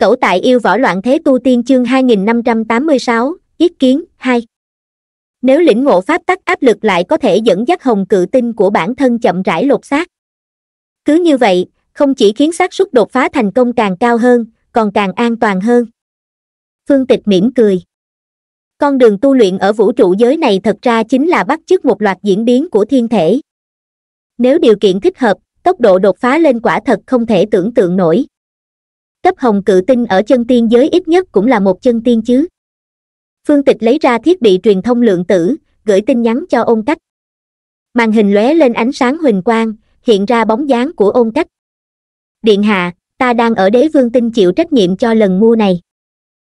Cẩu tại yêu võ loạn thế tu tiên chương 2586, ít kiến 2. Nếu lĩnh ngộ pháp tắc áp lực lại có thể dẫn dắt hồng cự tinh của bản thân chậm rãi lột xác. Cứ như vậy, không chỉ khiến xác suất đột phá thành công càng cao hơn, còn càng an toàn hơn. Phương Tịch mỉm cười. Con đường tu luyện ở vũ trụ giới này thật ra chính là bắt chước một loạt diễn biến của thiên thể. Nếu điều kiện thích hợp, tốc độ đột phá lên quả thật không thể tưởng tượng nổi cấp hồng cự tinh ở chân tiên giới ít nhất cũng là một chân tiên chứ phương tịch lấy ra thiết bị truyền thông lượng tử gửi tin nhắn cho ôn cách màn hình lóe lên ánh sáng huỳnh quang hiện ra bóng dáng của ôn cách điện hạ ta đang ở đế vương tinh chịu trách nhiệm cho lần mua này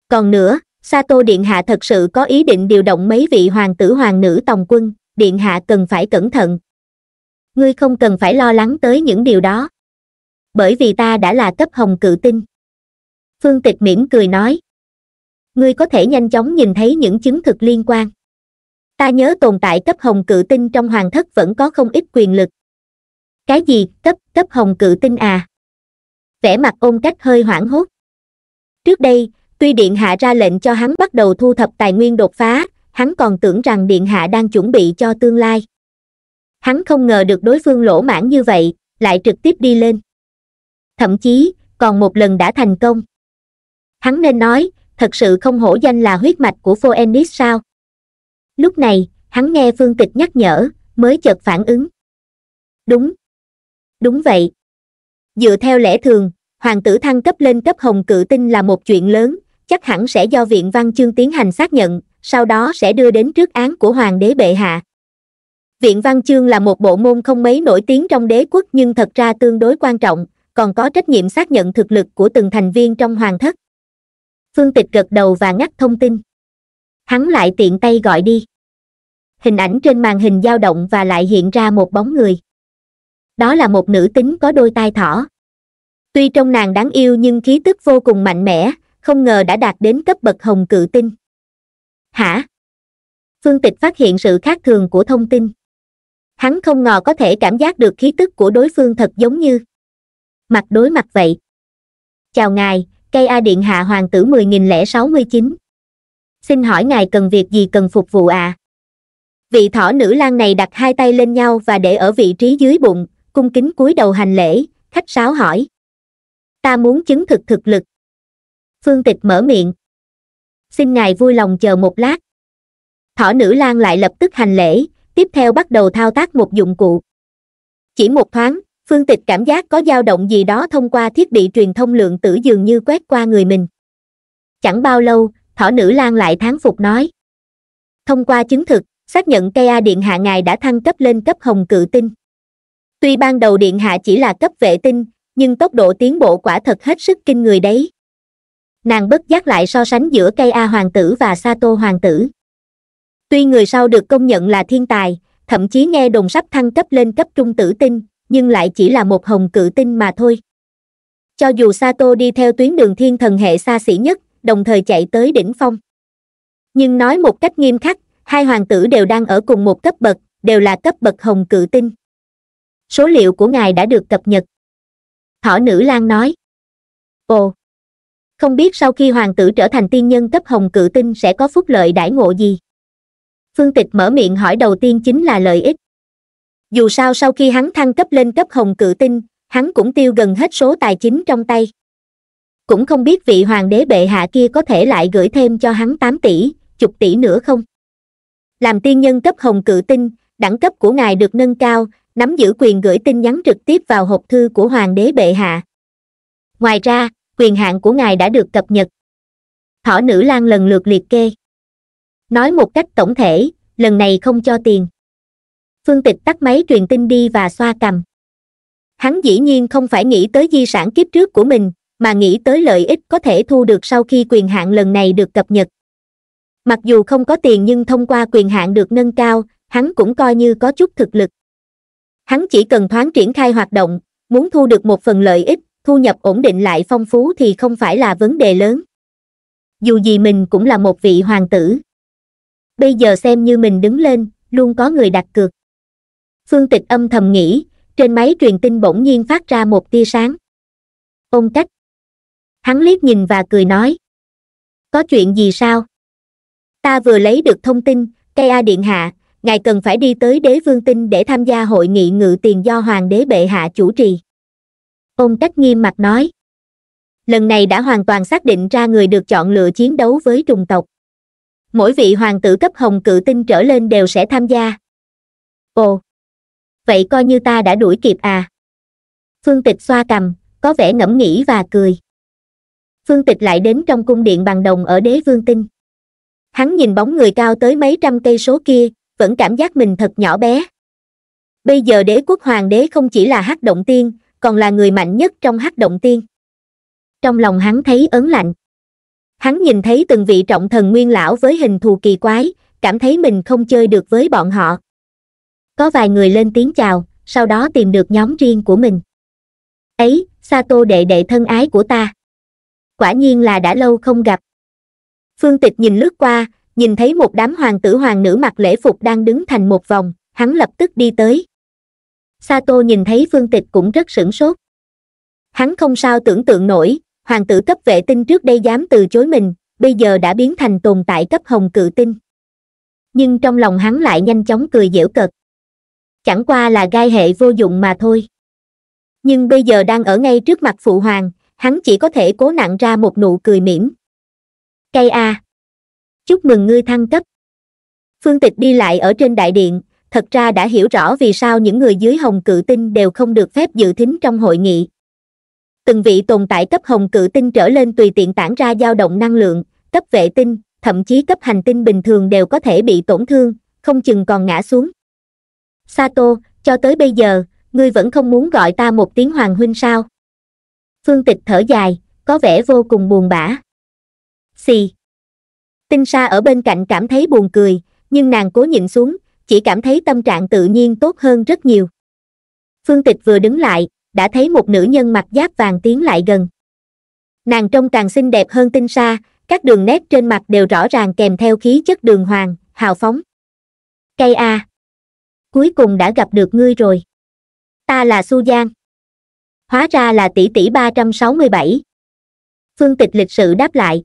còn nữa sato điện hạ thật sự có ý định điều động mấy vị hoàng tử hoàng nữ tòng quân điện hạ cần phải cẩn thận ngươi không cần phải lo lắng tới những điều đó bởi vì ta đã là cấp hồng cự tinh phương tịch mỉm cười nói ngươi có thể nhanh chóng nhìn thấy những chứng thực liên quan ta nhớ tồn tại cấp hồng cự tinh trong hoàng thất vẫn có không ít quyền lực cái gì cấp cấp hồng cự tinh à vẻ mặt ôn cách hơi hoảng hốt trước đây tuy điện hạ ra lệnh cho hắn bắt đầu thu thập tài nguyên đột phá hắn còn tưởng rằng điện hạ đang chuẩn bị cho tương lai hắn không ngờ được đối phương lỗ mãn như vậy lại trực tiếp đi lên thậm chí còn một lần đã thành công hắn nên nói thật sự không hổ danh là huyết mạch của phoenix sao lúc này hắn nghe phương tịch nhắc nhở mới chợt phản ứng đúng đúng vậy dựa theo lẽ thường hoàng tử thăng cấp lên cấp hồng cự tinh là một chuyện lớn chắc hẳn sẽ do viện văn chương tiến hành xác nhận sau đó sẽ đưa đến trước án của hoàng đế bệ hạ viện văn chương là một bộ môn không mấy nổi tiếng trong đế quốc nhưng thật ra tương đối quan trọng còn có trách nhiệm xác nhận thực lực của từng thành viên trong hoàng thất phương tịch gật đầu và ngắt thông tin hắn lại tiện tay gọi đi hình ảnh trên màn hình dao động và lại hiện ra một bóng người đó là một nữ tính có đôi tai thỏ tuy trông nàng đáng yêu nhưng khí tức vô cùng mạnh mẽ không ngờ đã đạt đến cấp bậc hồng cự tinh hả phương tịch phát hiện sự khác thường của thông tin hắn không ngờ có thể cảm giác được khí tức của đối phương thật giống như mặt đối mặt vậy chào ngài cây A Điện Hạ Hoàng tử 10069. Xin hỏi ngài cần việc gì cần phục vụ À? Vị thỏ nữ lang này đặt hai tay lên nhau và để ở vị trí dưới bụng, cung kính cúi đầu hành lễ, khách sáo hỏi. Ta muốn chứng thực thực lực. Phương tịch mở miệng. Xin ngài vui lòng chờ một lát. Thỏ nữ lang lại lập tức hành lễ, tiếp theo bắt đầu thao tác một dụng cụ. Chỉ một thoáng, phương tịch cảm giác có dao động gì đó thông qua thiết bị truyền thông lượng tử dường như quét qua người mình chẳng bao lâu thỏ nữ lan lại thán phục nói thông qua chứng thực xác nhận cây a điện hạ ngài đã thăng cấp lên cấp hồng cự tinh tuy ban đầu điện hạ chỉ là cấp vệ tinh nhưng tốc độ tiến bộ quả thật hết sức kinh người đấy nàng bất giác lại so sánh giữa cây a hoàng tử và sato hoàng tử tuy người sau được công nhận là thiên tài thậm chí nghe đồn sắp thăng cấp lên cấp trung tử tinh nhưng lại chỉ là một hồng cự tinh mà thôi cho dù sato đi theo tuyến đường thiên thần hệ xa xỉ nhất đồng thời chạy tới đỉnh phong nhưng nói một cách nghiêm khắc hai hoàng tử đều đang ở cùng một cấp bậc đều là cấp bậc hồng cự tinh số liệu của ngài đã được cập nhật thỏ nữ lan nói ồ không biết sau khi hoàng tử trở thành tiên nhân cấp hồng cự tinh sẽ có phúc lợi đãi ngộ gì phương tịch mở miệng hỏi đầu tiên chính là lợi ích dù sao sau khi hắn thăng cấp lên cấp hồng cự tinh hắn cũng tiêu gần hết số tài chính trong tay cũng không biết vị hoàng đế bệ hạ kia có thể lại gửi thêm cho hắn tám tỷ chục tỷ nữa không làm tiên nhân cấp hồng cự tinh đẳng cấp của ngài được nâng cao nắm giữ quyền gửi tin nhắn trực tiếp vào hộp thư của hoàng đế bệ hạ ngoài ra quyền hạn của ngài đã được cập nhật thỏ nữ lang lần lượt liệt kê nói một cách tổng thể lần này không cho tiền phương tịch tắt máy truyền tin đi và xoa cầm hắn dĩ nhiên không phải nghĩ tới di sản kiếp trước của mình mà nghĩ tới lợi ích có thể thu được sau khi quyền hạn lần này được cập nhật mặc dù không có tiền nhưng thông qua quyền hạn được nâng cao hắn cũng coi như có chút thực lực hắn chỉ cần thoáng triển khai hoạt động muốn thu được một phần lợi ích thu nhập ổn định lại phong phú thì không phải là vấn đề lớn dù gì mình cũng là một vị hoàng tử bây giờ xem như mình đứng lên luôn có người đặt cược phương tịch âm thầm nghĩ trên máy truyền tin bỗng nhiên phát ra một tia sáng ôn cách hắn liếc nhìn và cười nói có chuyện gì sao ta vừa lấy được thông tin cây a điện hạ ngài cần phải đi tới đế vương tinh để tham gia hội nghị ngự tiền do hoàng đế bệ hạ chủ trì ôn cách nghiêm mặt nói lần này đã hoàn toàn xác định ra người được chọn lựa chiến đấu với trùng tộc mỗi vị hoàng tử cấp hồng cự tinh trở lên đều sẽ tham gia ồ vậy coi như ta đã đuổi kịp à phương tịch xoa cằm, có vẻ ngẫm nghĩ và cười phương tịch lại đến trong cung điện bằng đồng ở đế vương tinh hắn nhìn bóng người cao tới mấy trăm cây số kia vẫn cảm giác mình thật nhỏ bé bây giờ đế quốc hoàng đế không chỉ là hắc động tiên còn là người mạnh nhất trong hắc động tiên trong lòng hắn thấy ớn lạnh hắn nhìn thấy từng vị trọng thần nguyên lão với hình thù kỳ quái cảm thấy mình không chơi được với bọn họ có vài người lên tiếng chào sau đó tìm được nhóm riêng của mình ấy sato đệ đệ thân ái của ta quả nhiên là đã lâu không gặp phương tịch nhìn lướt qua nhìn thấy một đám hoàng tử hoàng nữ mặc lễ phục đang đứng thành một vòng hắn lập tức đi tới sato nhìn thấy phương tịch cũng rất sửng sốt hắn không sao tưởng tượng nổi hoàng tử cấp vệ tinh trước đây dám từ chối mình bây giờ đã biến thành tồn tại cấp hồng cự tinh nhưng trong lòng hắn lại nhanh chóng cười dễu cợt chẳng qua là gai hệ vô dụng mà thôi nhưng bây giờ đang ở ngay trước mặt phụ hoàng hắn chỉ có thể cố nặng ra một nụ cười mỉm cây a chúc mừng ngươi thăng cấp phương tịch đi lại ở trên đại điện thật ra đã hiểu rõ vì sao những người dưới hồng cự tinh đều không được phép dự thính trong hội nghị từng vị tồn tại cấp hồng cự tinh trở lên tùy tiện tản ra dao động năng lượng cấp vệ tinh thậm chí cấp hành tinh bình thường đều có thể bị tổn thương không chừng còn ngã xuống Sato, cho tới bây giờ, ngươi vẫn không muốn gọi ta một tiếng hoàng huynh sao? Phương tịch thở dài, có vẻ vô cùng buồn bã. Xì. Tinh Sa ở bên cạnh cảm thấy buồn cười, nhưng nàng cố nhịn xuống, chỉ cảm thấy tâm trạng tự nhiên tốt hơn rất nhiều. Phương tịch vừa đứng lại, đã thấy một nữ nhân mặc giáp vàng tiến lại gần. Nàng trông càng xinh đẹp hơn Tinh Sa, các đường nét trên mặt đều rõ ràng kèm theo khí chất đường hoàng, hào phóng. Cây a. À cuối cùng đã gặp được ngươi rồi ta là su giang hóa ra là tỷ tỷ ba trăm sáu mươi bảy phương tịch lịch sự đáp lại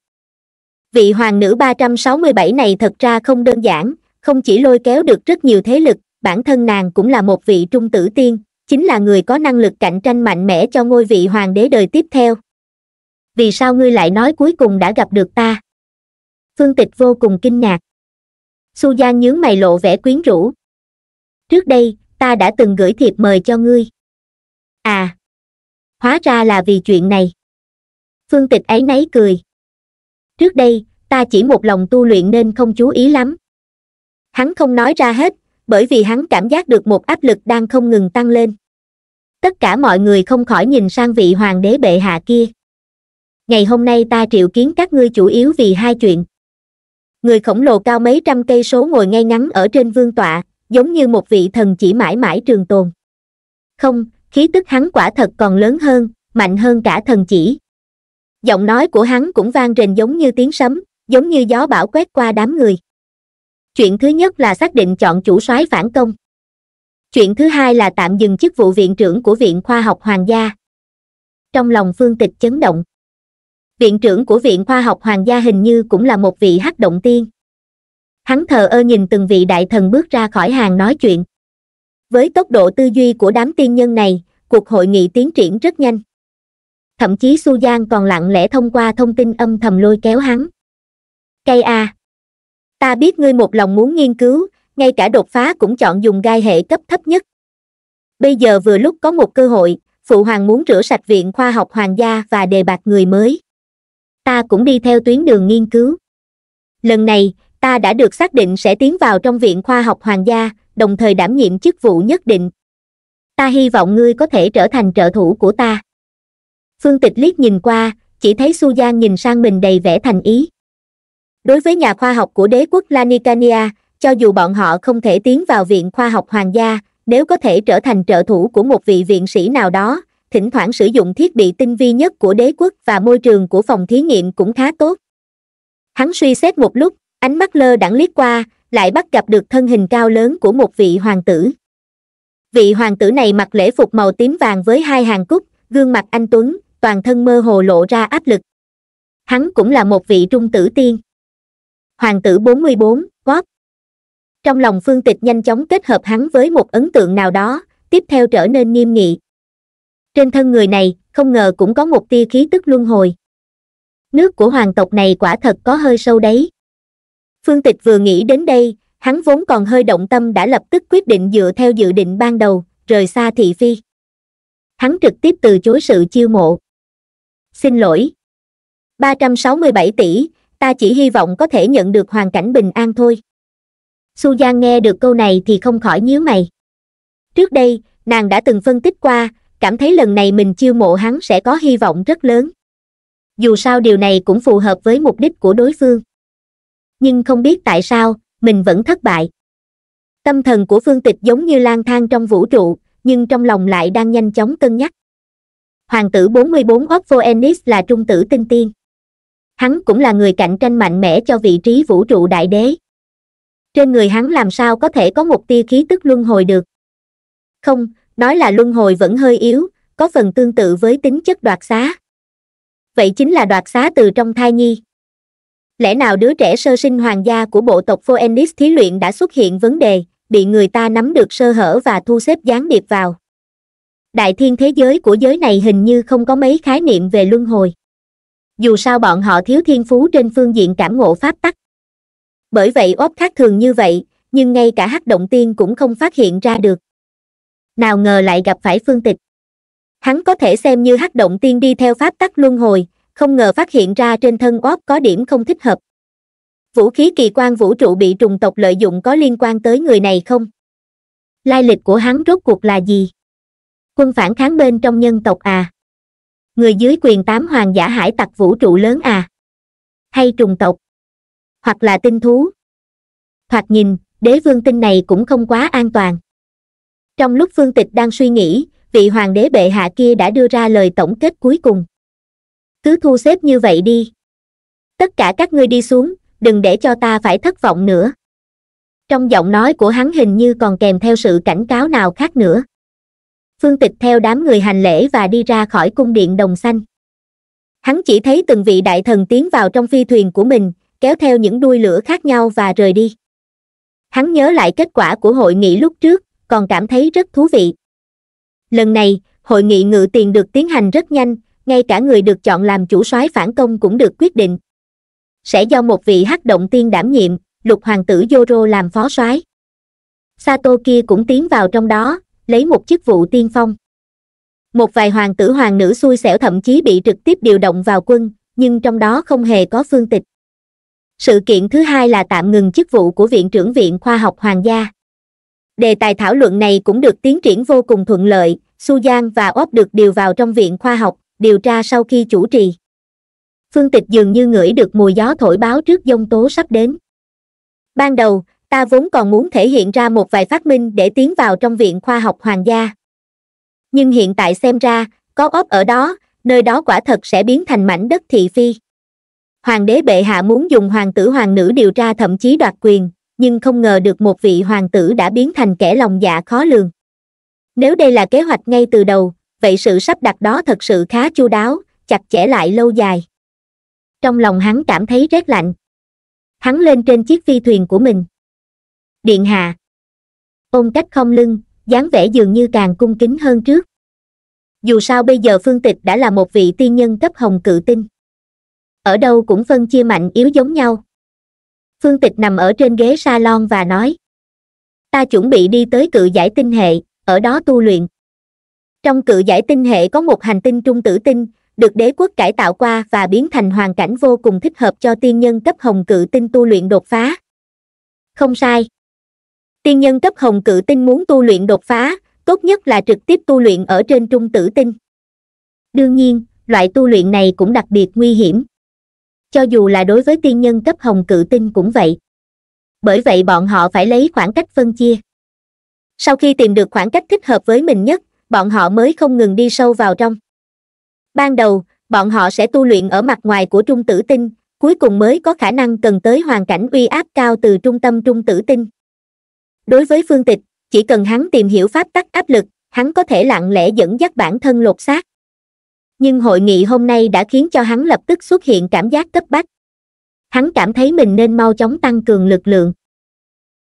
vị hoàng nữ ba trăm sáu mươi bảy này thật ra không đơn giản không chỉ lôi kéo được rất nhiều thế lực bản thân nàng cũng là một vị trung tử tiên chính là người có năng lực cạnh tranh mạnh mẽ cho ngôi vị hoàng đế đời tiếp theo vì sao ngươi lại nói cuối cùng đã gặp được ta phương tịch vô cùng kinh ngạc su giang nhướng mày lộ vẻ quyến rũ trước đây ta đã từng gửi thiệp mời cho ngươi à hóa ra là vì chuyện này phương tịch ấy náy cười trước đây ta chỉ một lòng tu luyện nên không chú ý lắm hắn không nói ra hết bởi vì hắn cảm giác được một áp lực đang không ngừng tăng lên tất cả mọi người không khỏi nhìn sang vị hoàng đế bệ hạ kia ngày hôm nay ta triệu kiến các ngươi chủ yếu vì hai chuyện người khổng lồ cao mấy trăm cây số ngồi ngay ngắn ở trên vương tọa giống như một vị thần chỉ mãi mãi trường tồn. Không, khí tức hắn quả thật còn lớn hơn, mạnh hơn cả thần chỉ. Giọng nói của hắn cũng vang rền giống như tiếng sấm, giống như gió bão quét qua đám người. Chuyện thứ nhất là xác định chọn chủ soái phản công. Chuyện thứ hai là tạm dừng chức vụ viện trưởng của Viện Khoa học Hoàng gia. Trong lòng Phương Tịch chấn động. Viện trưởng của Viện Khoa học Hoàng gia hình như cũng là một vị hắc động tiên hắn thờ ơ nhìn từng vị đại thần bước ra khỏi hàng nói chuyện với tốc độ tư duy của đám tiên nhân này cuộc hội nghị tiến triển rất nhanh thậm chí su giang còn lặng lẽ thông qua thông tin âm thầm lôi kéo hắn cây a ta biết ngươi một lòng muốn nghiên cứu ngay cả đột phá cũng chọn dùng gai hệ cấp thấp nhất bây giờ vừa lúc có một cơ hội phụ hoàng muốn rửa sạch viện khoa học hoàng gia và đề bạt người mới ta cũng đi theo tuyến đường nghiên cứu lần này ta đã được xác định sẽ tiến vào trong viện khoa học hoàng gia đồng thời đảm nhiệm chức vụ nhất định ta hy vọng ngươi có thể trở thành trợ thủ của ta phương tịch liếc nhìn qua chỉ thấy su giang nhìn sang mình đầy vẻ thành ý đối với nhà khoa học của đế quốc lanicania cho dù bọn họ không thể tiến vào viện khoa học hoàng gia nếu có thể trở thành trợ thủ của một vị viện sĩ nào đó thỉnh thoảng sử dụng thiết bị tinh vi nhất của đế quốc và môi trường của phòng thí nghiệm cũng khá tốt hắn suy xét một lúc ánh mắt lơ đãng liếc qua lại bắt gặp được thân hình cao lớn của một vị hoàng tử vị hoàng tử này mặc lễ phục màu tím vàng với hai hàng cúc gương mặt anh tuấn toàn thân mơ hồ lộ ra áp lực hắn cũng là một vị trung tử tiên hoàng tử 44, gót trong lòng phương tịch nhanh chóng kết hợp hắn với một ấn tượng nào đó tiếp theo trở nên nghiêm nghị trên thân người này không ngờ cũng có một tia khí tức luân hồi nước của hoàng tộc này quả thật có hơi sâu đấy Phương Tịch vừa nghĩ đến đây, hắn vốn còn hơi động tâm đã lập tức quyết định dựa theo dự định ban đầu, rời xa thị phi. Hắn trực tiếp từ chối sự chiêu mộ. Xin lỗi. 367 tỷ, ta chỉ hy vọng có thể nhận được hoàn cảnh bình an thôi. Su Giang nghe được câu này thì không khỏi nhíu mày. Trước đây, nàng đã từng phân tích qua, cảm thấy lần này mình chiêu mộ hắn sẽ có hy vọng rất lớn. Dù sao điều này cũng phù hợp với mục đích của đối phương nhưng không biết tại sao mình vẫn thất bại tâm thần của phương tịch giống như lang thang trong vũ trụ nhưng trong lòng lại đang nhanh chóng cân nhắc hoàng tử 44 Otto Ennis là trung tử tinh tiên hắn cũng là người cạnh tranh mạnh mẽ cho vị trí vũ trụ đại đế trên người hắn làm sao có thể có một tia khí tức luân hồi được không nói là luân hồi vẫn hơi yếu có phần tương tự với tính chất đoạt xá vậy chính là đoạt xá từ trong thai nhi lẽ nào đứa trẻ sơ sinh hoàng gia của bộ tộc Phoenix thí luyện đã xuất hiện vấn đề, bị người ta nắm được sơ hở và thu xếp gián điệp vào. Đại thiên thế giới của giới này hình như không có mấy khái niệm về luân hồi. Dù sao bọn họ thiếu thiên phú trên phương diện cảm ngộ pháp tắc. Bởi vậy ốp khác thường như vậy, nhưng ngay cả hắc động tiên cũng không phát hiện ra được. Nào ngờ lại gặp phải phương tịch. Hắn có thể xem như hắc động tiên đi theo pháp tắc luân hồi, không ngờ phát hiện ra trên thân orb có điểm không thích hợp vũ khí kỳ quan vũ trụ bị trùng tộc lợi dụng có liên quan tới người này không lai lịch của hắn rốt cuộc là gì quân phản kháng bên trong nhân tộc à người dưới quyền tám hoàng giả hải tặc vũ trụ lớn à hay trùng tộc hoặc là tinh thú thoạt nhìn đế vương tinh này cũng không quá an toàn trong lúc phương tịch đang suy nghĩ vị hoàng đế bệ hạ kia đã đưa ra lời tổng kết cuối cùng cứ thu xếp như vậy đi tất cả các ngươi đi xuống đừng để cho ta phải thất vọng nữa trong giọng nói của hắn hình như còn kèm theo sự cảnh cáo nào khác nữa phương tịch theo đám người hành lễ và đi ra khỏi cung điện đồng xanh hắn chỉ thấy từng vị đại thần tiến vào trong phi thuyền của mình kéo theo những đuôi lửa khác nhau và rời đi hắn nhớ lại kết quả của hội nghị lúc trước còn cảm thấy rất thú vị lần này hội nghị ngự tiền được tiến hành rất nhanh ngay cả người được chọn làm chủ soái phản công cũng được quyết định sẽ do một vị hắc động tiên đảm nhiệm lục hoàng tử yoro làm phó soái sato kia cũng tiến vào trong đó lấy một chức vụ tiên phong một vài hoàng tử hoàng nữ xui xẻo thậm chí bị trực tiếp điều động vào quân nhưng trong đó không hề có phương tịch sự kiện thứ hai là tạm ngừng chức vụ của viện trưởng viện khoa học hoàng gia đề tài thảo luận này cũng được tiến triển vô cùng thuận lợi Su Giang và op được điều vào trong viện khoa học điều tra sau khi chủ trì phương tịch dường như ngửi được mùi gió thổi báo trước dông tố sắp đến ban đầu ta vốn còn muốn thể hiện ra một vài phát minh để tiến vào trong viện khoa học hoàng gia nhưng hiện tại xem ra có ốp ở đó nơi đó quả thật sẽ biến thành mảnh đất thị phi hoàng đế bệ hạ muốn dùng hoàng tử hoàng nữ điều tra thậm chí đoạt quyền nhưng không ngờ được một vị hoàng tử đã biến thành kẻ lòng dạ khó lường nếu đây là kế hoạch ngay từ đầu vậy sự sắp đặt đó thật sự khá chu đáo chặt chẽ lại lâu dài trong lòng hắn cảm thấy rét lạnh hắn lên trên chiếc phi thuyền của mình điện hạ ôm cách không lưng dáng vẻ dường như càng cung kính hơn trước dù sao bây giờ phương tịch đã là một vị tiên nhân cấp hồng cự tinh ở đâu cũng phân chia mạnh yếu giống nhau phương tịch nằm ở trên ghế salon và nói ta chuẩn bị đi tới cự giải tinh hệ ở đó tu luyện trong cự giải tinh hệ có một hành tinh trung tử tinh được đế quốc cải tạo qua và biến thành hoàn cảnh vô cùng thích hợp cho tiên nhân cấp hồng cự tinh tu luyện đột phá không sai tiên nhân cấp hồng cự tinh muốn tu luyện đột phá tốt nhất là trực tiếp tu luyện ở trên trung tử tinh đương nhiên loại tu luyện này cũng đặc biệt nguy hiểm cho dù là đối với tiên nhân cấp hồng cự tinh cũng vậy bởi vậy bọn họ phải lấy khoảng cách phân chia sau khi tìm được khoảng cách thích hợp với mình nhất bọn họ mới không ngừng đi sâu vào trong ban đầu bọn họ sẽ tu luyện ở mặt ngoài của trung tử tinh cuối cùng mới có khả năng cần tới hoàn cảnh uy áp cao từ trung tâm trung tử tinh đối với phương tịch chỉ cần hắn tìm hiểu pháp tắc áp lực hắn có thể lặng lẽ dẫn dắt bản thân lột xác nhưng hội nghị hôm nay đã khiến cho hắn lập tức xuất hiện cảm giác cấp bách hắn cảm thấy mình nên mau chóng tăng cường lực lượng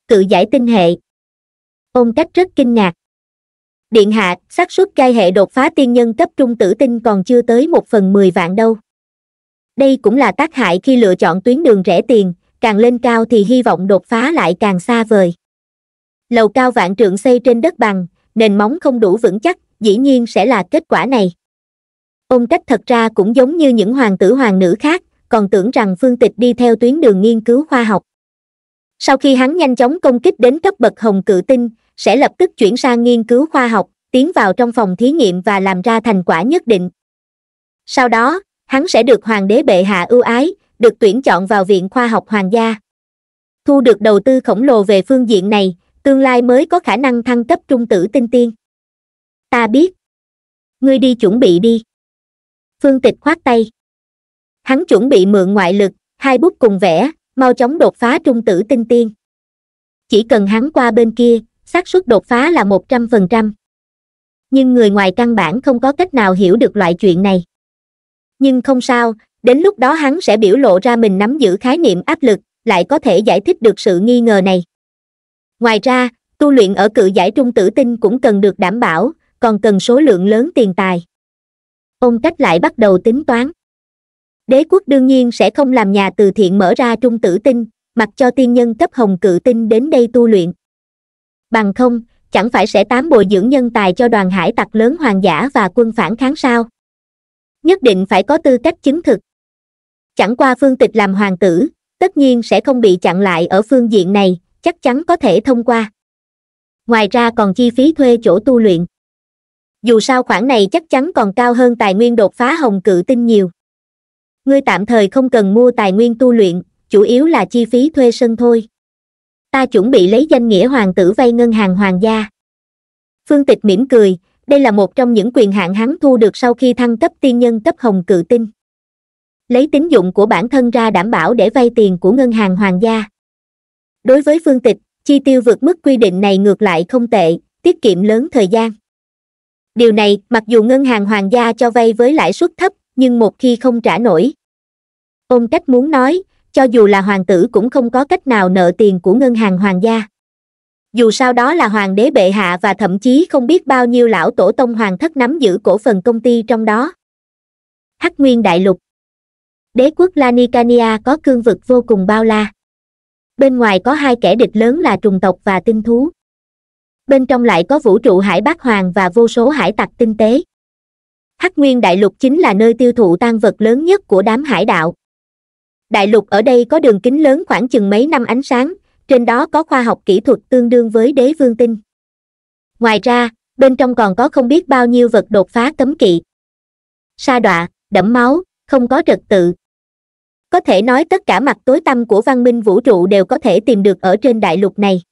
cự giải tinh hệ Ông cách rất kinh ngạc điện hạ xác suất giai hệ đột phá tiên nhân cấp trung tử tinh còn chưa tới một phần mười vạn đâu đây cũng là tác hại khi lựa chọn tuyến đường rẻ tiền càng lên cao thì hy vọng đột phá lại càng xa vời lầu cao vạn trượng xây trên đất bằng nền móng không đủ vững chắc dĩ nhiên sẽ là kết quả này ôn cách thật ra cũng giống như những hoàng tử hoàng nữ khác còn tưởng rằng phương tịch đi theo tuyến đường nghiên cứu khoa học sau khi hắn nhanh chóng công kích đến cấp bậc hồng cự tinh sẽ lập tức chuyển sang nghiên cứu khoa học tiến vào trong phòng thí nghiệm và làm ra thành quả nhất định sau đó hắn sẽ được hoàng đế bệ hạ ưu ái được tuyển chọn vào viện khoa học hoàng gia thu được đầu tư khổng lồ về phương diện này tương lai mới có khả năng thăng cấp trung tử tinh tiên ta biết ngươi đi chuẩn bị đi phương tịch khoát tay hắn chuẩn bị mượn ngoại lực hai bút cùng vẽ mau chóng đột phá trung tử tinh tiên chỉ cần hắn qua bên kia xác suất đột phá là một trăm phần trăm nhưng người ngoài căn bản không có cách nào hiểu được loại chuyện này nhưng không sao đến lúc đó hắn sẽ biểu lộ ra mình nắm giữ khái niệm áp lực lại có thể giải thích được sự nghi ngờ này ngoài ra tu luyện ở cự giải trung tử tinh cũng cần được đảm bảo còn cần số lượng lớn tiền tài ông cách lại bắt đầu tính toán đế quốc đương nhiên sẽ không làm nhà từ thiện mở ra trung tử tinh mặc cho tiên nhân cấp hồng cự tinh đến đây tu luyện bằng không chẳng phải sẽ tám bồi dưỡng nhân tài cho đoàn hải tặc lớn hoàng giả và quân phản kháng sao nhất định phải có tư cách chứng thực chẳng qua phương tịch làm hoàng tử tất nhiên sẽ không bị chặn lại ở phương diện này chắc chắn có thể thông qua ngoài ra còn chi phí thuê chỗ tu luyện dù sao khoản này chắc chắn còn cao hơn tài nguyên đột phá hồng cự tinh nhiều ngươi tạm thời không cần mua tài nguyên tu luyện chủ yếu là chi phí thuê sân thôi ta chuẩn bị lấy danh nghĩa hoàng tử vay ngân hàng hoàng gia phương tịch mỉm cười đây là một trong những quyền hạn hắn thu được sau khi thăng cấp tiên nhân cấp hồng cự tinh lấy tín dụng của bản thân ra đảm bảo để vay tiền của ngân hàng hoàng gia đối với phương tịch chi tiêu vượt mức quy định này ngược lại không tệ tiết kiệm lớn thời gian điều này mặc dù ngân hàng hoàng gia cho vay với lãi suất thấp nhưng một khi không trả nổi ôm cách muốn nói cho dù là hoàng tử cũng không có cách nào nợ tiền của ngân hàng hoàng gia dù sau đó là hoàng đế bệ hạ và thậm chí không biết bao nhiêu lão tổ tông hoàng thất nắm giữ cổ phần công ty trong đó hắc nguyên đại lục đế quốc lanikania có cương vực vô cùng bao la bên ngoài có hai kẻ địch lớn là trùng tộc và tinh thú bên trong lại có vũ trụ hải bác hoàng và vô số hải tặc tinh tế hắc nguyên đại lục chính là nơi tiêu thụ tan vật lớn nhất của đám hải đạo đại lục ở đây có đường kính lớn khoảng chừng mấy năm ánh sáng trên đó có khoa học kỹ thuật tương đương với đế vương tinh ngoài ra bên trong còn có không biết bao nhiêu vật đột phá cấm kỵ sa đọa đẫm máu không có trật tự có thể nói tất cả mặt tối tăm của văn minh vũ trụ đều có thể tìm được ở trên đại lục này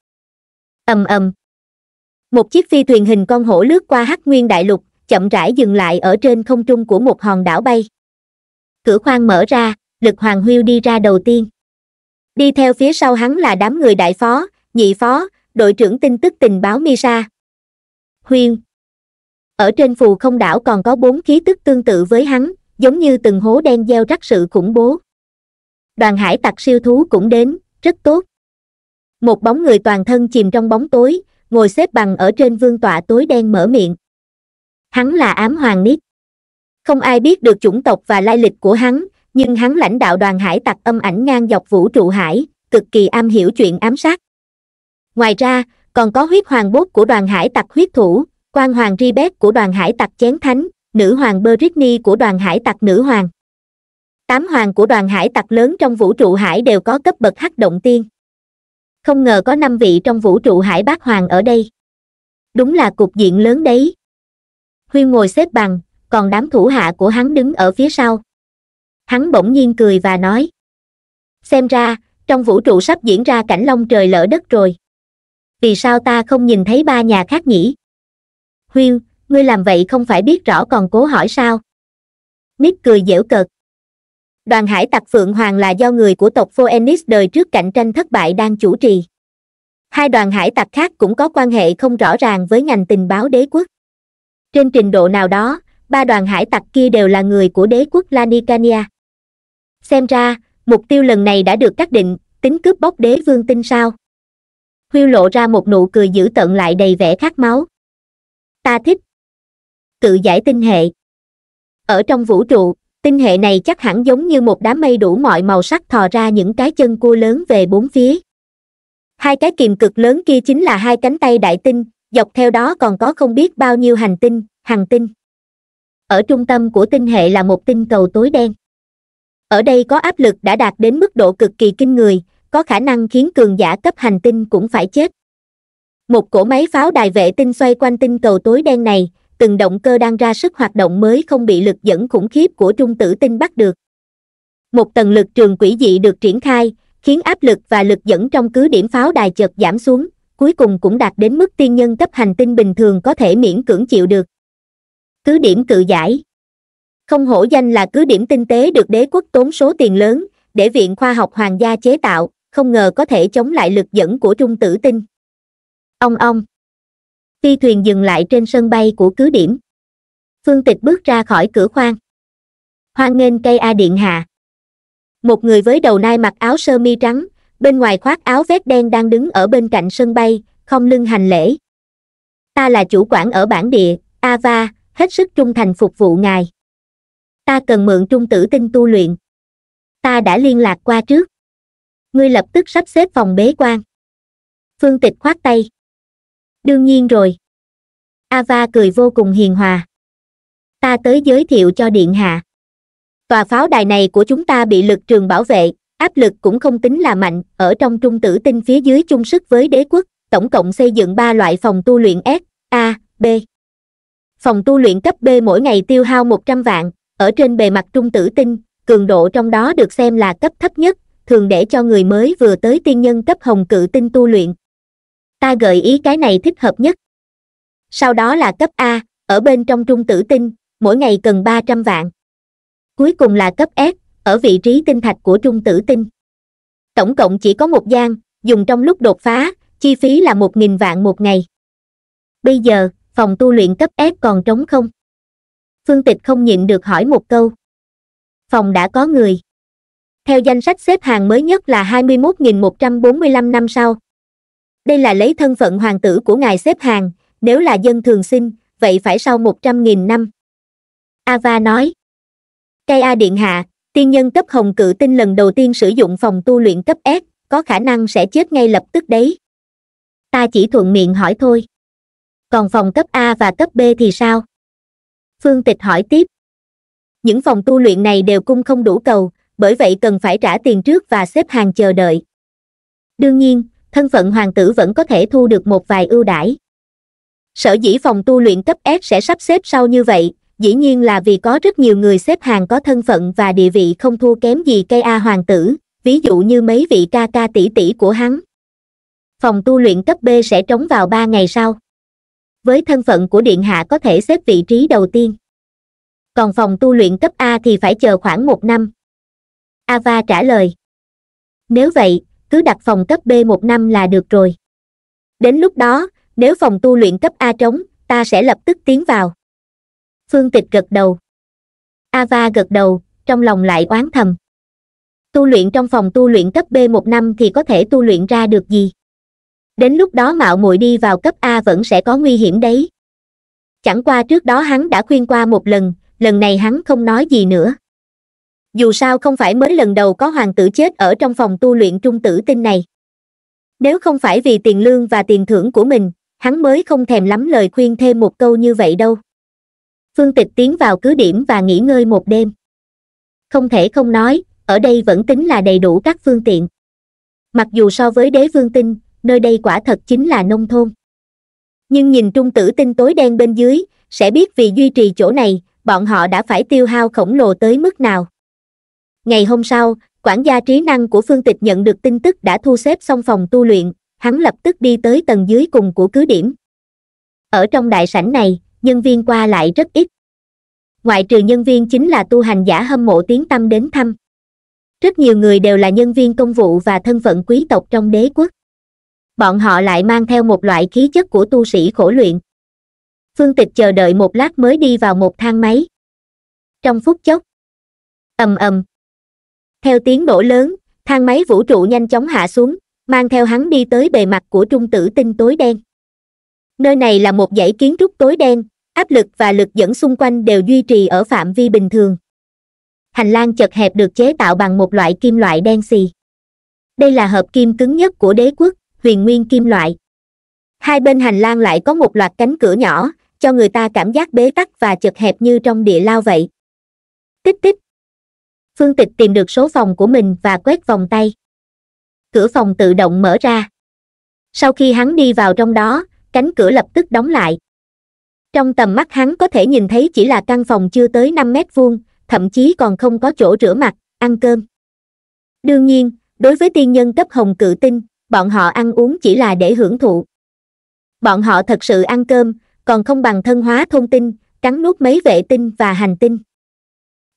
ầm ầm một chiếc phi thuyền hình con hổ lướt qua hắc nguyên đại lục chậm rãi dừng lại ở trên không trung của một hòn đảo bay cửa khoang mở ra lực hoàng huyêu đi ra đầu tiên đi theo phía sau hắn là đám người đại phó nhị phó đội trưởng tin tức tình báo misa huyên ở trên phù không đảo còn có bốn khí tức tương tự với hắn giống như từng hố đen gieo rắc sự khủng bố đoàn hải tặc siêu thú cũng đến rất tốt một bóng người toàn thân chìm trong bóng tối ngồi xếp bằng ở trên vương tọa tối đen mở miệng hắn là ám hoàng Nít. không ai biết được chủng tộc và lai lịch của hắn nhưng hắn lãnh đạo đoàn hải tặc âm ảnh ngang dọc vũ trụ hải cực kỳ am hiểu chuyện ám sát ngoài ra còn có huyết hoàng bốt của đoàn hải tặc huyết thủ quan hoàng ri của đoàn hải tặc chén thánh nữ hoàng beritni của đoàn hải tặc nữ hoàng tám hoàng của đoàn hải tặc lớn trong vũ trụ hải đều có cấp bậc hắc động tiên không ngờ có năm vị trong vũ trụ hải bác hoàng ở đây đúng là cục diện lớn đấy huyên ngồi xếp bằng còn đám thủ hạ của hắn đứng ở phía sau hắn bỗng nhiên cười và nói xem ra trong vũ trụ sắp diễn ra cảnh long trời lỡ đất rồi vì sao ta không nhìn thấy ba nhà khác nhỉ huyên ngươi làm vậy không phải biết rõ còn cố hỏi sao nít cười dễu cợt đoàn hải tặc phượng hoàng là do người của tộc phoenix đời trước cạnh tranh thất bại đang chủ trì hai đoàn hải tặc khác cũng có quan hệ không rõ ràng với ngành tình báo đế quốc trên trình độ nào đó ba đoàn hải tặc kia đều là người của đế quốc Lanikania xem ra mục tiêu lần này đã được xác định tính cướp bóc đế vương tinh sao huyêu lộ ra một nụ cười dữ tợn lại đầy vẻ khát máu ta thích cự giải tinh hệ ở trong vũ trụ tinh hệ này chắc hẳn giống như một đám mây đủ mọi màu sắc thò ra những cái chân cua lớn về bốn phía hai cái kiềm cực lớn kia chính là hai cánh tay đại tinh dọc theo đó còn có không biết bao nhiêu hành tinh hàng tinh ở trung tâm của tinh hệ là một tinh cầu tối đen ở đây có áp lực đã đạt đến mức độ cực kỳ kinh người có khả năng khiến cường giả cấp hành tinh cũng phải chết một cỗ máy pháo đài vệ tinh xoay quanh tinh cầu tối đen này từng động cơ đang ra sức hoạt động mới không bị lực dẫn khủng khiếp của trung tử tinh bắt được một tầng lực trường quỷ dị được triển khai khiến áp lực và lực dẫn trong cứ điểm pháo đài chợt giảm xuống cuối cùng cũng đạt đến mức tiên nhân cấp hành tinh bình thường có thể miễn cưỡng chịu được cứ điểm cự giải không hổ danh là cứ điểm tinh tế được đế quốc tốn số tiền lớn để viện khoa học hoàng gia chế tạo không ngờ có thể chống lại lực dẫn của trung tử tinh ông ông phi thuyền dừng lại trên sân bay của cứ điểm phương tịch bước ra khỏi cửa khoang hoan nghênh cây a điện hạ một người với đầu nai mặc áo sơ mi trắng bên ngoài khoác áo vét đen đang đứng ở bên cạnh sân bay không lưng hành lễ ta là chủ quản ở bản địa ava hết sức trung thành phục vụ ngài ta cần mượn trung tử tinh tu luyện ta đã liên lạc qua trước ngươi lập tức sắp xếp phòng bế quan phương tịch khoát tay đương nhiên rồi ava cười vô cùng hiền hòa ta tới giới thiệu cho điện hạ tòa pháo đài này của chúng ta bị lực trường bảo vệ áp lực cũng không tính là mạnh ở trong trung tử tinh phía dưới chung sức với đế quốc tổng cộng xây dựng ba loại phòng tu luyện s a b phòng tu luyện cấp b mỗi ngày tiêu hao một trăm vạn ở trên bề mặt trung tử tinh cường độ trong đó được xem là cấp thấp nhất thường để cho người mới vừa tới tiên nhân cấp hồng cự tinh tu luyện ta gợi ý cái này thích hợp nhất sau đó là cấp a ở bên trong trung tử tinh mỗi ngày cần ba trăm vạn cuối cùng là cấp s ở vị trí tinh thạch của trung tử tinh tổng cộng chỉ có một gian dùng trong lúc đột phá chi phí là một nghìn vạn một ngày bây giờ phòng tu luyện cấp s còn trống không phương tịch không nhịn được hỏi một câu phòng đã có người theo danh sách xếp hàng mới nhất là 21.145 năm sau đây là lấy thân phận hoàng tử của ngài xếp hàng nếu là dân thường sinh vậy phải sau 100.000 năm ava nói cây a điện hạ tiên nhân cấp hồng cự tinh lần đầu tiên sử dụng phòng tu luyện cấp s có khả năng sẽ chết ngay lập tức đấy ta chỉ thuận miệng hỏi thôi còn phòng cấp a và cấp b thì sao phương tịch hỏi tiếp những phòng tu luyện này đều cung không đủ cầu bởi vậy cần phải trả tiền trước và xếp hàng chờ đợi đương nhiên thân phận hoàng tử vẫn có thể thu được một vài ưu đãi sở dĩ phòng tu luyện cấp s sẽ sắp xếp sau như vậy dĩ nhiên là vì có rất nhiều người xếp hàng có thân phận và địa vị không thua kém gì cây a hoàng tử ví dụ như mấy vị ca ca tỷ tỷ của hắn phòng tu luyện cấp b sẽ trống vào ba ngày sau với thân phận của điện hạ có thể xếp vị trí đầu tiên còn phòng tu luyện cấp a thì phải chờ khoảng một năm ava trả lời nếu vậy cứ đặt phòng cấp b một năm là được rồi đến lúc đó nếu phòng tu luyện cấp a trống ta sẽ lập tức tiến vào phương tịch gật đầu ava gật đầu trong lòng lại oán thầm tu luyện trong phòng tu luyện cấp b một năm thì có thể tu luyện ra được gì đến lúc đó mạo muội đi vào cấp a vẫn sẽ có nguy hiểm đấy chẳng qua trước đó hắn đã khuyên qua một lần lần này hắn không nói gì nữa dù sao không phải mới lần đầu có hoàng tử chết ở trong phòng tu luyện trung tử tinh này nếu không phải vì tiền lương và tiền thưởng của mình hắn mới không thèm lắm lời khuyên thêm một câu như vậy đâu phương tịch tiến vào cứ điểm và nghỉ ngơi một đêm không thể không nói ở đây vẫn tính là đầy đủ các phương tiện mặc dù so với đế vương tinh nơi đây quả thật chính là nông thôn nhưng nhìn trung tử tinh tối đen bên dưới sẽ biết vì duy trì chỗ này bọn họ đã phải tiêu hao khổng lồ tới mức nào ngày hôm sau quản gia trí năng của phương tịch nhận được tin tức đã thu xếp xong phòng tu luyện hắn lập tức đi tới tầng dưới cùng của cứ điểm ở trong đại sảnh này nhân viên qua lại rất ít ngoại trừ nhân viên chính là tu hành giả hâm mộ tiếng tâm đến thăm rất nhiều người đều là nhân viên công vụ và thân phận quý tộc trong đế quốc bọn họ lại mang theo một loại khí chất của tu sĩ khổ luyện phương tịch chờ đợi một lát mới đi vào một thang máy trong phút chốc ầm ầm theo tiếng nổ lớn thang máy vũ trụ nhanh chóng hạ xuống mang theo hắn đi tới bề mặt của trung tử tinh tối đen nơi này là một dãy kiến trúc tối đen áp lực và lực dẫn xung quanh đều duy trì ở phạm vi bình thường hành lang chật hẹp được chế tạo bằng một loại kim loại đen xì đây là hợp kim cứng nhất của đế quốc huyền nguyên kim loại hai bên hành lang lại có một loạt cánh cửa nhỏ cho người ta cảm giác bế tắc và chật hẹp như trong địa lao vậy tích tích phương tịch tìm được số phòng của mình và quét vòng tay cửa phòng tự động mở ra sau khi hắn đi vào trong đó cánh cửa lập tức đóng lại trong tầm mắt hắn có thể nhìn thấy chỉ là căn phòng chưa tới năm mét vuông thậm chí còn không có chỗ rửa mặt ăn cơm đương nhiên đối với tiên nhân cấp hồng cự tinh bọn họ ăn uống chỉ là để hưởng thụ bọn họ thật sự ăn cơm còn không bằng thân hóa thông tin cắn nuốt mấy vệ tinh và hành tinh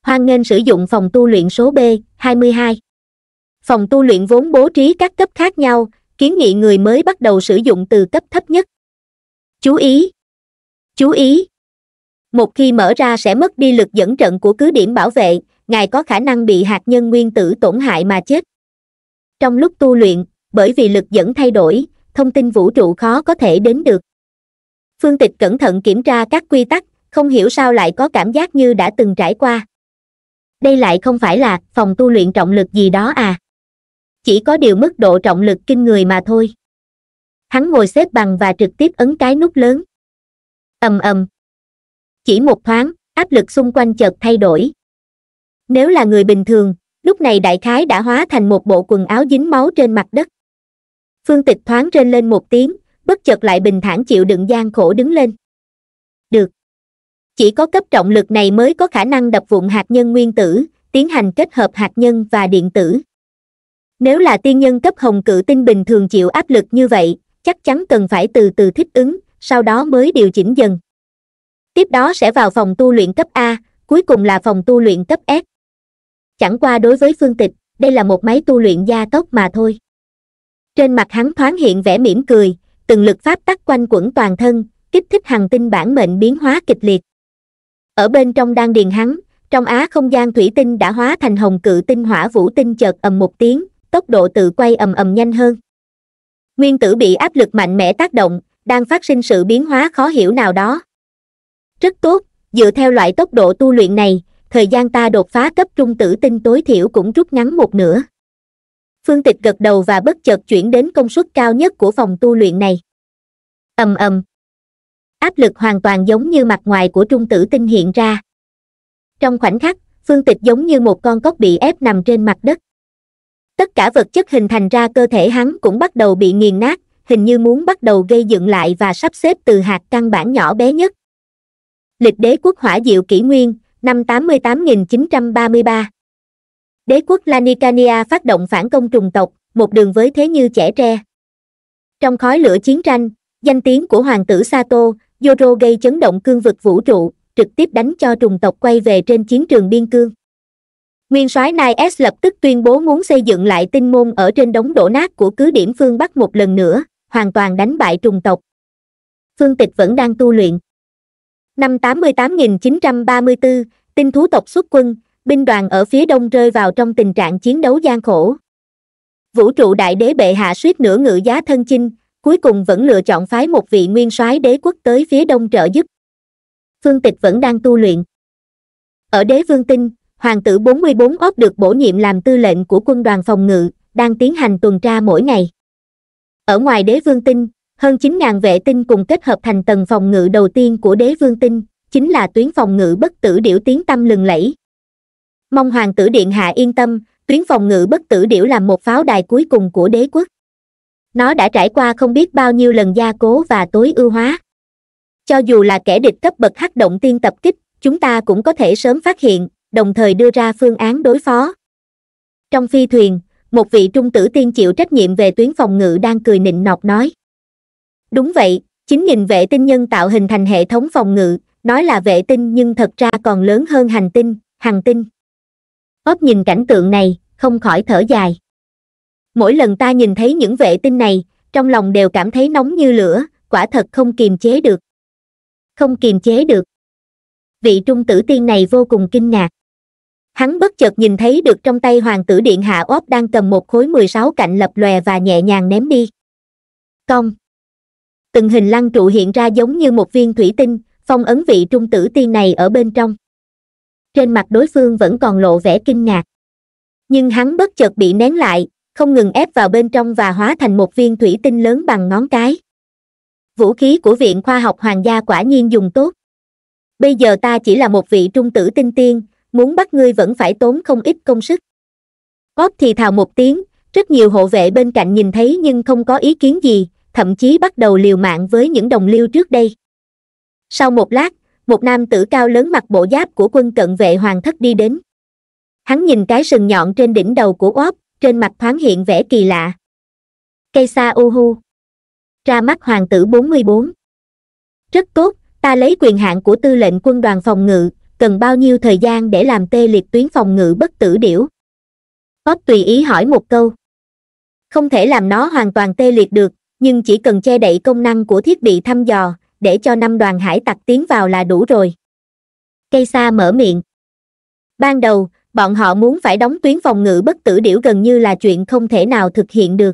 hoan nghênh sử dụng phòng tu luyện số b 22. phòng tu luyện vốn bố trí các cấp khác nhau kiến nghị người mới bắt đầu sử dụng từ cấp thấp nhất chú ý chú ý một khi mở ra sẽ mất đi lực dẫn trận của cứ điểm bảo vệ ngài có khả năng bị hạt nhân nguyên tử tổn hại mà chết trong lúc tu luyện bởi vì lực dẫn thay đổi thông tin vũ trụ khó có thể đến được phương tịch cẩn thận kiểm tra các quy tắc không hiểu sao lại có cảm giác như đã từng trải qua đây lại không phải là phòng tu luyện trọng lực gì đó à chỉ có điều mức độ trọng lực kinh người mà thôi hắn ngồi xếp bằng và trực tiếp ấn cái nút lớn ầm ầm chỉ một thoáng áp lực xung quanh chợt thay đổi nếu là người bình thường lúc này đại khái đã hóa thành một bộ quần áo dính máu trên mặt đất Phương Tịch thoáng rên lên một tiếng, bất chợt lại bình thản chịu đựng gian khổ đứng lên. Được. Chỉ có cấp trọng lực này mới có khả năng đập vụn hạt nhân nguyên tử, tiến hành kết hợp hạt nhân và điện tử. Nếu là tiên nhân cấp hồng cự tinh bình thường chịu áp lực như vậy, chắc chắn cần phải từ từ thích ứng, sau đó mới điều chỉnh dần. Tiếp đó sẽ vào phòng tu luyện cấp A, cuối cùng là phòng tu luyện cấp S. Chẳng qua đối với phương tịch, đây là một máy tu luyện gia tốc mà thôi trên mặt hắn thoáng hiện vẻ mỉm cười từng lực pháp tắc quanh quẩn toàn thân kích thích hàng tinh bản mệnh biến hóa kịch liệt ở bên trong đan điền hắn trong á không gian thủy tinh đã hóa thành hồng cự tinh hỏa vũ tinh chợt ầm một tiếng tốc độ tự quay ầm ầm nhanh hơn nguyên tử bị áp lực mạnh mẽ tác động đang phát sinh sự biến hóa khó hiểu nào đó rất tốt dựa theo loại tốc độ tu luyện này thời gian ta đột phá cấp trung tử tinh tối thiểu cũng rút ngắn một nửa phương tịch gật đầu và bất chợt chuyển đến công suất cao nhất của phòng tu luyện này ầm ầm áp lực hoàn toàn giống như mặt ngoài của trung tử tinh hiện ra trong khoảnh khắc phương tịch giống như một con cóc bị ép nằm trên mặt đất tất cả vật chất hình thành ra cơ thể hắn cũng bắt đầu bị nghiền nát hình như muốn bắt đầu gây dựng lại và sắp xếp từ hạt căn bản nhỏ bé nhất lịch đế quốc hỏa diệu kỷ nguyên năm 88.933 Đế quốc Lanikania phát động phản công trùng tộc, một đường với thế như trẻ tre. Trong khói lửa chiến tranh, danh tiếng của hoàng tử Sato, Yoro gây chấn động cương vực vũ trụ, trực tiếp đánh cho trùng tộc quay về trên chiến trường biên cương. Nguyên soái Nai S lập tức tuyên bố muốn xây dựng lại tinh môn ở trên đống đổ nát của cứ điểm phương Bắc một lần nữa, hoàn toàn đánh bại trùng tộc. Phương Tịch vẫn đang tu luyện. Năm 88.934, tinh thú tộc xuất quân, binh đoàn ở phía đông rơi vào trong tình trạng chiến đấu gian khổ vũ trụ đại đế bệ hạ suýt nửa ngự giá thân chinh cuối cùng vẫn lựa chọn phái một vị nguyên soái đế quốc tới phía đông trợ giúp phương tịch vẫn đang tu luyện ở đế vương tinh hoàng tử 44 ốc được bổ nhiệm làm tư lệnh của quân đoàn phòng ngự đang tiến hành tuần tra mỗi ngày ở ngoài đế vương tinh hơn 9.000 vệ tinh cùng kết hợp thành tầng phòng ngự đầu tiên của đế vương tinh chính là tuyến phòng ngự bất tử điểu tiếng tâm lừng lẫy mong hoàng tử điện hạ yên tâm tuyến phòng ngự bất tử điểu làm một pháo đài cuối cùng của đế quốc nó đã trải qua không biết bao nhiêu lần gia cố và tối ưu hóa cho dù là kẻ địch cấp bậc hắc động tiên tập kích chúng ta cũng có thể sớm phát hiện đồng thời đưa ra phương án đối phó trong phi thuyền một vị trung tử tiên chịu trách nhiệm về tuyến phòng ngự đang cười nịnh nọt nói đúng vậy chính nghìn vệ tinh nhân tạo hình thành hệ thống phòng ngự nói là vệ tinh nhưng thật ra còn lớn hơn hành tinh hành tinh óp nhìn cảnh tượng này không khỏi thở dài mỗi lần ta nhìn thấy những vệ tinh này trong lòng đều cảm thấy nóng như lửa quả thật không kiềm chế được không kiềm chế được vị trung tử tiên này vô cùng kinh ngạc hắn bất chợt nhìn thấy được trong tay hoàng tử điện hạ óp đang cầm một khối mười sáu cạnh lập lòe và nhẹ nhàng ném đi Công. từng hình lăng trụ hiện ra giống như một viên thủy tinh phong ấn vị trung tử tiên này ở bên trong trên mặt đối phương vẫn còn lộ vẻ kinh ngạc nhưng hắn bất chợt bị nén lại không ngừng ép vào bên trong và hóa thành một viên thủy tinh lớn bằng ngón cái vũ khí của viện khoa học hoàng gia quả nhiên dùng tốt bây giờ ta chỉ là một vị trung tử tinh tiên muốn bắt ngươi vẫn phải tốn không ít công sức bóp thì thào một tiếng rất nhiều hộ vệ bên cạnh nhìn thấy nhưng không có ý kiến gì thậm chí bắt đầu liều mạng với những đồng liêu trước đây sau một lát một nam tử cao lớn mặc bộ giáp của quân cận vệ hoàng thất đi đến hắn nhìn cái sừng nhọn trên đỉnh đầu của óp trên mặt thoáng hiện vẻ kỳ lạ cây sa uhu ra mắt hoàng tử 44. rất tốt ta lấy quyền hạn của tư lệnh quân đoàn phòng ngự cần bao nhiêu thời gian để làm tê liệt tuyến phòng ngự bất tử điểu óp tùy ý hỏi một câu không thể làm nó hoàn toàn tê liệt được nhưng chỉ cần che đậy công năng của thiết bị thăm dò để cho năm đoàn hải tặc tiến vào là đủ rồi cây xa mở miệng ban đầu bọn họ muốn phải đóng tuyến phòng ngự bất tử điểu gần như là chuyện không thể nào thực hiện được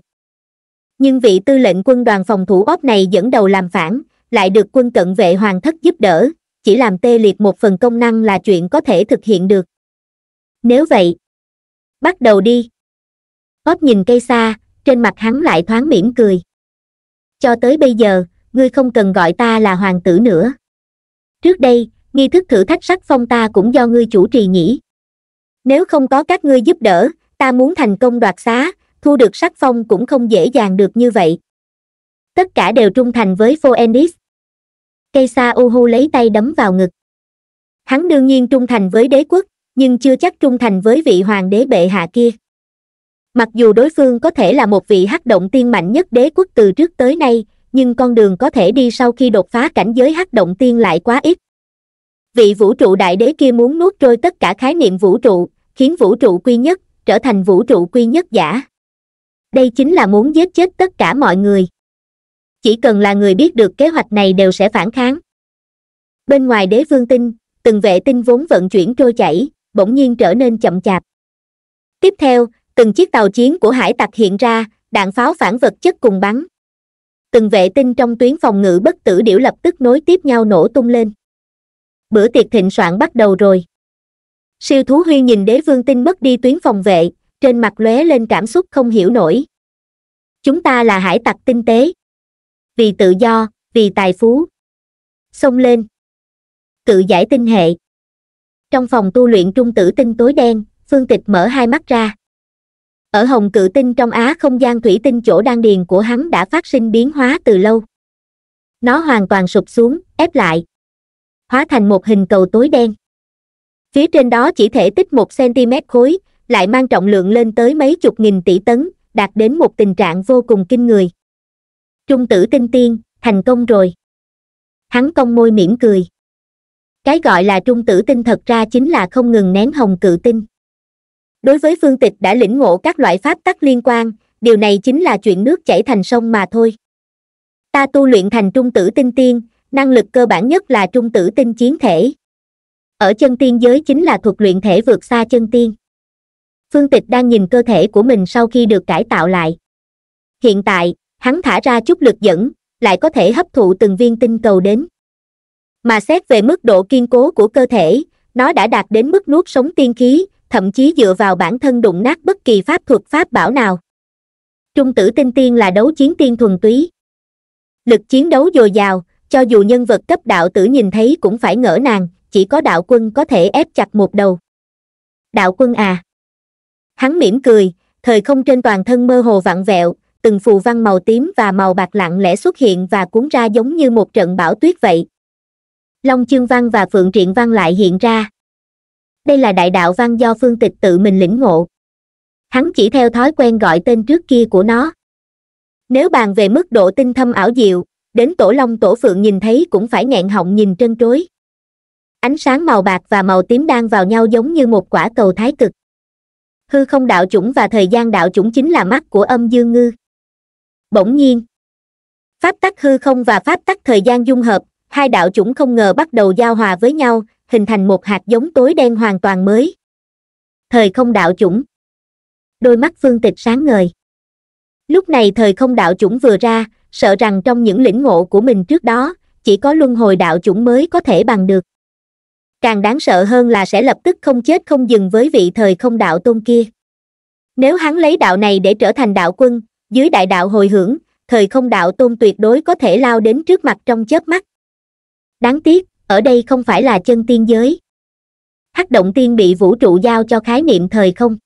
nhưng vị tư lệnh quân đoàn phòng thủ ốp này dẫn đầu làm phản lại được quân cận vệ hoàng thất giúp đỡ chỉ làm tê liệt một phần công năng là chuyện có thể thực hiện được nếu vậy bắt đầu đi ốp nhìn cây xa trên mặt hắn lại thoáng mỉm cười cho tới bây giờ ngươi không cần gọi ta là hoàng tử nữa trước đây nghi thức thử thách sắc phong ta cũng do ngươi chủ trì nhỉ nếu không có các ngươi giúp đỡ ta muốn thành công đoạt xá thu được sắc phong cũng không dễ dàng được như vậy tất cả đều trung thành với phoenix cây sa uhu lấy tay đấm vào ngực hắn đương nhiên trung thành với đế quốc nhưng chưa chắc trung thành với vị hoàng đế bệ hạ kia mặc dù đối phương có thể là một vị hắc động tiên mạnh nhất đế quốc từ trước tới nay nhưng con đường có thể đi sau khi đột phá cảnh giới hắc động tiên lại quá ít vị vũ trụ đại đế kia muốn nuốt trôi tất cả khái niệm vũ trụ khiến vũ trụ quy nhất trở thành vũ trụ quy nhất giả đây chính là muốn giết chết tất cả mọi người chỉ cần là người biết được kế hoạch này đều sẽ phản kháng bên ngoài đế vương tinh từng vệ tinh vốn vận chuyển trôi chảy bỗng nhiên trở nên chậm chạp tiếp theo từng chiếc tàu chiến của hải tặc hiện ra đạn pháo phản vật chất cùng bắn từng vệ tinh trong tuyến phòng ngự bất tử điểu lập tức nối tiếp nhau nổ tung lên bữa tiệc thịnh soạn bắt đầu rồi siêu thú huy nhìn đế vương tinh mất đi tuyến phòng vệ trên mặt lóe lên cảm xúc không hiểu nổi chúng ta là hải tặc tinh tế vì tự do vì tài phú xông lên cự giải tinh hệ trong phòng tu luyện trung tử tinh tối đen phương tịch mở hai mắt ra ở hồng cự tinh trong á không gian thủy tinh chỗ đan điền của hắn đã phát sinh biến hóa từ lâu nó hoàn toàn sụp xuống ép lại hóa thành một hình cầu tối đen phía trên đó chỉ thể tích một cm khối lại mang trọng lượng lên tới mấy chục nghìn tỷ tấn đạt đến một tình trạng vô cùng kinh người trung tử tinh tiên thành công rồi hắn cong môi mỉm cười cái gọi là trung tử tinh thật ra chính là không ngừng nén hồng cự tinh đối với phương tịch đã lĩnh ngộ các loại pháp tắc liên quan điều này chính là chuyện nước chảy thành sông mà thôi ta tu luyện thành trung tử tinh tiên năng lực cơ bản nhất là trung tử tinh chiến thể ở chân tiên giới chính là thuật luyện thể vượt xa chân tiên phương tịch đang nhìn cơ thể của mình sau khi được cải tạo lại hiện tại hắn thả ra chút lực dẫn lại có thể hấp thụ từng viên tinh cầu đến mà xét về mức độ kiên cố của cơ thể nó đã đạt đến mức nuốt sống tiên khí thậm chí dựa vào bản thân đụng nát bất kỳ pháp thuật pháp bảo nào trung tử tinh tiên là đấu chiến tiên thuần túy lực chiến đấu dồi dào cho dù nhân vật cấp đạo tử nhìn thấy cũng phải ngỡ nàng chỉ có đạo quân có thể ép chặt một đầu đạo quân à hắn mỉm cười thời không trên toàn thân mơ hồ vặn vẹo từng phù văn màu tím và màu bạc lặng lẽ xuất hiện và cuốn ra giống như một trận bão tuyết vậy long chương văn và phượng triện văn lại hiện ra đây là đại đạo văn do phương tịch tự mình lĩnh ngộ hắn chỉ theo thói quen gọi tên trước kia của nó nếu bàn về mức độ tinh thâm ảo diệu đến tổ long tổ phượng nhìn thấy cũng phải nghẹn họng nhìn trân trối ánh sáng màu bạc và màu tím đang vào nhau giống như một quả cầu thái cực hư không đạo chủng và thời gian đạo chủng chính là mắt của âm dương ngư bỗng nhiên pháp tắc hư không và pháp tắc thời gian dung hợp hai đạo chủng không ngờ bắt đầu giao hòa với nhau hình thành một hạt giống tối đen hoàn toàn mới thời không đạo chủng đôi mắt phương tịch sáng ngời lúc này thời không đạo chủng vừa ra sợ rằng trong những lĩnh ngộ của mình trước đó chỉ có luân hồi đạo chủng mới có thể bằng được càng đáng sợ hơn là sẽ lập tức không chết không dừng với vị thời không đạo tôn kia nếu hắn lấy đạo này để trở thành đạo quân dưới đại đạo hồi hưởng thời không đạo tôn tuyệt đối có thể lao đến trước mặt trong chớp mắt đáng tiếc ở đây không phải là chân tiên giới hắc động tiên bị vũ trụ giao cho khái niệm thời không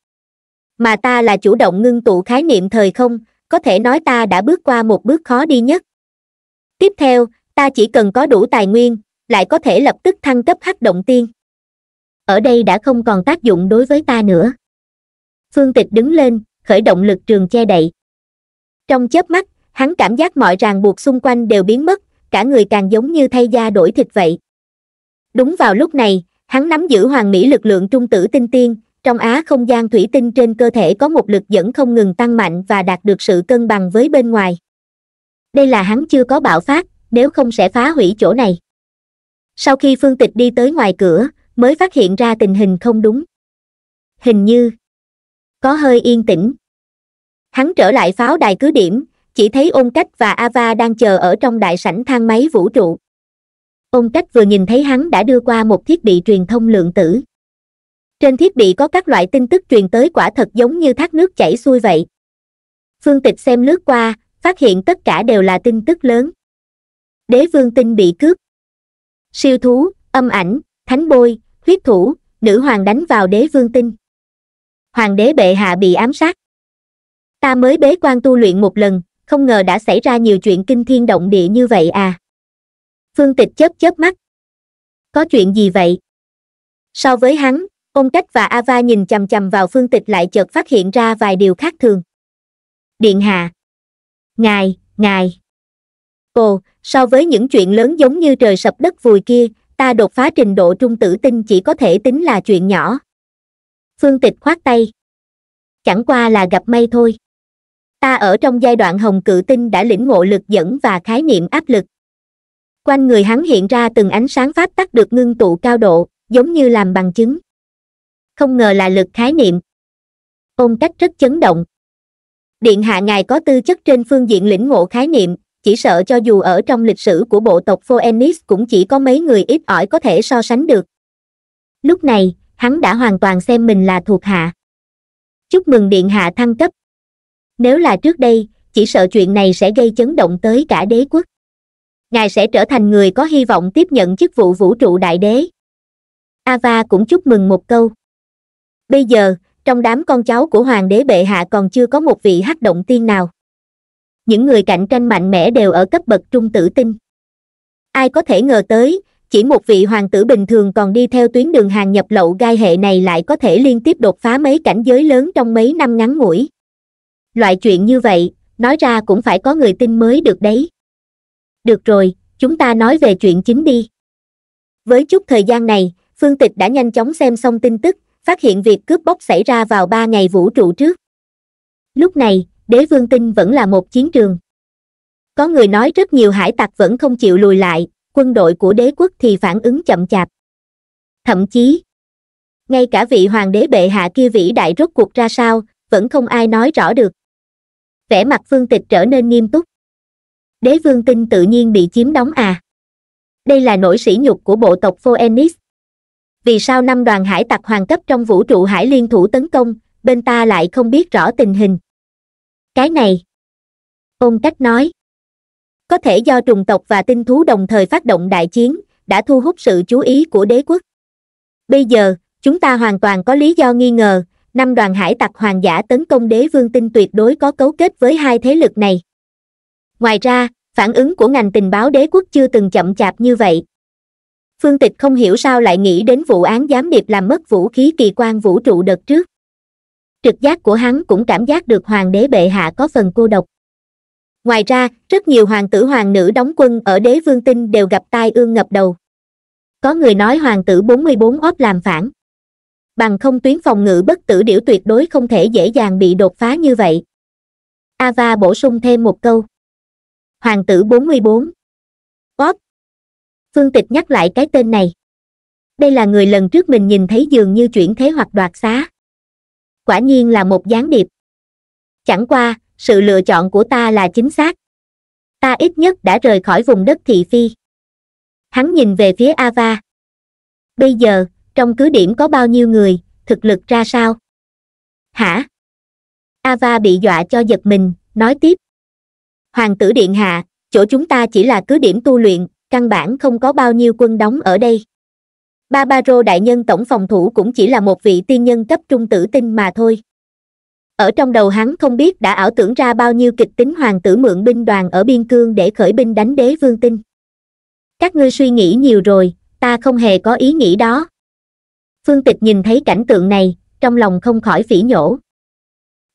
mà ta là chủ động ngưng tụ khái niệm thời không có thể nói ta đã bước qua một bước khó đi nhất tiếp theo ta chỉ cần có đủ tài nguyên lại có thể lập tức thăng cấp hắc động tiên ở đây đã không còn tác dụng đối với ta nữa phương tịch đứng lên khởi động lực trường che đậy trong chớp mắt hắn cảm giác mọi ràng buộc xung quanh đều biến mất cả người càng giống như thay da đổi thịt vậy đúng vào lúc này hắn nắm giữ hoàng mỹ lực lượng trung tử tinh tiên trong á không gian thủy tinh trên cơ thể có một lực dẫn không ngừng tăng mạnh và đạt được sự cân bằng với bên ngoài đây là hắn chưa có bạo phát nếu không sẽ phá hủy chỗ này sau khi phương tịch đi tới ngoài cửa mới phát hiện ra tình hình không đúng hình như có hơi yên tĩnh hắn trở lại pháo đài cứ điểm chỉ thấy ôn cách và ava đang chờ ở trong đại sảnh thang máy vũ trụ ông cách vừa nhìn thấy hắn đã đưa qua một thiết bị truyền thông lượng tử trên thiết bị có các loại tin tức truyền tới quả thật giống như thác nước chảy xuôi vậy phương tịch xem lướt qua phát hiện tất cả đều là tin tức lớn đế vương tinh bị cướp siêu thú âm ảnh thánh bôi huyết thủ nữ hoàng đánh vào đế vương tinh hoàng đế bệ hạ bị ám sát ta mới bế quan tu luyện một lần không ngờ đã xảy ra nhiều chuyện kinh thiên động địa như vậy à phương tịch chớp chớp mắt có chuyện gì vậy so với hắn ông cách và ava nhìn chằm chằm vào phương tịch lại chợt phát hiện ra vài điều khác thường điện hạ ngài ngài cô, so với những chuyện lớn giống như trời sập đất vùi kia ta đột phá trình độ trung tử tinh chỉ có thể tính là chuyện nhỏ phương tịch khoát tay chẳng qua là gặp may thôi ta ở trong giai đoạn hồng cự tinh đã lĩnh ngộ lực dẫn và khái niệm áp lực quanh người hắn hiện ra từng ánh sáng pháp tắc được ngưng tụ cao độ giống như làm bằng chứng không ngờ là lực khái niệm ôm cách rất chấn động điện hạ ngài có tư chất trên phương diện lĩnh ngộ khái niệm chỉ sợ cho dù ở trong lịch sử của bộ tộc phoenix cũng chỉ có mấy người ít ỏi có thể so sánh được lúc này hắn đã hoàn toàn xem mình là thuộc hạ chúc mừng điện hạ thăng cấp nếu là trước đây chỉ sợ chuyện này sẽ gây chấn động tới cả đế quốc ngài sẽ trở thành người có hy vọng tiếp nhận chức vụ vũ trụ đại đế ava cũng chúc mừng một câu bây giờ trong đám con cháu của hoàng đế bệ hạ còn chưa có một vị hắc động tiên nào những người cạnh tranh mạnh mẽ đều ở cấp bậc trung tử tinh ai có thể ngờ tới chỉ một vị hoàng tử bình thường còn đi theo tuyến đường hàng nhập lậu gai hệ này lại có thể liên tiếp đột phá mấy cảnh giới lớn trong mấy năm ngắn ngủi loại chuyện như vậy nói ra cũng phải có người tin mới được đấy được rồi chúng ta nói về chuyện chính đi với chút thời gian này phương tịch đã nhanh chóng xem xong tin tức phát hiện việc cướp bóc xảy ra vào ba ngày vũ trụ trước lúc này đế vương tinh vẫn là một chiến trường có người nói rất nhiều hải tặc vẫn không chịu lùi lại quân đội của đế quốc thì phản ứng chậm chạp thậm chí ngay cả vị hoàng đế bệ hạ kia vĩ đại rốt cuộc ra sao vẫn không ai nói rõ được vẻ mặt phương tịch trở nên nghiêm túc đế vương tinh tự nhiên bị chiếm đóng à đây là nỗi sỉ nhục của bộ tộc phoenix vì sao năm đoàn hải tặc hoàng cấp trong vũ trụ hải liên thủ tấn công bên ta lại không biết rõ tình hình cái này ông cách nói có thể do trùng tộc và tinh thú đồng thời phát động đại chiến đã thu hút sự chú ý của đế quốc bây giờ chúng ta hoàn toàn có lý do nghi ngờ năm đoàn hải tặc hoàng giả tấn công đế vương tinh tuyệt đối có cấu kết với hai thế lực này ngoài ra phản ứng của ngành tình báo đế quốc chưa từng chậm chạp như vậy phương tịch không hiểu sao lại nghĩ đến vụ án giám điệp làm mất vũ khí kỳ quan vũ trụ đợt trước trực giác của hắn cũng cảm giác được hoàng đế bệ hạ có phần cô độc ngoài ra rất nhiều hoàng tử hoàng nữ đóng quân ở đế vương tinh đều gặp tai ương ngập đầu có người nói hoàng tử 44 óp làm phản bằng không tuyến phòng ngự bất tử điểu tuyệt đối không thể dễ dàng bị đột phá như vậy ava bổ sung thêm một câu hoàng tử bốn mươi bốn óp phương tịch nhắc lại cái tên này đây là người lần trước mình nhìn thấy dường như chuyển thế hoặc đoạt xá quả nhiên là một gián điệp chẳng qua sự lựa chọn của ta là chính xác ta ít nhất đã rời khỏi vùng đất thị phi hắn nhìn về phía ava bây giờ trong cứ điểm có bao nhiêu người thực lực ra sao hả ava bị dọa cho giật mình nói tiếp hoàng tử điện hạ chỗ chúng ta chỉ là cứ điểm tu luyện căn bản không có bao nhiêu quân đóng ở đây ba ba đại nhân tổng phòng thủ cũng chỉ là một vị tiên nhân cấp trung tử tinh mà thôi ở trong đầu hắn không biết đã ảo tưởng ra bao nhiêu kịch tính hoàng tử mượn binh đoàn ở biên cương để khởi binh đánh đế vương tinh các ngươi suy nghĩ nhiều rồi ta không hề có ý nghĩ đó phương tịch nhìn thấy cảnh tượng này trong lòng không khỏi phỉ nhổ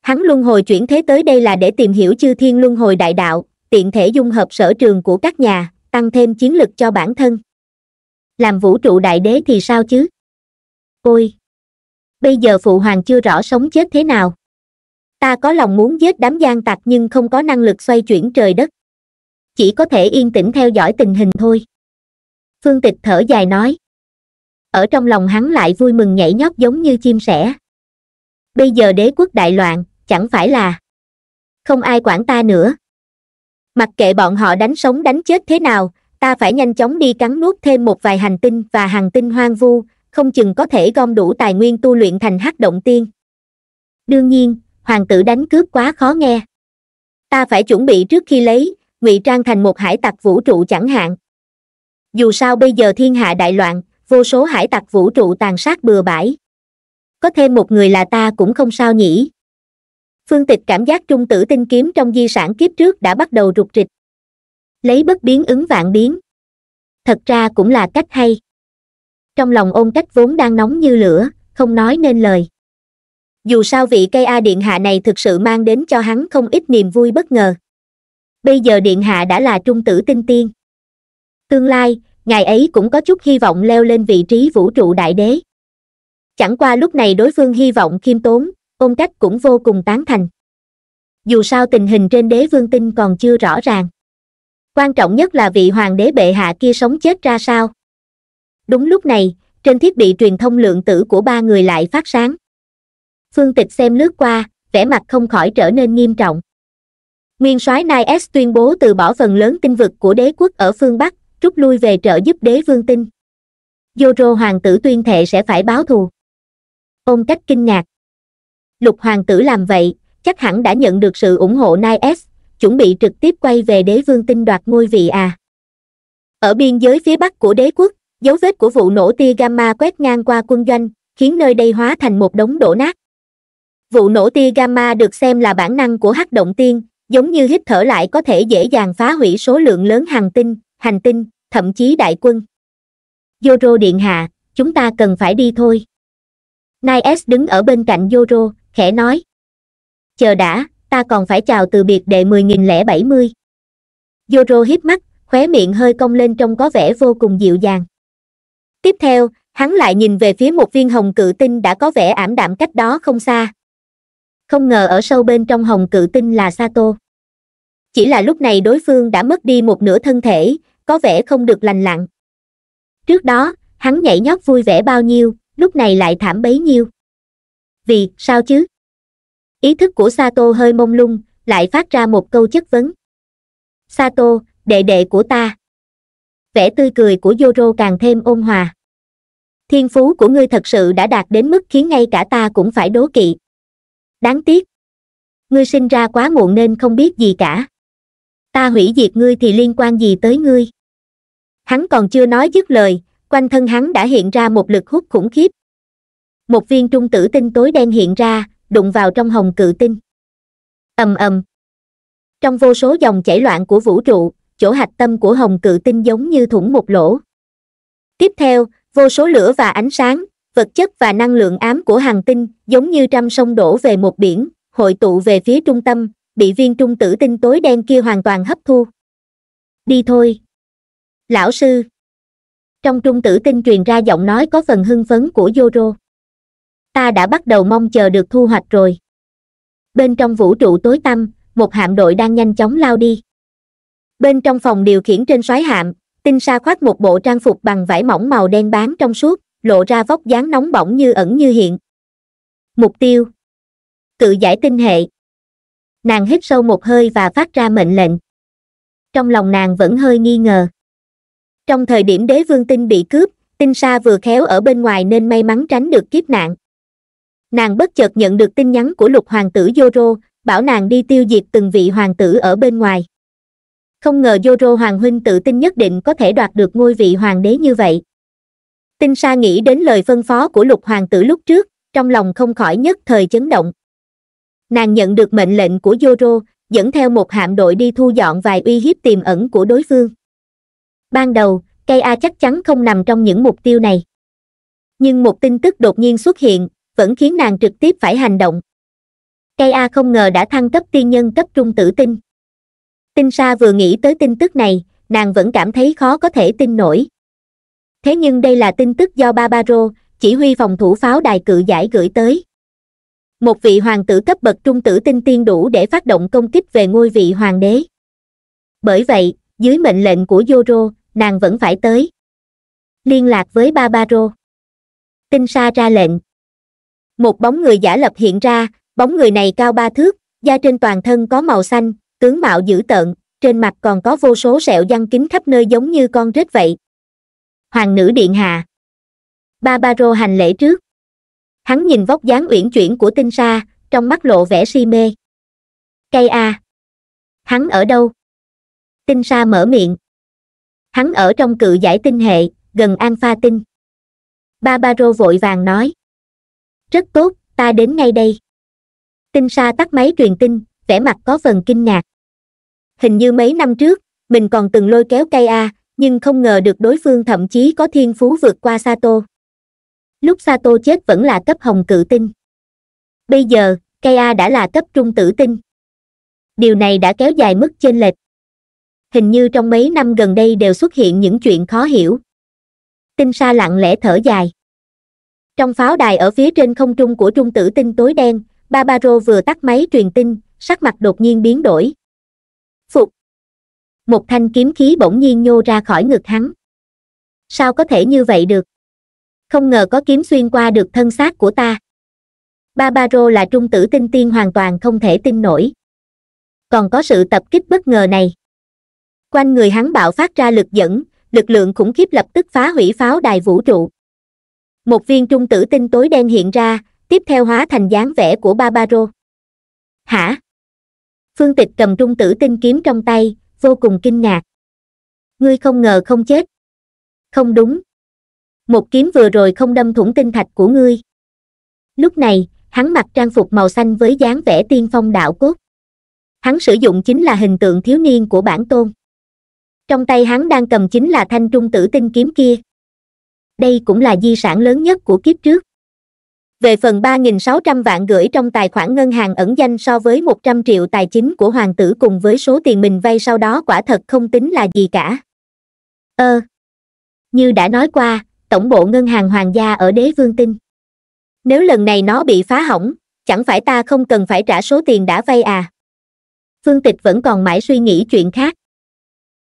hắn luân hồi chuyển thế tới đây là để tìm hiểu chư thiên luân hồi đại đạo tiện thể dung hợp sở trường của các nhà tăng thêm chiến lực cho bản thân làm vũ trụ đại đế thì sao chứ ôi bây giờ phụ hoàng chưa rõ sống chết thế nào ta có lòng muốn giết đám gian tặc nhưng không có năng lực xoay chuyển trời đất chỉ có thể yên tĩnh theo dõi tình hình thôi phương tịch thở dài nói ở trong lòng hắn lại vui mừng nhảy nhót giống như chim sẻ bây giờ đế quốc đại loạn chẳng phải là không ai quản ta nữa mặc kệ bọn họ đánh sống đánh chết thế nào ta phải nhanh chóng đi cắn nuốt thêm một vài hành tinh và hành tinh hoang vu không chừng có thể gom đủ tài nguyên tu luyện thành hắc động tiên đương nhiên hoàng tử đánh cướp quá khó nghe ta phải chuẩn bị trước khi lấy ngụy trang thành một hải tặc vũ trụ chẳng hạn dù sao bây giờ thiên hạ đại loạn vô số hải tặc vũ trụ tàn sát bừa bãi có thêm một người là ta cũng không sao nhỉ phương tịch cảm giác trung tử tinh kiếm trong di sản kiếp trước đã bắt đầu rụt rịch lấy bất biến ứng vạn biến thật ra cũng là cách hay trong lòng ôn cách vốn đang nóng như lửa không nói nên lời dù sao vị cây a điện hạ này thực sự mang đến cho hắn không ít niềm vui bất ngờ bây giờ điện hạ đã là trung tử tinh tiên tương lai ngài ấy cũng có chút hy vọng leo lên vị trí vũ trụ đại đế chẳng qua lúc này đối phương hy vọng khiêm tốn ôn cách cũng vô cùng tán thành dù sao tình hình trên đế vương tinh còn chưa rõ ràng quan trọng nhất là vị hoàng đế bệ hạ kia sống chết ra sao đúng lúc này trên thiết bị truyền thông lượng tử của ba người lại phát sáng phương tịch xem lướt qua vẻ mặt không khỏi trở nên nghiêm trọng nguyên soái nai s tuyên bố từ bỏ phần lớn tinh vực của đế quốc ở phương bắc rút lui về trợ giúp đế vương tinh dô hoàng tử tuyên thệ sẽ phải báo thù Ông cách kinh ngạc lục hoàng tử làm vậy chắc hẳn đã nhận được sự ủng hộ Nai S, chuẩn bị trực tiếp quay về đế vương tinh đoạt ngôi vị à ở biên giới phía bắc của đế quốc dấu vết của vụ nổ tia gamma quét ngang qua quân doanh khiến nơi đây hóa thành một đống đổ nát vụ nổ tia gamma được xem là bản năng của hắc động tiên giống như hít thở lại có thể dễ dàng phá hủy số lượng lớn hàng tinh hành tinh thậm chí đại quân Yoro điện hạ chúng ta cần phải đi thôi Nai S đứng ở bên cạnh Yoro khẽ nói chờ đã ta còn phải chào từ biệt đệ mười nghìn lẻ bảy mươi Yoro hiếp mắt khóe miệng hơi cong lên trông có vẻ vô cùng dịu dàng tiếp theo hắn lại nhìn về phía một viên hồng cự tinh đã có vẻ ảm đạm cách đó không xa không ngờ ở sâu bên trong hồng cự tinh là sato chỉ là lúc này đối phương đã mất đi một nửa thân thể có vẻ không được lành lặng trước đó hắn nhảy nhót vui vẻ bao nhiêu lúc này lại thảm bấy nhiêu vì sao chứ? Ý thức của Sato hơi mông lung, lại phát ra một câu chất vấn. Sato, đệ đệ của ta. Vẻ tươi cười của Yoro càng thêm ôn hòa. Thiên phú của ngươi thật sự đã đạt đến mức khiến ngay cả ta cũng phải đố kỵ. Đáng tiếc. Ngươi sinh ra quá muộn nên không biết gì cả. Ta hủy diệt ngươi thì liên quan gì tới ngươi? Hắn còn chưa nói dứt lời, quanh thân hắn đã hiện ra một lực hút khủng khiếp, một viên trung tử tinh tối đen hiện ra đụng vào trong hồng cự tinh ầm ầm trong vô số dòng chảy loạn của vũ trụ chỗ hạch tâm của hồng cự tinh giống như thủng một lỗ tiếp theo vô số lửa và ánh sáng vật chất và năng lượng ám của hàng tinh giống như trăm sông đổ về một biển hội tụ về phía trung tâm bị viên trung tử tinh tối đen kia hoàn toàn hấp thu đi thôi lão sư trong trung tử tinh truyền ra giọng nói có phần hưng phấn của Yoro ta đã bắt đầu mong chờ được thu hoạch rồi bên trong vũ trụ tối tăm một hạm đội đang nhanh chóng lao đi bên trong phòng điều khiển trên soái hạm tinh sa khoác một bộ trang phục bằng vải mỏng màu đen bám trong suốt lộ ra vóc dáng nóng bỏng như ẩn như hiện mục tiêu cự giải tinh hệ nàng hít sâu một hơi và phát ra mệnh lệnh trong lòng nàng vẫn hơi nghi ngờ trong thời điểm đế vương tinh bị cướp tinh sa vừa khéo ở bên ngoài nên may mắn tránh được kiếp nạn nàng bất chợt nhận được tin nhắn của lục hoàng tử zoro bảo nàng đi tiêu diệt từng vị hoàng tử ở bên ngoài. Không ngờ zoro hoàng huynh tự tin nhất định có thể đoạt được ngôi vị hoàng đế như vậy. Tinh Sa nghĩ đến lời phân phó của lục hoàng tử lúc trước, trong lòng không khỏi nhất thời chấn động. Nàng nhận được mệnh lệnh của zoro dẫn theo một hạm đội đi thu dọn vài uy hiếp tiềm ẩn của đối phương. Ban đầu, cây A chắc chắn không nằm trong những mục tiêu này. Nhưng một tin tức đột nhiên xuất hiện, vẫn khiến nàng trực tiếp phải hành động cây a không ngờ đã thăng cấp tiên nhân cấp trung tử tinh tinh sa vừa nghĩ tới tin tức này nàng vẫn cảm thấy khó có thể tin nổi thế nhưng đây là tin tức do babaro chỉ huy phòng thủ pháo đài cự giải gửi tới một vị hoàng tử cấp bậc trung tử tinh tiên đủ để phát động công kích về ngôi vị hoàng đế bởi vậy dưới mệnh lệnh của Yoro, nàng vẫn phải tới liên lạc với babaro tinh sa ra lệnh một bóng người giả lập hiện ra bóng người này cao ba thước da trên toàn thân có màu xanh tướng mạo dữ tợn trên mặt còn có vô số sẹo răng kính khắp nơi giống như con rết vậy hoàng nữ điện hạ ba ba rô hành lễ trước hắn nhìn vóc dáng uyển chuyển của tinh sa trong mắt lộ vẻ si mê cây a hắn ở đâu tinh sa mở miệng hắn ở trong cự giải tinh hệ gần an pha tinh ba ba rô vội vàng nói rất tốt ta đến ngay đây tinh sa tắt máy truyền tin vẻ mặt có phần kinh ngạc hình như mấy năm trước mình còn từng lôi kéo cây a nhưng không ngờ được đối phương thậm chí có thiên phú vượt qua sato lúc sato chết vẫn là cấp hồng cự tinh bây giờ cây a đã là cấp trung tử tinh điều này đã kéo dài mức chênh lệch hình như trong mấy năm gần đây đều xuất hiện những chuyện khó hiểu tinh sa lặng lẽ thở dài trong pháo đài ở phía trên không trung của trung tử tinh tối đen babaro vừa tắt máy truyền tin sắc mặt đột nhiên biến đổi phục một thanh kiếm khí bỗng nhiên nhô ra khỏi ngực hắn sao có thể như vậy được không ngờ có kiếm xuyên qua được thân xác của ta babaro là trung tử tinh tiên hoàn toàn không thể tin nổi còn có sự tập kích bất ngờ này quanh người hắn bạo phát ra lực dẫn lực lượng khủng khiếp lập tức phá hủy pháo đài vũ trụ một viên trung tử tinh tối đen hiện ra tiếp theo hóa thành dáng vẻ của barbaro hả phương tịch cầm trung tử tinh kiếm trong tay vô cùng kinh ngạc ngươi không ngờ không chết không đúng một kiếm vừa rồi không đâm thủng tinh thạch của ngươi lúc này hắn mặc trang phục màu xanh với dáng vẻ tiên phong đạo cốt hắn sử dụng chính là hình tượng thiếu niên của bản tôn trong tay hắn đang cầm chính là thanh trung tử tinh kiếm kia đây cũng là di sản lớn nhất của kiếp trước về phần 3.600 vạn gửi trong tài khoản ngân hàng ẩn danh so với 100 triệu tài chính của hoàng tử cùng với số tiền mình vay sau đó quả thật không tính là gì cả. Ơ. Ờ, như đã nói qua, tổng bộ ngân hàng hoàng gia ở đế vương tinh. Nếu lần này nó bị phá hỏng, chẳng phải ta không cần phải trả số tiền đã vay à? Phương Tịch vẫn còn mãi suy nghĩ chuyện khác.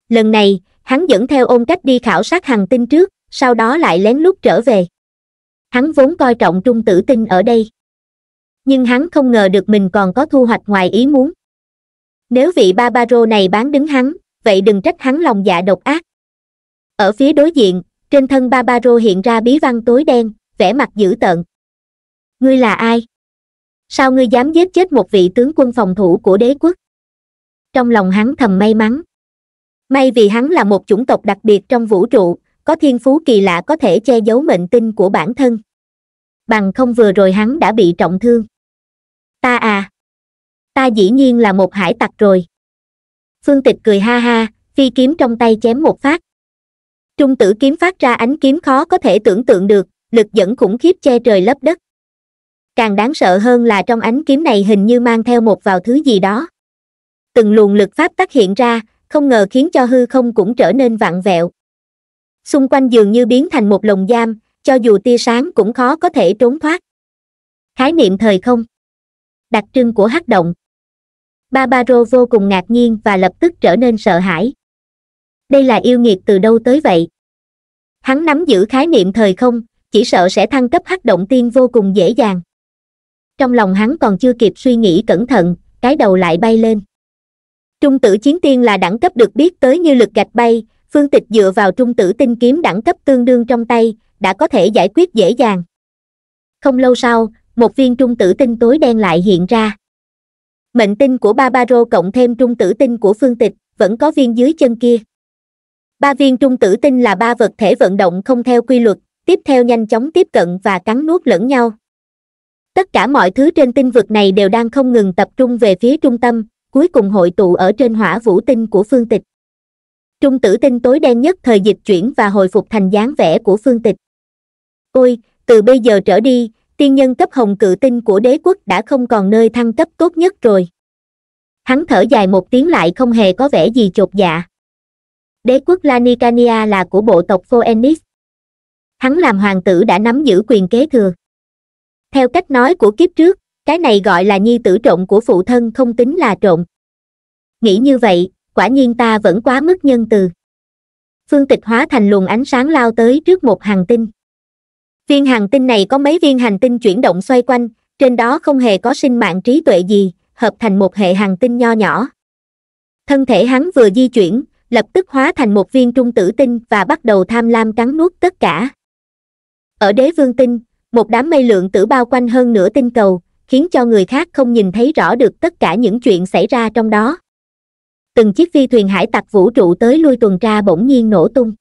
Lần này, hắn dẫn theo ôn cách đi khảo sát hàng tinh trước, sau đó lại lén lút trở về hắn vốn coi trọng trung tử tinh ở đây nhưng hắn không ngờ được mình còn có thu hoạch ngoài ý muốn nếu vị ba này bán đứng hắn vậy đừng trách hắn lòng dạ độc ác ở phía đối diện trên thân ba hiện ra bí văn tối đen vẻ mặt dữ tợn ngươi là ai sao ngươi dám giết chết một vị tướng quân phòng thủ của đế quốc trong lòng hắn thầm may mắn may vì hắn là một chủng tộc đặc biệt trong vũ trụ có thiên phú kỳ lạ có thể che giấu mệnh tinh của bản thân bằng không vừa rồi hắn đã bị trọng thương ta à ta dĩ nhiên là một hải tặc rồi phương tịch cười ha ha phi kiếm trong tay chém một phát trung tử kiếm phát ra ánh kiếm khó có thể tưởng tượng được lực dẫn khủng khiếp che trời lấp đất càng đáng sợ hơn là trong ánh kiếm này hình như mang theo một vào thứ gì đó từng luồng lực pháp tác hiện ra không ngờ khiến cho hư không cũng trở nên vặn vẹo xung quanh dường như biến thành một lồng giam cho dù tia sáng cũng khó có thể trốn thoát khái niệm thời không đặc trưng của hắc động babaro vô cùng ngạc nhiên và lập tức trở nên sợ hãi đây là yêu nghiệt từ đâu tới vậy hắn nắm giữ khái niệm thời không chỉ sợ sẽ thăng cấp hắc động tiên vô cùng dễ dàng trong lòng hắn còn chưa kịp suy nghĩ cẩn thận cái đầu lại bay lên trung tử chiến tiên là đẳng cấp được biết tới như lực gạch bay phương tịch dựa vào trung tử tinh kiếm đẳng cấp tương đương trong tay đã có thể giải quyết dễ dàng không lâu sau một viên trung tử tinh tối đen lại hiện ra mệnh tinh của ba ba rô cộng thêm trung tử tinh của phương tịch vẫn có viên dưới chân kia ba viên trung tử tinh là ba vật thể vận động không theo quy luật tiếp theo nhanh chóng tiếp cận và cắn nuốt lẫn nhau tất cả mọi thứ trên tinh vực này đều đang không ngừng tập trung về phía trung tâm cuối cùng hội tụ ở trên hỏa vũ tinh của phương tịch trung tử tinh tối đen nhất thời dịch chuyển và hồi phục thành dáng vẻ của phương tịch ôi từ bây giờ trở đi tiên nhân cấp hồng cự tinh của đế quốc đã không còn nơi thăng cấp tốt nhất rồi hắn thở dài một tiếng lại không hề có vẻ gì chột dạ đế quốc lanicania là của bộ tộc phoenix hắn làm hoàng tử đã nắm giữ quyền kế thừa theo cách nói của kiếp trước cái này gọi là nhi tử trộn của phụ thân không tính là trộn nghĩ như vậy quả nhiên ta vẫn quá mức nhân từ phương tịch hóa thành luồng ánh sáng lao tới trước một hàng tinh viên hàng tinh này có mấy viên hành tinh chuyển động xoay quanh trên đó không hề có sinh mạng trí tuệ gì hợp thành một hệ hàng tinh nho nhỏ thân thể hắn vừa di chuyển lập tức hóa thành một viên trung tử tinh và bắt đầu tham lam cắn nuốt tất cả ở đế vương tinh một đám mây lượng tử bao quanh hơn nửa tinh cầu khiến cho người khác không nhìn thấy rõ được tất cả những chuyện xảy ra trong đó từng chiếc phi thuyền hải tặc vũ trụ tới lui tuần tra bỗng nhiên nổ tung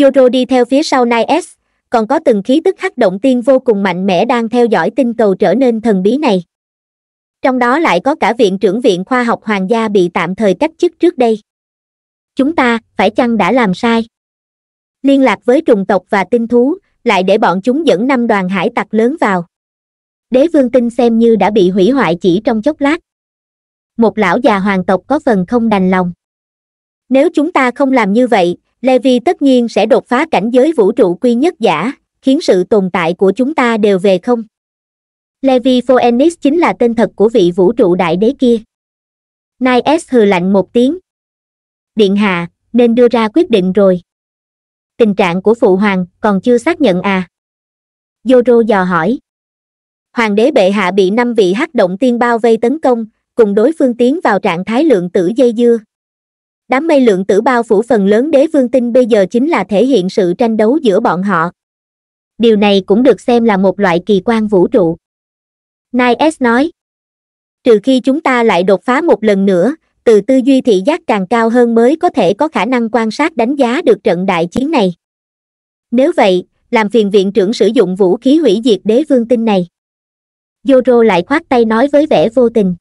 Yoro đi theo phía sau Nine S, còn có từng khí tức hắc động tiên vô cùng mạnh mẽ đang theo dõi tinh cầu trở nên thần bí này. Trong đó lại có cả Viện trưởng Viện Khoa học Hoàng gia bị tạm thời cách chức trước đây. Chúng ta, phải chăng đã làm sai? Liên lạc với trùng tộc và tinh thú, lại để bọn chúng dẫn năm đoàn hải tặc lớn vào. Đế vương tinh xem như đã bị hủy hoại chỉ trong chốc lát một lão già hoàng tộc có phần không đành lòng nếu chúng ta không làm như vậy levi tất nhiên sẽ đột phá cảnh giới vũ trụ quy nhất giả khiến sự tồn tại của chúng ta đều về không levi phoenix chính là tên thật của vị vũ trụ đại đế kia nai s hừ lạnh một tiếng điện hạ nên đưa ra quyết định rồi tình trạng của phụ hoàng còn chưa xác nhận à Dô dò hỏi hoàng đế bệ hạ bị năm vị hắc động tiên bao vây tấn công cùng đối phương tiến vào trạng thái lượng tử dây dưa đám mây lượng tử bao phủ phần lớn đế vương tinh bây giờ chính là thể hiện sự tranh đấu giữa bọn họ điều này cũng được xem là một loại kỳ quan vũ trụ nai s nói trừ khi chúng ta lại đột phá một lần nữa từ tư duy thị giác càng cao hơn mới có thể có khả năng quan sát đánh giá được trận đại chiến này nếu vậy làm phiền viện trưởng sử dụng vũ khí hủy diệt đế vương tinh này zoro lại khoát tay nói với vẻ vô tình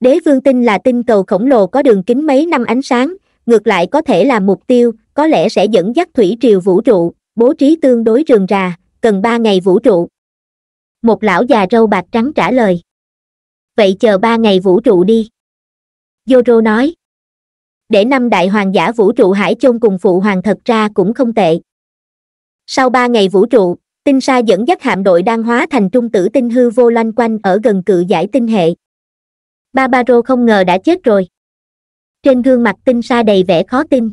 đế vương tinh là tinh cầu khổng lồ có đường kính mấy năm ánh sáng ngược lại có thể là mục tiêu có lẽ sẽ dẫn dắt thủy triều vũ trụ bố trí tương đối rườm rà cần ba ngày vũ trụ một lão già râu bạc trắng trả lời vậy chờ ba ngày vũ trụ đi Yoro nói để năm đại hoàng giả vũ trụ hải chôn cùng phụ hoàng thật ra cũng không tệ sau ba ngày vũ trụ tinh sa dẫn dắt hạm đội đang hóa thành trung tử tinh hư vô loanh quanh ở gần cự giải tinh hệ Barbaro không ngờ đã chết rồi. Trên gương mặt tinh sa đầy vẻ khó tin.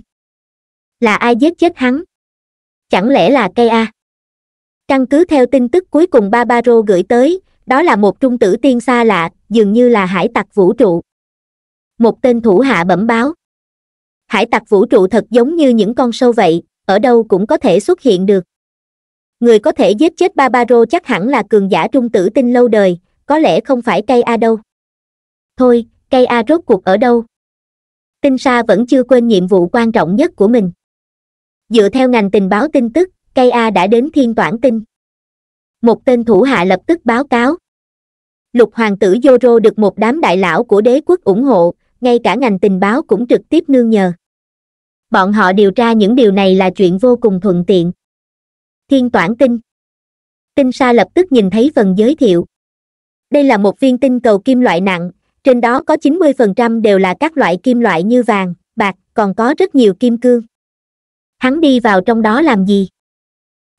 Là ai giết chết hắn? Chẳng lẽ là cây A? Căn cứ theo tin tức cuối cùng Barbaro gửi tới, đó là một trung tử tiên xa lạ, dường như là hải tặc vũ trụ. Một tên thủ hạ bẩm báo. Hải tặc vũ trụ thật giống như những con sâu vậy, ở đâu cũng có thể xuất hiện được. Người có thể giết chết Barbaro chắc hẳn là cường giả trung tử tinh lâu đời, có lẽ không phải cây A đâu thôi cây a rốt cuộc ở đâu tinh sa vẫn chưa quên nhiệm vụ quan trọng nhất của mình dựa theo ngành tình báo tin tức cây a đã đến thiên toản tinh một tên thủ hạ lập tức báo cáo lục hoàng tử Zoro được một đám đại lão của đế quốc ủng hộ ngay cả ngành tình báo cũng trực tiếp nương nhờ bọn họ điều tra những điều này là chuyện vô cùng thuận tiện thiên toản tinh tinh sa lập tức nhìn thấy phần giới thiệu đây là một viên tinh cầu kim loại nặng trên đó có 90% đều là các loại kim loại như vàng, bạc, còn có rất nhiều kim cương. Hắn đi vào trong đó làm gì?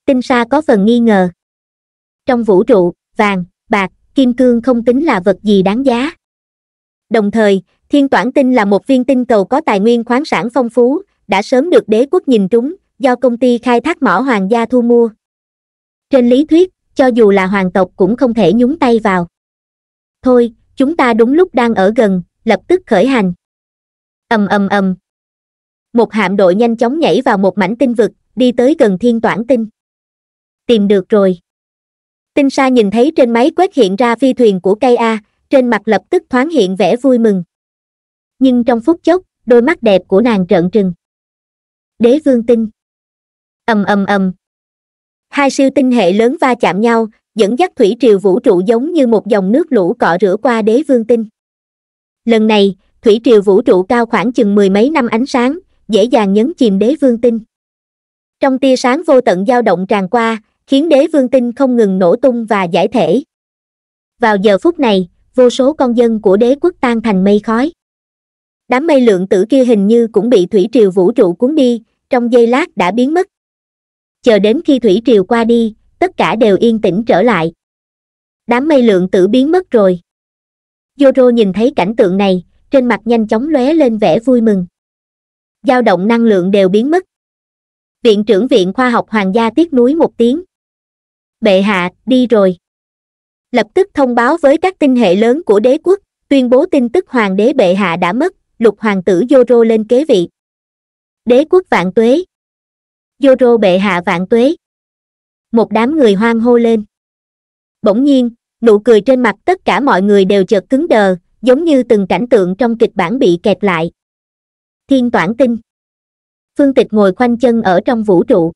Tinh Sa có phần nghi ngờ. Trong vũ trụ, vàng, bạc, kim cương không tính là vật gì đáng giá. Đồng thời, Thiên Toản Tinh là một viên tinh cầu có tài nguyên khoáng sản phong phú, đã sớm được đế quốc nhìn trúng, do công ty khai thác mỏ hoàng gia thu mua. Trên lý thuyết, cho dù là hoàng tộc cũng không thể nhúng tay vào. Thôi, chúng ta đúng lúc đang ở gần lập tức khởi hành ầm ầm ầm một hạm đội nhanh chóng nhảy vào một mảnh tinh vực đi tới gần thiên toản tinh tìm được rồi tinh sa nhìn thấy trên máy quét hiện ra phi thuyền của cây a trên mặt lập tức thoáng hiện vẻ vui mừng nhưng trong phút chốc đôi mắt đẹp của nàng trợn trừng đế vương tinh ầm ầm ầm hai siêu tinh hệ lớn va chạm nhau dẫn dắt thủy triều vũ trụ giống như một dòng nước lũ cọ rửa qua đế vương tinh lần này thủy triều vũ trụ cao khoảng chừng mười mấy năm ánh sáng dễ dàng nhấn chìm đế vương tinh trong tia sáng vô tận dao động tràn qua khiến đế vương tinh không ngừng nổ tung và giải thể vào giờ phút này vô số con dân của đế quốc tan thành mây khói đám mây lượng tử kia hình như cũng bị thủy triều vũ trụ cuốn đi trong giây lát đã biến mất chờ đến khi thủy triều qua đi tất cả đều yên tĩnh trở lại đám mây lượng tử biến mất rồi Yoro nhìn thấy cảnh tượng này trên mặt nhanh chóng lóe lên vẻ vui mừng dao động năng lượng đều biến mất viện trưởng viện khoa học hoàng gia tiếc nuối một tiếng bệ hạ đi rồi lập tức thông báo với các tinh hệ lớn của đế quốc tuyên bố tin tức hoàng đế bệ hạ đã mất lục hoàng tử Yoro lên kế vị đế quốc vạn tuế Yoro bệ hạ vạn tuế một đám người hoang hô lên bỗng nhiên nụ cười trên mặt tất cả mọi người đều chợt cứng đờ giống như từng cảnh tượng trong kịch bản bị kẹt lại thiên toản tinh phương tịch ngồi khoanh chân ở trong vũ trụ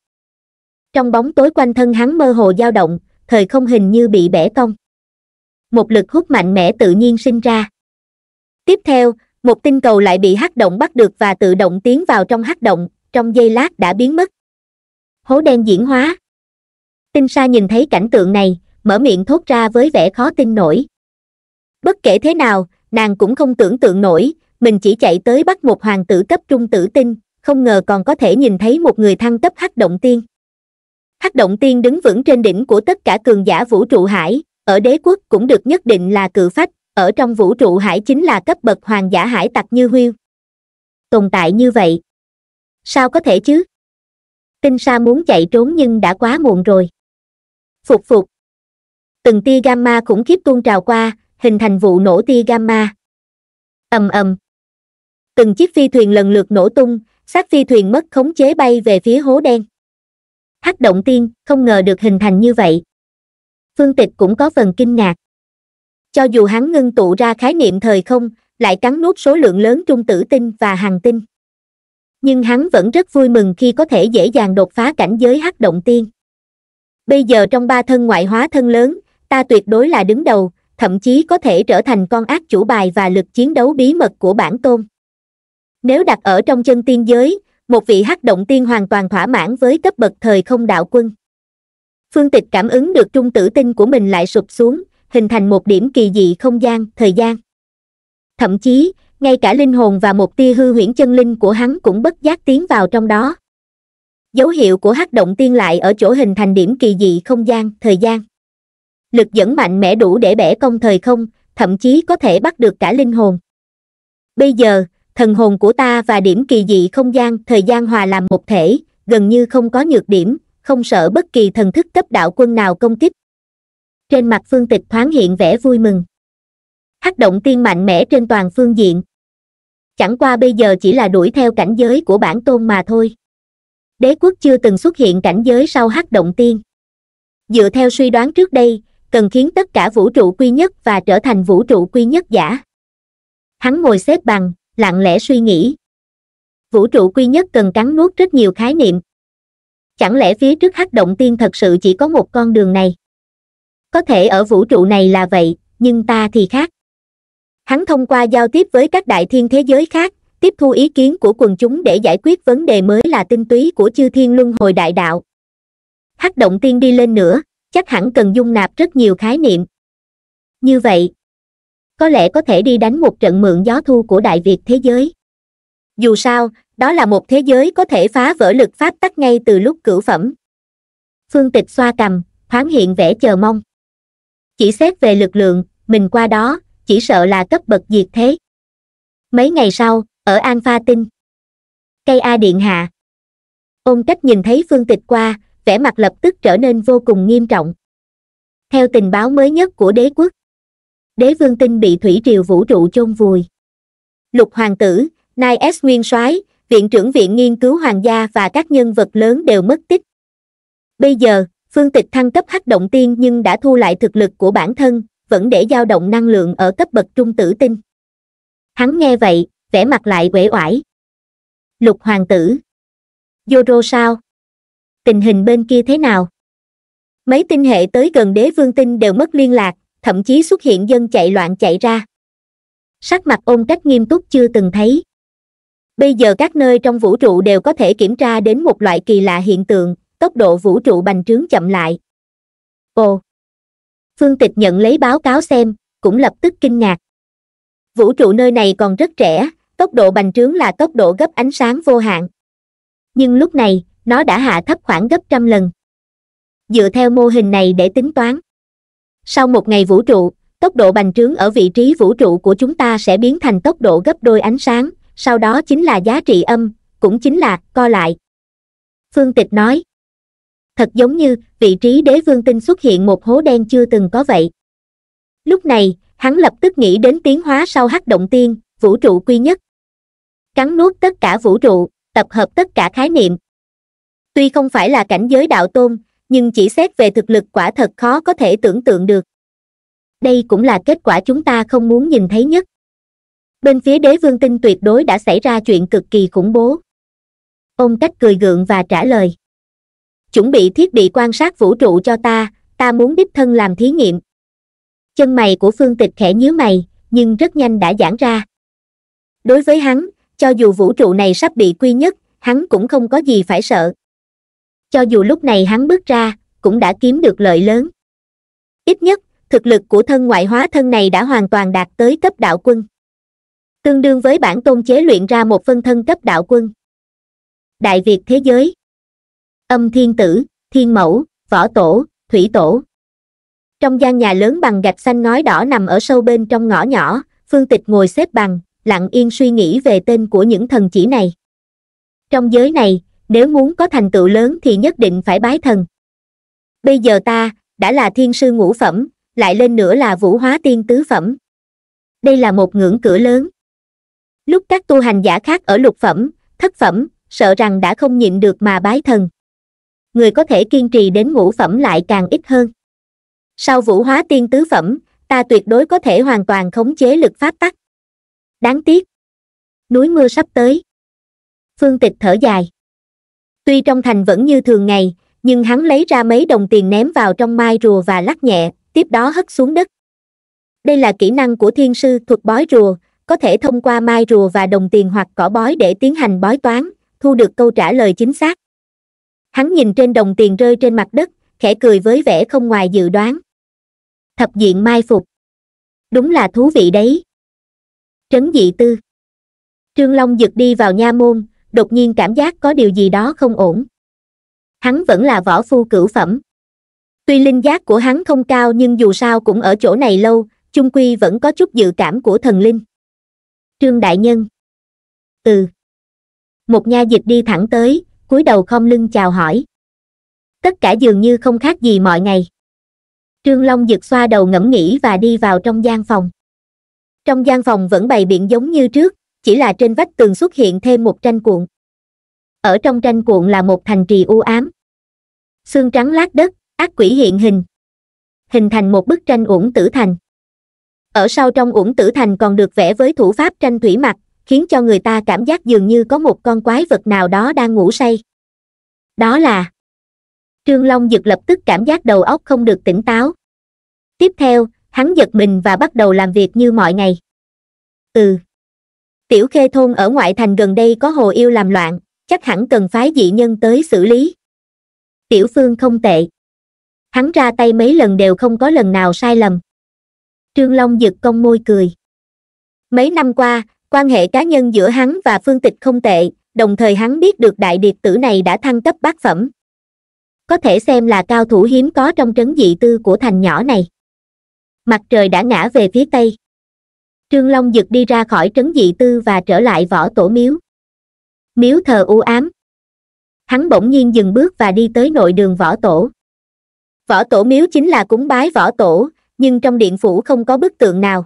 trong bóng tối quanh thân hắn mơ hồ dao động thời không hình như bị bẻ cong một lực hút mạnh mẽ tự nhiên sinh ra tiếp theo một tinh cầu lại bị hắc động bắt được và tự động tiến vào trong hắc động trong giây lát đã biến mất hố đen diễn hóa tinh sa nhìn thấy cảnh tượng này mở miệng thốt ra với vẻ khó tin nổi bất kể thế nào nàng cũng không tưởng tượng nổi mình chỉ chạy tới bắt một hoàng tử cấp trung tử tinh không ngờ còn có thể nhìn thấy một người thăng cấp hắc động tiên hắc động tiên đứng vững trên đỉnh của tất cả cường giả vũ trụ hải ở đế quốc cũng được nhất định là cự phách ở trong vũ trụ hải chính là cấp bậc hoàng giả hải tặc như huyêu tồn tại như vậy sao có thể chứ tinh sa muốn chạy trốn nhưng đã quá muộn rồi phục phục từng tia gamma khủng khiếp tuôn trào qua hình thành vụ nổ tia gamma ầm ầm từng chiếc phi thuyền lần lượt nổ tung sát phi thuyền mất khống chế bay về phía hố đen hắc động tiên không ngờ được hình thành như vậy phương tịch cũng có phần kinh ngạc cho dù hắn ngưng tụ ra khái niệm thời không lại cắn nuốt số lượng lớn trung tử tinh và hàng tinh nhưng hắn vẫn rất vui mừng khi có thể dễ dàng đột phá cảnh giới hắc động tiên bây giờ trong ba thân ngoại hóa thân lớn ta tuyệt đối là đứng đầu thậm chí có thể trở thành con ác chủ bài và lực chiến đấu bí mật của bản tôn nếu đặt ở trong chân tiên giới một vị hắc động tiên hoàn toàn thỏa mãn với cấp bậc thời không đạo quân phương tịch cảm ứng được trung tử tinh của mình lại sụp xuống hình thành một điểm kỳ dị không gian thời gian thậm chí ngay cả linh hồn và một tia hư huyễn chân linh của hắn cũng bất giác tiến vào trong đó dấu hiệu của hắc động tiên lại ở chỗ hình thành điểm kỳ dị không gian thời gian lực dẫn mạnh mẽ đủ để bẻ cong thời không thậm chí có thể bắt được cả linh hồn bây giờ thần hồn của ta và điểm kỳ dị không gian thời gian hòa làm một thể gần như không có nhược điểm không sợ bất kỳ thần thức cấp đạo quân nào công kích trên mặt phương tịch thoáng hiện vẻ vui mừng hắc động tiên mạnh mẽ trên toàn phương diện chẳng qua bây giờ chỉ là đuổi theo cảnh giới của bản tôn mà thôi đế quốc chưa từng xuất hiện cảnh giới sau hắc động tiên dựa theo suy đoán trước đây cần khiến tất cả vũ trụ quy nhất và trở thành vũ trụ quy nhất giả hắn ngồi xếp bằng lặng lẽ suy nghĩ vũ trụ quy nhất cần cắn nuốt rất nhiều khái niệm chẳng lẽ phía trước hắc động tiên thật sự chỉ có một con đường này có thể ở vũ trụ này là vậy nhưng ta thì khác hắn thông qua giao tiếp với các đại thiên thế giới khác tiếp thu ý kiến của quần chúng để giải quyết vấn đề mới là tinh túy của chư thiên luân hồi đại đạo hắc động tiên đi lên nữa chắc hẳn cần dung nạp rất nhiều khái niệm như vậy có lẽ có thể đi đánh một trận mượn gió thu của đại việt thế giới dù sao đó là một thế giới có thể phá vỡ lực pháp tắc ngay từ lúc cửu phẩm phương tịch xoa cầm thoáng hiện vẻ chờ mong chỉ xét về lực lượng mình qua đó chỉ sợ là cấp bậc diệt thế mấy ngày sau ở alpha tinh cây a điện hạ ôn cách nhìn thấy phương tịch qua vẻ mặt lập tức trở nên vô cùng nghiêm trọng theo tình báo mới nhất của đế quốc đế vương tinh bị thủy triều vũ trụ chôn vùi lục hoàng tử nai s nguyên soái viện trưởng viện nghiên cứu hoàng gia và các nhân vật lớn đều mất tích bây giờ phương tịch thăng cấp hắc động tiên nhưng đã thu lại thực lực của bản thân vẫn để dao động năng lượng ở cấp bậc trung tử tinh hắn nghe vậy vẻ mặt lại uể oải lục hoàng tử yoro sao tình hình bên kia thế nào mấy tinh hệ tới gần đế vương tinh đều mất liên lạc thậm chí xuất hiện dân chạy loạn chạy ra sắc mặt ôn cách nghiêm túc chưa từng thấy bây giờ các nơi trong vũ trụ đều có thể kiểm tra đến một loại kỳ lạ hiện tượng tốc độ vũ trụ bành trướng chậm lại ồ phương tịch nhận lấy báo cáo xem cũng lập tức kinh ngạc vũ trụ nơi này còn rất trẻ tốc độ bành trướng là tốc độ gấp ánh sáng vô hạn nhưng lúc này nó đã hạ thấp khoảng gấp trăm lần dựa theo mô hình này để tính toán sau một ngày vũ trụ tốc độ bành trướng ở vị trí vũ trụ của chúng ta sẽ biến thành tốc độ gấp đôi ánh sáng sau đó chính là giá trị âm cũng chính là co lại phương tịch nói thật giống như vị trí đế vương tinh xuất hiện một hố đen chưa từng có vậy lúc này hắn lập tức nghĩ đến tiến hóa sau hắc động tiên vũ trụ quy nhất cắn nuốt tất cả vũ trụ tập hợp tất cả khái niệm tuy không phải là cảnh giới đạo tôn nhưng chỉ xét về thực lực quả thật khó có thể tưởng tượng được đây cũng là kết quả chúng ta không muốn nhìn thấy nhất bên phía đế vương tinh tuyệt đối đã xảy ra chuyện cực kỳ khủng bố ông cách cười gượng và trả lời chuẩn bị thiết bị quan sát vũ trụ cho ta ta muốn đích thân làm thí nghiệm chân mày của phương tịch khẽ nhíu mày nhưng rất nhanh đã giãn ra đối với hắn cho dù vũ trụ này sắp bị quy nhất hắn cũng không có gì phải sợ cho dù lúc này hắn bước ra cũng đã kiếm được lợi lớn ít nhất thực lực của thân ngoại hóa thân này đã hoàn toàn đạt tới cấp đạo quân tương đương với bản tôn chế luyện ra một phân thân cấp đạo quân đại việt thế giới âm thiên tử thiên mẫu võ tổ thủy tổ trong gian nhà lớn bằng gạch xanh ngói đỏ nằm ở sâu bên trong ngõ nhỏ phương tịch ngồi xếp bằng lặng yên suy nghĩ về tên của những thần chỉ này trong giới này nếu muốn có thành tựu lớn thì nhất định phải bái thần bây giờ ta đã là thiên sư ngũ phẩm lại lên nữa là vũ hóa tiên tứ phẩm đây là một ngưỡng cửa lớn lúc các tu hành giả khác ở lục phẩm thất phẩm sợ rằng đã không nhịn được mà bái thần người có thể kiên trì đến ngũ phẩm lại càng ít hơn sau vũ hóa tiên tứ phẩm ta tuyệt đối có thể hoàn toàn khống chế lực pháp tắc đáng tiếc núi mưa sắp tới phương tịch thở dài tuy trong thành vẫn như thường ngày nhưng hắn lấy ra mấy đồng tiền ném vào trong mai rùa và lắc nhẹ tiếp đó hất xuống đất đây là kỹ năng của thiên sư thuật bói rùa có thể thông qua mai rùa và đồng tiền hoặc cỏ bói để tiến hành bói toán thu được câu trả lời chính xác hắn nhìn trên đồng tiền rơi trên mặt đất khẽ cười với vẻ không ngoài dự đoán thập diện mai phục đúng là thú vị đấy trấn dị tư. Trương Long giật đi vào nha môn, đột nhiên cảm giác có điều gì đó không ổn. Hắn vẫn là võ phu cửu phẩm. Tuy linh giác của hắn không cao nhưng dù sao cũng ở chỗ này lâu, chung quy vẫn có chút dự cảm của thần linh. Trương Đại Nhân Ừ Một nha dịch đi thẳng tới, cúi đầu không lưng chào hỏi. Tất cả dường như không khác gì mọi ngày. Trương Long giật xoa đầu ngẫm nghĩ và đi vào trong gian phòng trong gian phòng vẫn bày biện giống như trước chỉ là trên vách tường xuất hiện thêm một tranh cuộn ở trong tranh cuộn là một thành trì u ám xương trắng lát đất ác quỷ hiện hình hình thành một bức tranh uổng tử thành ở sau trong uổng tử thành còn được vẽ với thủ pháp tranh thủy mặc khiến cho người ta cảm giác dường như có một con quái vật nào đó đang ngủ say đó là trương long dực lập tức cảm giác đầu óc không được tỉnh táo tiếp theo hắn giật mình và bắt đầu làm việc như mọi ngày ừ tiểu khê thôn ở ngoại thành gần đây có hồ yêu làm loạn chắc hẳn cần phái dị nhân tới xử lý tiểu phương không tệ hắn ra tay mấy lần đều không có lần nào sai lầm trương long giật cong môi cười mấy năm qua quan hệ cá nhân giữa hắn và phương tịch không tệ đồng thời hắn biết được đại điệt tử này đã thăng cấp bát phẩm có thể xem là cao thủ hiếm có trong trấn dị tư của thành nhỏ này mặt trời đã ngã về phía tây trương long dực đi ra khỏi trấn dị tư và trở lại võ tổ miếu miếu thờ u ám hắn bỗng nhiên dừng bước và đi tới nội đường võ tổ võ tổ miếu chính là cúng bái võ tổ nhưng trong điện phủ không có bức tượng nào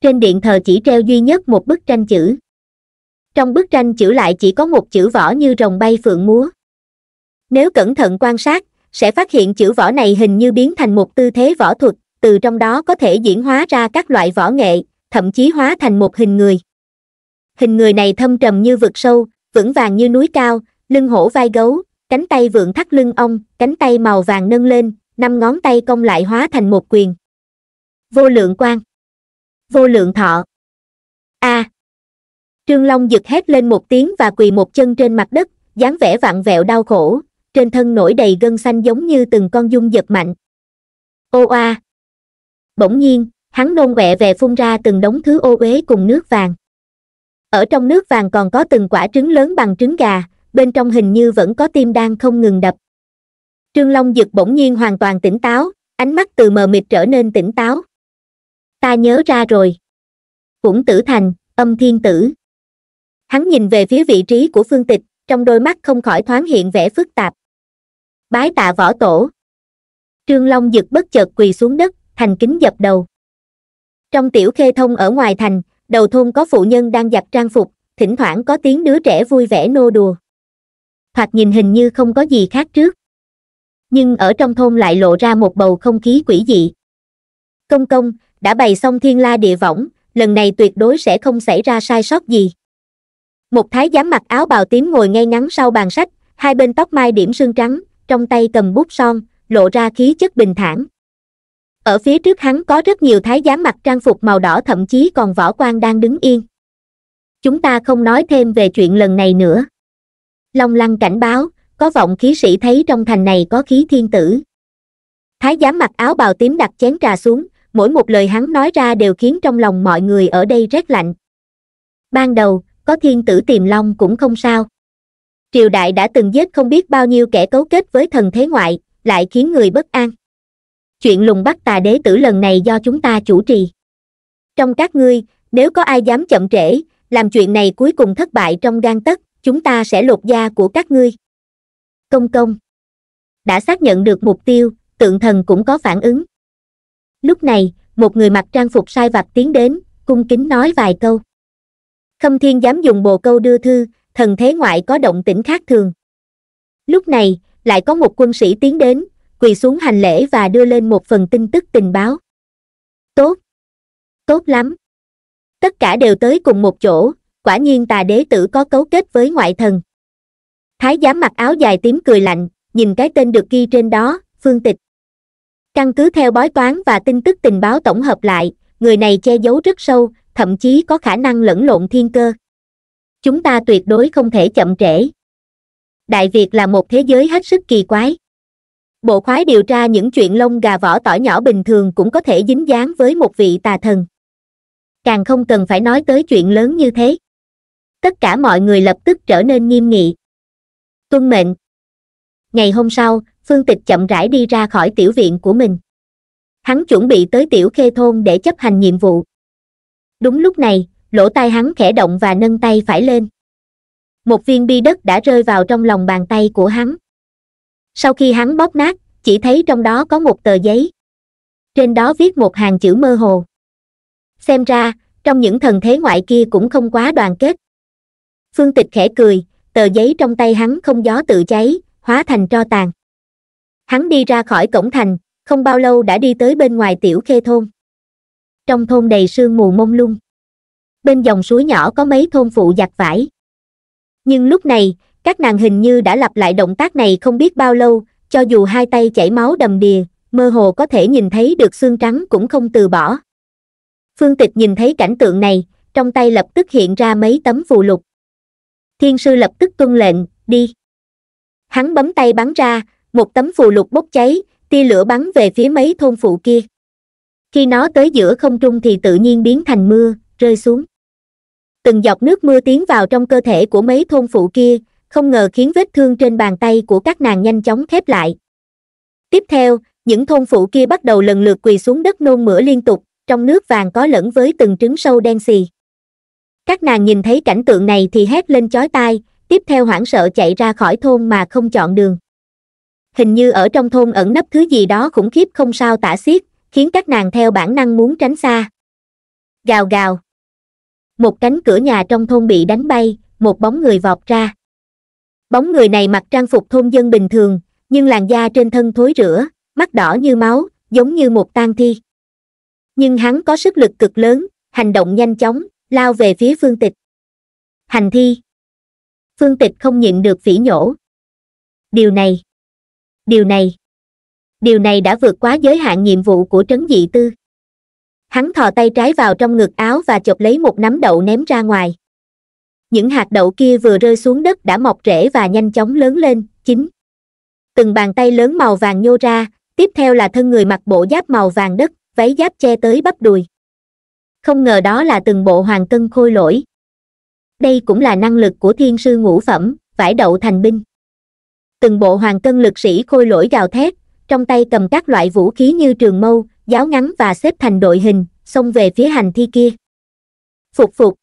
trên điện thờ chỉ treo duy nhất một bức tranh chữ trong bức tranh chữ lại chỉ có một chữ võ như rồng bay phượng múa nếu cẩn thận quan sát sẽ phát hiện chữ võ này hình như biến thành một tư thế võ thuật từ trong đó có thể diễn hóa ra các loại võ nghệ thậm chí hóa thành một hình người hình người này thâm trầm như vực sâu vững vàng như núi cao lưng hổ vai gấu cánh tay vượng thắt lưng ong cánh tay màu vàng nâng lên năm ngón tay cong lại hóa thành một quyền vô lượng quan vô lượng thọ a à. trương long giật hét lên một tiếng và quỳ một chân trên mặt đất dáng vẻ vặn vẹo đau khổ trên thân nổi đầy gân xanh giống như từng con dung giật mạnh ô a à bỗng nhiên hắn nôn quẹ về phun ra từng đống thứ ô uế cùng nước vàng ở trong nước vàng còn có từng quả trứng lớn bằng trứng gà bên trong hình như vẫn có tim đang không ngừng đập trương long dực bỗng nhiên hoàn toàn tỉnh táo ánh mắt từ mờ mịt trở nên tỉnh táo ta nhớ ra rồi cũng tử thành âm thiên tử hắn nhìn về phía vị trí của phương tịch trong đôi mắt không khỏi thoáng hiện vẻ phức tạp bái tạ võ tổ trương long dực bất chợt quỳ xuống đất thành kính dập đầu trong tiểu khê thông ở ngoài thành đầu thôn có phụ nhân đang giặt trang phục thỉnh thoảng có tiếng đứa trẻ vui vẻ nô đùa thoạt nhìn hình như không có gì khác trước nhưng ở trong thôn lại lộ ra một bầu không khí quỷ dị công công đã bày xong thiên la địa võng lần này tuyệt đối sẽ không xảy ra sai sót gì một thái giám mặc áo bào tím ngồi ngay ngắn sau bàn sách hai bên tóc mai điểm sương trắng trong tay cầm bút son lộ ra khí chất bình thản ở phía trước hắn có rất nhiều thái giám mặc trang phục màu đỏ thậm chí còn võ quan đang đứng yên. Chúng ta không nói thêm về chuyện lần này nữa. Long lăng cảnh báo, có vọng khí sĩ thấy trong thành này có khí thiên tử. Thái giám mặc áo bào tím đặt chén trà xuống, mỗi một lời hắn nói ra đều khiến trong lòng mọi người ở đây rét lạnh. Ban đầu, có thiên tử tìm long cũng không sao. Triều đại đã từng giết không biết bao nhiêu kẻ cấu kết với thần thế ngoại, lại khiến người bất an chuyện lùng bắt tà đế tử lần này do chúng ta chủ trì trong các ngươi nếu có ai dám chậm trễ làm chuyện này cuối cùng thất bại trong gan tấc chúng ta sẽ lột da của các ngươi công công đã xác nhận được mục tiêu tượng thần cũng có phản ứng lúc này một người mặc trang phục sai vặt tiến đến cung kính nói vài câu khâm thiên dám dùng bồ câu đưa thư thần thế ngoại có động tĩnh khác thường lúc này lại có một quân sĩ tiến đến quỳ xuống hành lễ và đưa lên một phần tin tức tình báo tốt tốt lắm tất cả đều tới cùng một chỗ quả nhiên tà đế tử có cấu kết với ngoại thần thái giám mặc áo dài tím cười lạnh nhìn cái tên được ghi trên đó phương tịch căn cứ theo bói toán và tin tức tình báo tổng hợp lại người này che giấu rất sâu thậm chí có khả năng lẫn lộn thiên cơ chúng ta tuyệt đối không thể chậm trễ đại việt là một thế giới hết sức kỳ quái bộ khoái điều tra những chuyện lông gà vỏ tỏi nhỏ bình thường cũng có thể dính dáng với một vị tà thần càng không cần phải nói tới chuyện lớn như thế tất cả mọi người lập tức trở nên nghiêm nghị tuân mệnh ngày hôm sau phương tịch chậm rãi đi ra khỏi tiểu viện của mình hắn chuẩn bị tới tiểu khê thôn để chấp hành nhiệm vụ đúng lúc này lỗ tai hắn khẽ động và nâng tay phải lên một viên bi đất đã rơi vào trong lòng bàn tay của hắn sau khi hắn bóp nát chỉ thấy trong đó có một tờ giấy trên đó viết một hàng chữ mơ hồ xem ra trong những thần thế ngoại kia cũng không quá đoàn kết phương tịch khẽ cười tờ giấy trong tay hắn không gió tự cháy hóa thành tro tàn hắn đi ra khỏi cổng thành không bao lâu đã đi tới bên ngoài tiểu khê thôn trong thôn đầy sương mù mông lung bên dòng suối nhỏ có mấy thôn phụ giặt vải nhưng lúc này các nàng hình như đã lặp lại động tác này không biết bao lâu cho dù hai tay chảy máu đầm đìa mơ hồ có thể nhìn thấy được xương trắng cũng không từ bỏ phương tịch nhìn thấy cảnh tượng này trong tay lập tức hiện ra mấy tấm phù lục thiên sư lập tức tuân lệnh đi hắn bấm tay bắn ra một tấm phù lục bốc cháy tia lửa bắn về phía mấy thôn phụ kia khi nó tới giữa không trung thì tự nhiên biến thành mưa rơi xuống từng giọt nước mưa tiến vào trong cơ thể của mấy thôn phụ kia không ngờ khiến vết thương trên bàn tay của các nàng nhanh chóng khép lại tiếp theo những thôn phụ kia bắt đầu lần lượt quỳ xuống đất nôn mửa liên tục trong nước vàng có lẫn với từng trứng sâu đen xì các nàng nhìn thấy cảnh tượng này thì hét lên chói tai tiếp theo hoảng sợ chạy ra khỏi thôn mà không chọn đường hình như ở trong thôn ẩn nấp thứ gì đó khủng khiếp không sao tả xiết khiến các nàng theo bản năng muốn tránh xa gào gào một cánh cửa nhà trong thôn bị đánh bay một bóng người vọt ra Bóng người này mặc trang phục thôn dân bình thường, nhưng làn da trên thân thối rửa mắt đỏ như máu, giống như một tang thi. Nhưng hắn có sức lực cực lớn, hành động nhanh chóng, lao về phía phương tịch. Hành thi. Phương tịch không nhịn được phỉ nhổ. Điều này. Điều này. Điều này đã vượt quá giới hạn nhiệm vụ của trấn dị tư. Hắn thò tay trái vào trong ngực áo và chộp lấy một nắm đậu ném ra ngoài những hạt đậu kia vừa rơi xuống đất đã mọc rễ và nhanh chóng lớn lên chín từng bàn tay lớn màu vàng nhô ra tiếp theo là thân người mặc bộ giáp màu vàng đất váy giáp che tới bắp đùi không ngờ đó là từng bộ hoàng cân khôi lỗi đây cũng là năng lực của thiên sư ngũ phẩm vải đậu thành binh từng bộ hoàng cân lực sĩ khôi lỗi gào thét trong tay cầm các loại vũ khí như trường mâu giáo ngắn và xếp thành đội hình xông về phía hành thi kia phục phục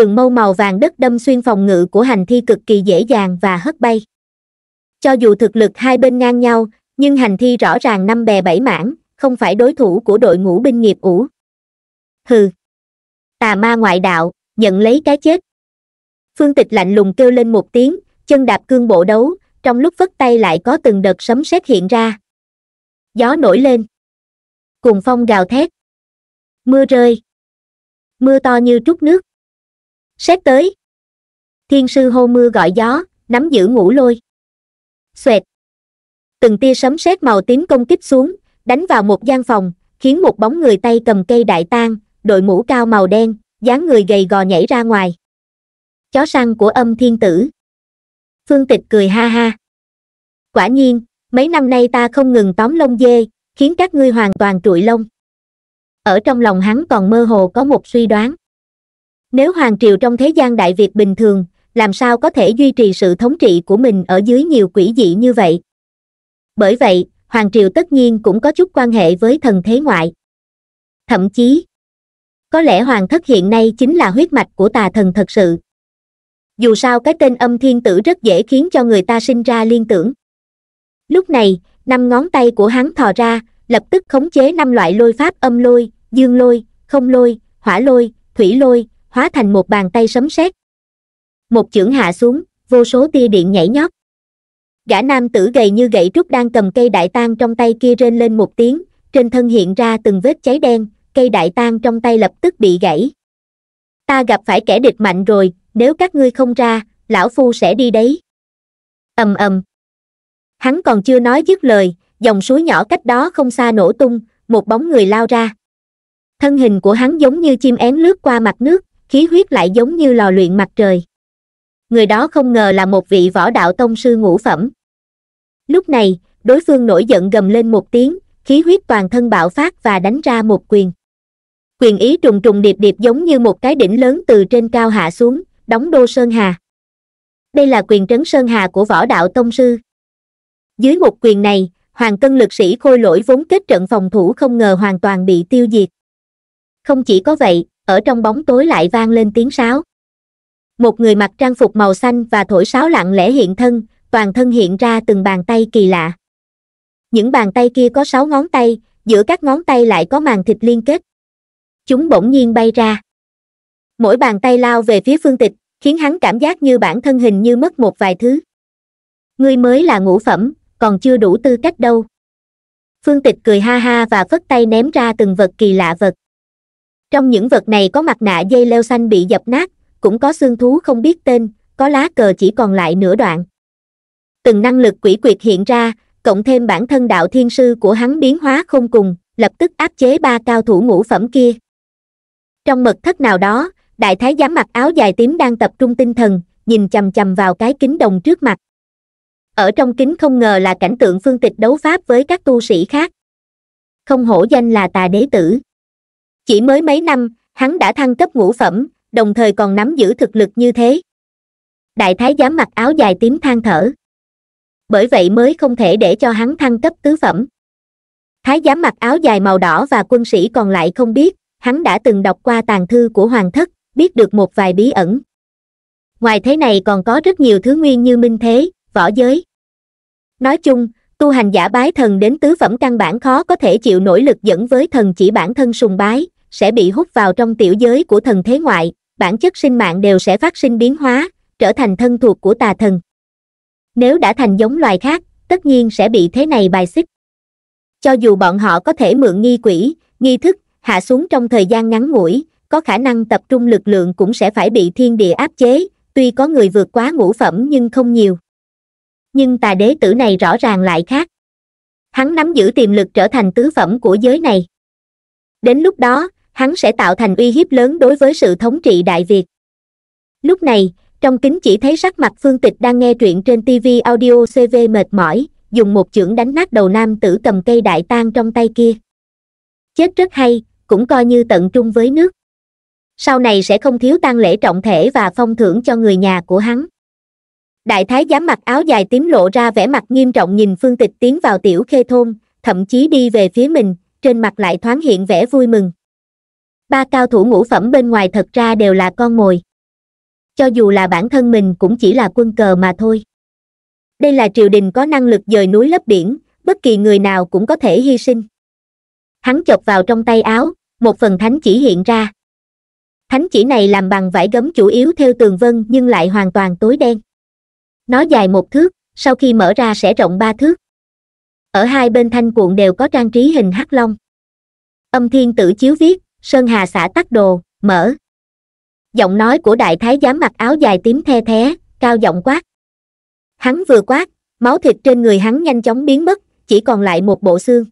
trường mâu màu vàng đất đâm xuyên phòng ngự của hành thi cực kỳ dễ dàng và hất bay cho dù thực lực hai bên ngang nhau nhưng hành thi rõ ràng năm bè bảy mảng không phải đối thủ của đội ngũ binh nghiệp ủ hừ tà ma ngoại đạo nhận lấy cái chết phương tịch lạnh lùng kêu lên một tiếng chân đạp cương bộ đấu trong lúc vất tay lại có từng đợt sấm sét hiện ra gió nổi lên cùng phong gào thét mưa rơi mưa to như trút nước Xét tới. Thiên sư hô mưa gọi gió, nắm giữ ngũ lôi. Xoẹt. Từng tia sấm sét màu tím công kích xuống, đánh vào một gian phòng, khiến một bóng người tay cầm cây đại tang, đội mũ cao màu đen, dáng người gầy gò nhảy ra ngoài. Chó săn của âm thiên tử. Phương tịch cười ha ha. Quả nhiên, mấy năm nay ta không ngừng tóm lông dê, khiến các ngươi hoàn toàn trụi lông. Ở trong lòng hắn còn mơ hồ có một suy đoán nếu hoàng triều trong thế gian đại việt bình thường làm sao có thể duy trì sự thống trị của mình ở dưới nhiều quỷ dị như vậy bởi vậy hoàng triều tất nhiên cũng có chút quan hệ với thần thế ngoại thậm chí có lẽ hoàng thất hiện nay chính là huyết mạch của tà thần thật sự dù sao cái tên âm thiên tử rất dễ khiến cho người ta sinh ra liên tưởng lúc này năm ngón tay của hắn thò ra lập tức khống chế năm loại lôi pháp âm lôi dương lôi không lôi hỏa lôi thủy lôi hóa thành một bàn tay sấm sét một chưởng hạ xuống vô số tia điện nhảy nhót gã nam tử gầy như gậy trúc đang cầm cây đại tang trong tay kia rên lên một tiếng trên thân hiện ra từng vết cháy đen cây đại tang trong tay lập tức bị gãy ta gặp phải kẻ địch mạnh rồi nếu các ngươi không ra lão phu sẽ đi đấy ầm ầm hắn còn chưa nói dứt lời dòng suối nhỏ cách đó không xa nổ tung một bóng người lao ra thân hình của hắn giống như chim én lướt qua mặt nước khí huyết lại giống như lò luyện mặt trời người đó không ngờ là một vị võ đạo tông sư ngũ phẩm lúc này đối phương nổi giận gầm lên một tiếng khí huyết toàn thân bạo phát và đánh ra một quyền quyền ý trùng trùng điệp điệp giống như một cái đỉnh lớn từ trên cao hạ xuống đóng đô sơn hà đây là quyền trấn sơn hà của võ đạo tông sư dưới một quyền này hoàng cân lực sĩ khôi lỗi vốn kết trận phòng thủ không ngờ hoàn toàn bị tiêu diệt không chỉ có vậy ở trong bóng tối lại vang lên tiếng sáo một người mặc trang phục màu xanh và thổi sáo lặng lẽ hiện thân toàn thân hiện ra từng bàn tay kỳ lạ những bàn tay kia có sáu ngón tay giữa các ngón tay lại có màng thịt liên kết chúng bỗng nhiên bay ra mỗi bàn tay lao về phía phương tịch khiến hắn cảm giác như bản thân hình như mất một vài thứ ngươi mới là ngũ phẩm còn chưa đủ tư cách đâu phương tịch cười ha ha và phất tay ném ra từng vật kỳ lạ vật trong những vật này có mặt nạ dây leo xanh bị dập nát cũng có xương thú không biết tên có lá cờ chỉ còn lại nửa đoạn từng năng lực quỷ quyệt hiện ra cộng thêm bản thân đạo thiên sư của hắn biến hóa không cùng lập tức áp chế ba cao thủ ngũ phẩm kia trong mật thất nào đó đại thái giám mặc áo dài tím đang tập trung tinh thần nhìn chầm chầm vào cái kính đồng trước mặt ở trong kính không ngờ là cảnh tượng phương tịch đấu pháp với các tu sĩ khác không hổ danh là tà đế tử chỉ mới mấy năm hắn đã thăng cấp ngũ phẩm đồng thời còn nắm giữ thực lực như thế đại thái giám mặc áo dài tím than thở bởi vậy mới không thể để cho hắn thăng cấp tứ phẩm thái giám mặc áo dài màu đỏ và quân sĩ còn lại không biết hắn đã từng đọc qua tàn thư của hoàng thất biết được một vài bí ẩn ngoài thế này còn có rất nhiều thứ nguyên như minh thế võ giới nói chung tu hành giả bái thần đến tứ phẩm căn bản khó có thể chịu nổi lực dẫn với thần chỉ bản thân sùng bái sẽ bị hút vào trong tiểu giới của thần thế ngoại bản chất sinh mạng đều sẽ phát sinh biến hóa trở thành thân thuộc của tà thần nếu đã thành giống loài khác tất nhiên sẽ bị thế này bài xích cho dù bọn họ có thể mượn nghi quỷ nghi thức hạ xuống trong thời gian ngắn ngủi có khả năng tập trung lực lượng cũng sẽ phải bị thiên địa áp chế tuy có người vượt quá ngũ phẩm nhưng không nhiều nhưng tà đế tử này rõ ràng lại khác hắn nắm giữ tiềm lực trở thành tứ phẩm của giới này đến lúc đó hắn sẽ tạo thành uy hiếp lớn đối với sự thống trị đại việt lúc này trong kính chỉ thấy sắc mặt phương tịch đang nghe truyện trên tv audio cv mệt mỏi dùng một chưởng đánh nát đầu nam tử cầm cây đại tang trong tay kia chết rất hay cũng coi như tận trung với nước sau này sẽ không thiếu tang lễ trọng thể và phong thưởng cho người nhà của hắn đại thái giám mặc áo dài tím lộ ra vẻ mặt nghiêm trọng nhìn phương tịch tiến vào tiểu khê thôn thậm chí đi về phía mình trên mặt lại thoáng hiện vẻ vui mừng ba cao thủ ngũ phẩm bên ngoài thật ra đều là con mồi cho dù là bản thân mình cũng chỉ là quân cờ mà thôi đây là triều đình có năng lực dời núi lấp biển bất kỳ người nào cũng có thể hy sinh hắn chọc vào trong tay áo một phần thánh chỉ hiện ra thánh chỉ này làm bằng vải gấm chủ yếu theo tường vân nhưng lại hoàn toàn tối đen nó dài một thước sau khi mở ra sẽ rộng ba thước ở hai bên thanh cuộn đều có trang trí hình hắc long âm thiên tử chiếu viết sơn hà xã tắc đồ mở giọng nói của đại thái giám mặc áo dài tím the thé cao giọng quát hắn vừa quát máu thịt trên người hắn nhanh chóng biến mất chỉ còn lại một bộ xương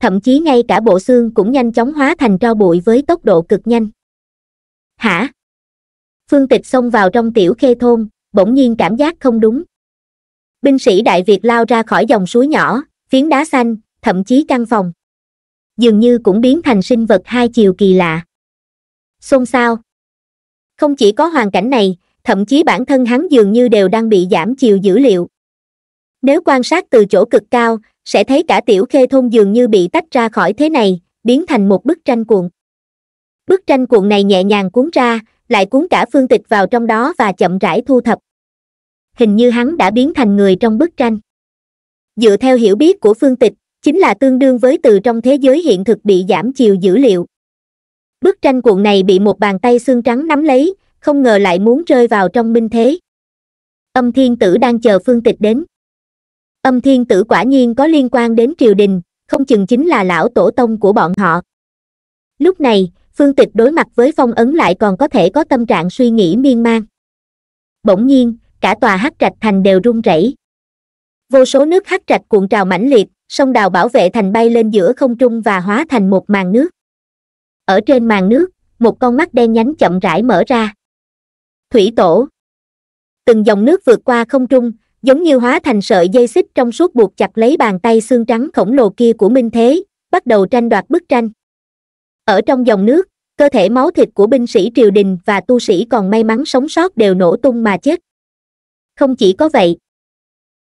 thậm chí ngay cả bộ xương cũng nhanh chóng hóa thành tro bụi với tốc độ cực nhanh hả phương tịch xông vào trong tiểu khê thôn bỗng nhiên cảm giác không đúng binh sĩ đại việt lao ra khỏi dòng suối nhỏ phiến đá xanh thậm chí căn phòng dường như cũng biến thành sinh vật hai chiều kỳ lạ xôn xao không chỉ có hoàn cảnh này thậm chí bản thân hắn dường như đều đang bị giảm chiều dữ liệu nếu quan sát từ chỗ cực cao sẽ thấy cả tiểu khê thôn dường như bị tách ra khỏi thế này biến thành một bức tranh cuộn bức tranh cuộn này nhẹ nhàng cuốn ra lại cuốn cả phương tịch vào trong đó và chậm rãi thu thập hình như hắn đã biến thành người trong bức tranh dựa theo hiểu biết của phương tịch chính là tương đương với từ trong thế giới hiện thực bị giảm chiều dữ liệu bức tranh cuộn này bị một bàn tay xương trắng nắm lấy không ngờ lại muốn rơi vào trong minh thế âm thiên tử đang chờ phương tịch đến âm thiên tử quả nhiên có liên quan đến triều đình không chừng chính là lão tổ tông của bọn họ lúc này phương tịch đối mặt với phong ấn lại còn có thể có tâm trạng suy nghĩ miên man bỗng nhiên cả tòa hắc trạch thành đều run rẩy vô số nước hắc trạch cuộn trào mãnh liệt sông đào bảo vệ thành bay lên giữa không trung và hóa thành một màn nước ở trên màn nước một con mắt đen nhánh chậm rãi mở ra thủy tổ từng dòng nước vượt qua không trung giống như hóa thành sợi dây xích trong suốt buộc chặt lấy bàn tay xương trắng khổng lồ kia của minh thế bắt đầu tranh đoạt bức tranh ở trong dòng nước cơ thể máu thịt của binh sĩ triều đình và tu sĩ còn may mắn sống sót đều nổ tung mà chết không chỉ có vậy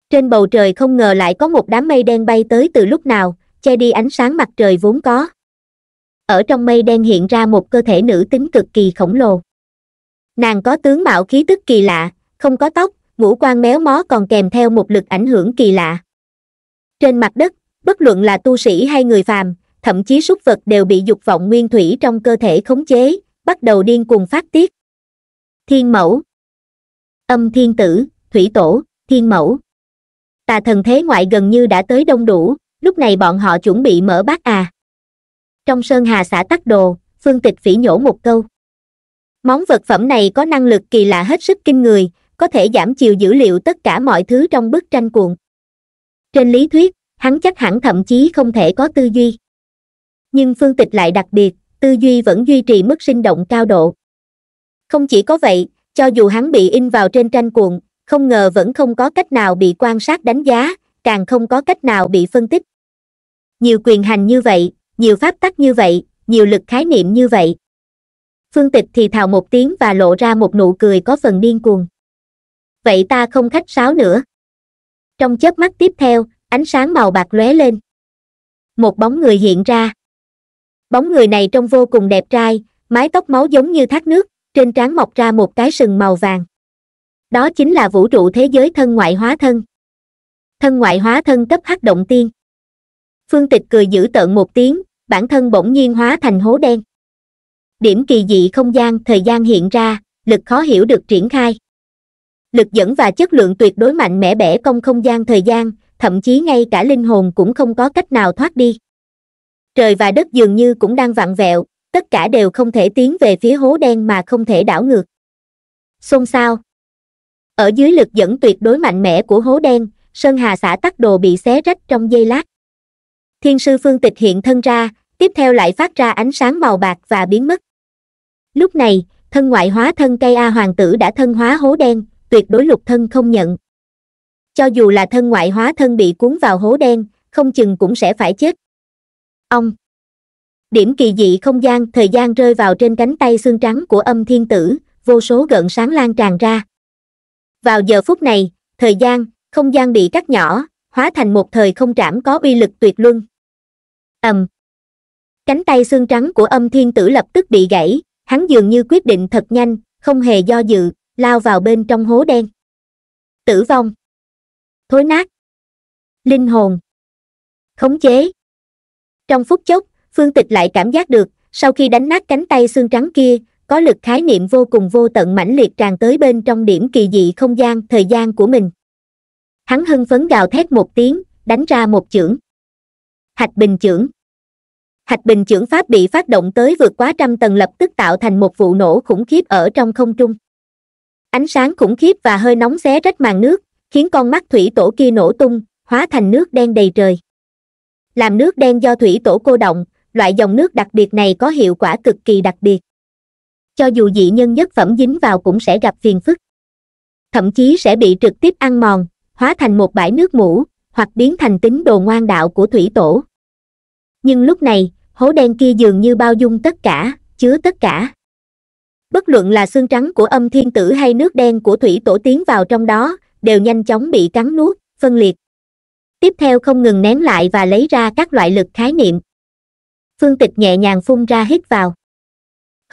trên bầu trời không ngờ lại có một đám mây đen bay tới từ lúc nào che đi ánh sáng mặt trời vốn có ở trong mây đen hiện ra một cơ thể nữ tính cực kỳ khổng lồ nàng có tướng mạo khí tức kỳ lạ không có tóc ngũ quan méo mó còn kèm theo một lực ảnh hưởng kỳ lạ trên mặt đất bất luận là tu sĩ hay người phàm thậm chí súc vật đều bị dục vọng nguyên thủy trong cơ thể khống chế bắt đầu điên cuồng phát tiết thiên mẫu âm thiên tử thủy tổ thiên mẫu tà thần thế ngoại gần như đã tới đông đủ lúc này bọn họ chuẩn bị mở bát à trong sơn hà xã tắc đồ phương tịch phỉ nhổ một câu món vật phẩm này có năng lực kỳ lạ hết sức kinh người có thể giảm chiều dữ liệu tất cả mọi thứ trong bức tranh cuộn trên lý thuyết hắn chắc hẳn thậm chí không thể có tư duy nhưng phương tịch lại đặc biệt tư duy vẫn duy trì mức sinh động cao độ không chỉ có vậy cho dù hắn bị in vào trên tranh cuộn không ngờ vẫn không có cách nào bị quan sát đánh giá càng không có cách nào bị phân tích nhiều quyền hành như vậy nhiều pháp tắc như vậy nhiều lực khái niệm như vậy phương tịch thì thào một tiếng và lộ ra một nụ cười có phần điên cuồng vậy ta không khách sáo nữa trong chớp mắt tiếp theo ánh sáng màu bạc lóe lên một bóng người hiện ra bóng người này trông vô cùng đẹp trai mái tóc máu giống như thác nước trên trán mọc ra một cái sừng màu vàng đó chính là vũ trụ thế giới thân ngoại hóa thân thân ngoại hóa thân cấp hắc động tiên phương tịch cười giữ tợn một tiếng bản thân bỗng nhiên hóa thành hố đen điểm kỳ dị không gian thời gian hiện ra lực khó hiểu được triển khai lực dẫn và chất lượng tuyệt đối mạnh mẽ bẻ cong không gian thời gian thậm chí ngay cả linh hồn cũng không có cách nào thoát đi trời và đất dường như cũng đang vặn vẹo tất cả đều không thể tiến về phía hố đen mà không thể đảo ngược xôn xao ở dưới lực dẫn tuyệt đối mạnh mẽ của hố đen sơn hà xã tắc đồ bị xé rách trong giây lát thiên sư phương tịch hiện thân ra tiếp theo lại phát ra ánh sáng màu bạc và biến mất lúc này thân ngoại hóa thân cây a hoàng tử đã thân hóa hố đen tuyệt đối lục thân không nhận cho dù là thân ngoại hóa thân bị cuốn vào hố đen không chừng cũng sẽ phải chết ông điểm kỳ dị không gian thời gian rơi vào trên cánh tay xương trắng của âm thiên tử vô số gợn sáng lan tràn ra vào giờ phút này thời gian không gian bị cắt nhỏ hóa thành một thời không trảm có uy lực tuyệt luân ầm um. cánh tay xương trắng của âm thiên tử lập tức bị gãy hắn dường như quyết định thật nhanh không hề do dự lao vào bên trong hố đen tử vong thối nát linh hồn khống chế trong phút chốc phương tịch lại cảm giác được sau khi đánh nát cánh tay xương trắng kia có lực khái niệm vô cùng vô tận mãnh liệt tràn tới bên trong điểm kỳ dị không gian thời gian của mình hắn hưng phấn gào thét một tiếng đánh ra một chưởng hạch bình chưởng hạch bình chưởng pháp bị phát động tới vượt quá trăm tầng lập tức tạo thành một vụ nổ khủng khiếp ở trong không trung ánh sáng khủng khiếp và hơi nóng xé rách màn nước khiến con mắt thủy tổ kia nổ tung hóa thành nước đen đầy trời làm nước đen do thủy tổ cô động loại dòng nước đặc biệt này có hiệu quả cực kỳ đặc biệt cho dù dị nhân nhất phẩm dính vào cũng sẽ gặp phiền phức thậm chí sẽ bị trực tiếp ăn mòn hóa thành một bãi nước mũ hoặc biến thành tính đồ ngoan đạo của thủy tổ nhưng lúc này hố đen kia dường như bao dung tất cả chứa tất cả bất luận là xương trắng của âm thiên tử hay nước đen của thủy tổ tiến vào trong đó đều nhanh chóng bị cắn nuốt phân liệt tiếp theo không ngừng nén lại và lấy ra các loại lực khái niệm phương tịch nhẹ nhàng phun ra hít vào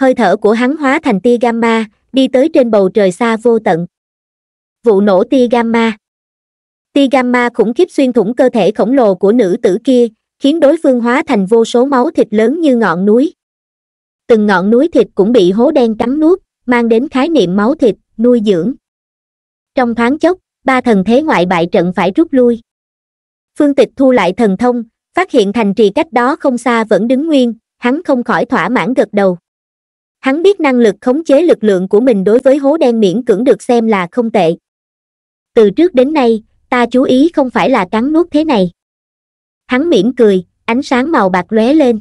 hơi thở của hắn hóa thành tia gamma đi tới trên bầu trời xa vô tận vụ nổ tia gamma tia gamma khủng khiếp xuyên thủng cơ thể khổng lồ của nữ tử kia khiến đối phương hóa thành vô số máu thịt lớn như ngọn núi từng ngọn núi thịt cũng bị hố đen cắn nuốt mang đến khái niệm máu thịt nuôi dưỡng trong thoáng chốc ba thần thế ngoại bại trận phải rút lui phương tịch thu lại thần thông phát hiện thành trì cách đó không xa vẫn đứng nguyên hắn không khỏi thỏa mãn gật đầu hắn biết năng lực khống chế lực lượng của mình đối với hố đen miễn cưỡng được xem là không tệ từ trước đến nay ta chú ý không phải là cắn nuốt thế này hắn mỉm cười ánh sáng màu bạc lóe lên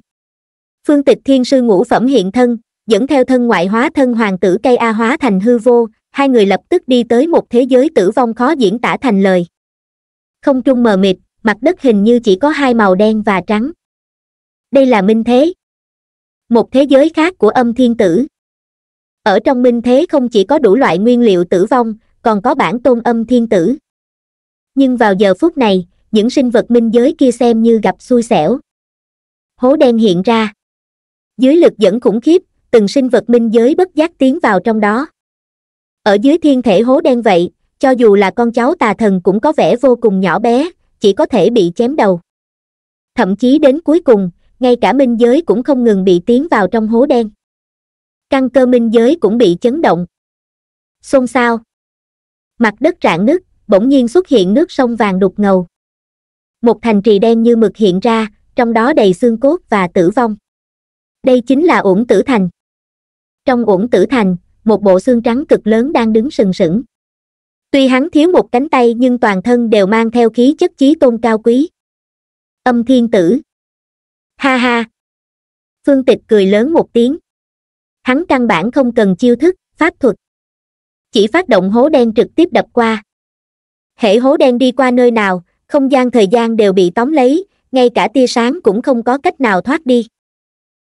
phương tịch thiên sư ngũ phẩm hiện thân dẫn theo thân ngoại hóa thân hoàng tử cây a hóa thành hư vô hai người lập tức đi tới một thế giới tử vong khó diễn tả thành lời không trung mờ mịt mặt đất hình như chỉ có hai màu đen và trắng đây là minh thế một thế giới khác của âm thiên tử ở trong minh thế không chỉ có đủ loại nguyên liệu tử vong còn có bản tôn âm thiên tử nhưng vào giờ phút này những sinh vật minh giới kia xem như gặp xui xẻo hố đen hiện ra dưới lực dẫn khủng khiếp từng sinh vật minh giới bất giác tiến vào trong đó ở dưới thiên thể hố đen vậy cho dù là con cháu tà thần cũng có vẻ vô cùng nhỏ bé chỉ có thể bị chém đầu thậm chí đến cuối cùng ngay cả minh giới cũng không ngừng bị tiến vào trong hố đen căn cơ minh giới cũng bị chấn động xôn xao mặt đất rạn nứt bỗng nhiên xuất hiện nước sông vàng đục ngầu một thành trì đen như mực hiện ra trong đó đầy xương cốt và tử vong đây chính là uổng tử thành trong uổng tử thành một bộ xương trắng cực lớn đang đứng sừng sững tuy hắn thiếu một cánh tay nhưng toàn thân đều mang theo khí chất chí tôn cao quý âm thiên tử ha ha phương tịch cười lớn một tiếng hắn căn bản không cần chiêu thức pháp thuật chỉ phát động hố đen trực tiếp đập qua hễ hố đen đi qua nơi nào không gian thời gian đều bị tóm lấy ngay cả tia sáng cũng không có cách nào thoát đi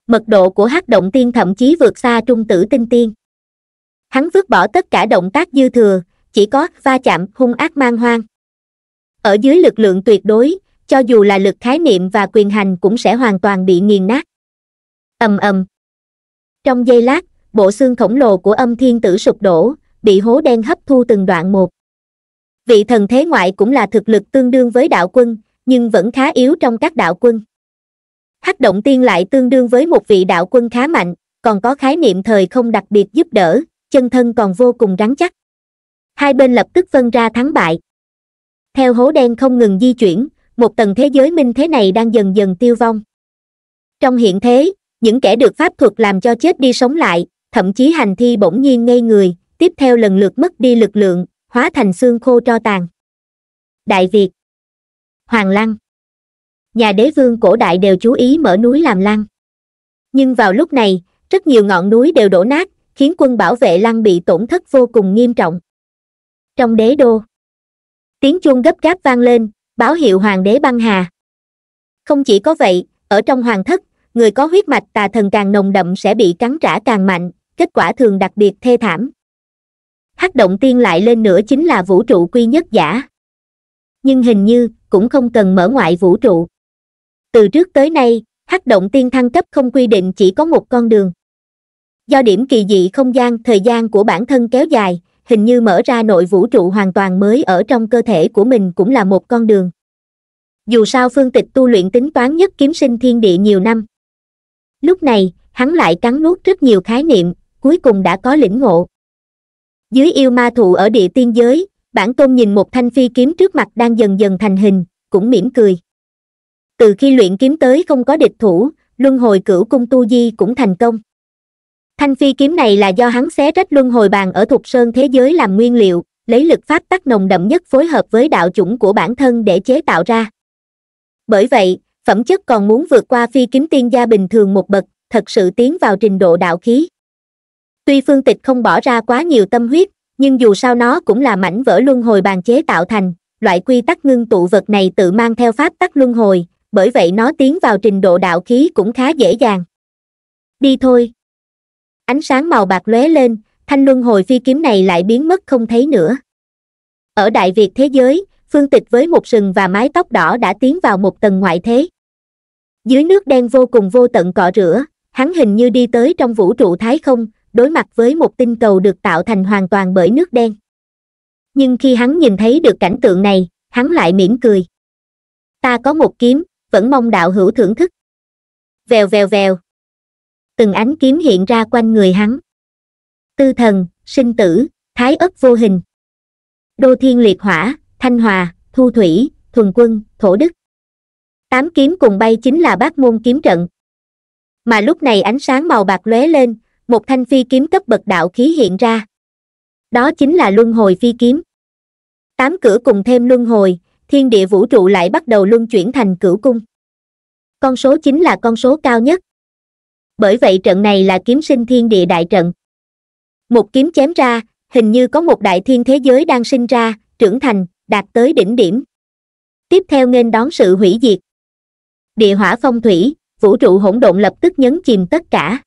mật độ của hắc động tiên thậm chí vượt xa trung tử tinh tiên hắn vứt bỏ tất cả động tác dư thừa chỉ có va chạm hung ác mang hoang ở dưới lực lượng tuyệt đối cho dù là lực khái niệm và quyền hành cũng sẽ hoàn toàn bị nghiền nát ầm ầm trong giây lát bộ xương khổng lồ của âm thiên tử sụp đổ bị hố đen hấp thu từng đoạn một vị thần thế ngoại cũng là thực lực tương đương với đạo quân nhưng vẫn khá yếu trong các đạo quân hắc động tiên lại tương đương với một vị đạo quân khá mạnh còn có khái niệm thời không đặc biệt giúp đỡ chân thân còn vô cùng rắn chắc hai bên lập tức phân ra thắng bại theo hố đen không ngừng di chuyển một tầng thế giới minh thế này đang dần dần tiêu vong trong hiện thế những kẻ được pháp thuật làm cho chết đi sống lại thậm chí hành thi bỗng nhiên ngây người tiếp theo lần lượt mất đi lực lượng hóa thành xương khô tro tàn đại việt hoàng lăng nhà đế vương cổ đại đều chú ý mở núi làm lăng nhưng vào lúc này rất nhiều ngọn núi đều đổ nát khiến quân bảo vệ lăng bị tổn thất vô cùng nghiêm trọng trong đế đô tiếng chuông gấp gáp vang lên báo hiệu hoàng đế băng hà không chỉ có vậy ở trong hoàng thất người có huyết mạch tà thần càng nồng đậm sẽ bị cắn trả càng mạnh kết quả thường đặc biệt thê thảm hắc động tiên lại lên nữa chính là vũ trụ quy nhất giả nhưng hình như cũng không cần mở ngoại vũ trụ từ trước tới nay hắc động tiên thăng cấp không quy định chỉ có một con đường do điểm kỳ dị không gian thời gian của bản thân kéo dài hình như mở ra nội vũ trụ hoàn toàn mới ở trong cơ thể của mình cũng là một con đường dù sao phương tịch tu luyện tính toán nhất kiếm sinh thiên địa nhiều năm lúc này hắn lại cắn nuốt rất nhiều khái niệm cuối cùng đã có lĩnh ngộ dưới yêu ma thụ ở địa tiên giới bản tôn nhìn một thanh phi kiếm trước mặt đang dần dần thành hình cũng mỉm cười từ khi luyện kiếm tới không có địch thủ luân hồi cửu cung tu di cũng thành công thanh phi kiếm này là do hắn xé rách luân hồi bàn ở thục sơn thế giới làm nguyên liệu lấy lực pháp tắc nồng đậm nhất phối hợp với đạo chủng của bản thân để chế tạo ra bởi vậy phẩm chất còn muốn vượt qua phi kiếm tiên gia bình thường một bậc thật sự tiến vào trình độ đạo khí tuy phương tịch không bỏ ra quá nhiều tâm huyết nhưng dù sao nó cũng là mảnh vỡ luân hồi bàn chế tạo thành loại quy tắc ngưng tụ vật này tự mang theo pháp tắc luân hồi bởi vậy nó tiến vào trình độ đạo khí cũng khá dễ dàng đi thôi ánh sáng màu bạc lóe lên thanh luân hồi phi kiếm này lại biến mất không thấy nữa ở đại việt thế giới phương tịch với một sừng và mái tóc đỏ đã tiến vào một tầng ngoại thế dưới nước đen vô cùng vô tận cọ rửa hắn hình như đi tới trong vũ trụ thái không đối mặt với một tinh cầu được tạo thành hoàn toàn bởi nước đen nhưng khi hắn nhìn thấy được cảnh tượng này hắn lại mỉm cười ta có một kiếm vẫn mong đạo hữu thưởng thức vèo vèo vèo từng ánh kiếm hiện ra quanh người hắn tư thần sinh tử thái ất vô hình đô thiên liệt hỏa thanh hòa thu thủy thuần quân thổ đức tám kiếm cùng bay chính là bát môn kiếm trận mà lúc này ánh sáng màu bạc lóe lên một thanh phi kiếm cấp bậc đạo khí hiện ra đó chính là luân hồi phi kiếm tám cửa cùng thêm luân hồi thiên địa vũ trụ lại bắt đầu luân chuyển thành cửu cung con số chính là con số cao nhất bởi vậy trận này là kiếm sinh thiên địa đại trận một kiếm chém ra hình như có một đại thiên thế giới đang sinh ra trưởng thành đạt tới đỉnh điểm tiếp theo nên đón sự hủy diệt địa hỏa phong thủy vũ trụ hỗn độn lập tức nhấn chìm tất cả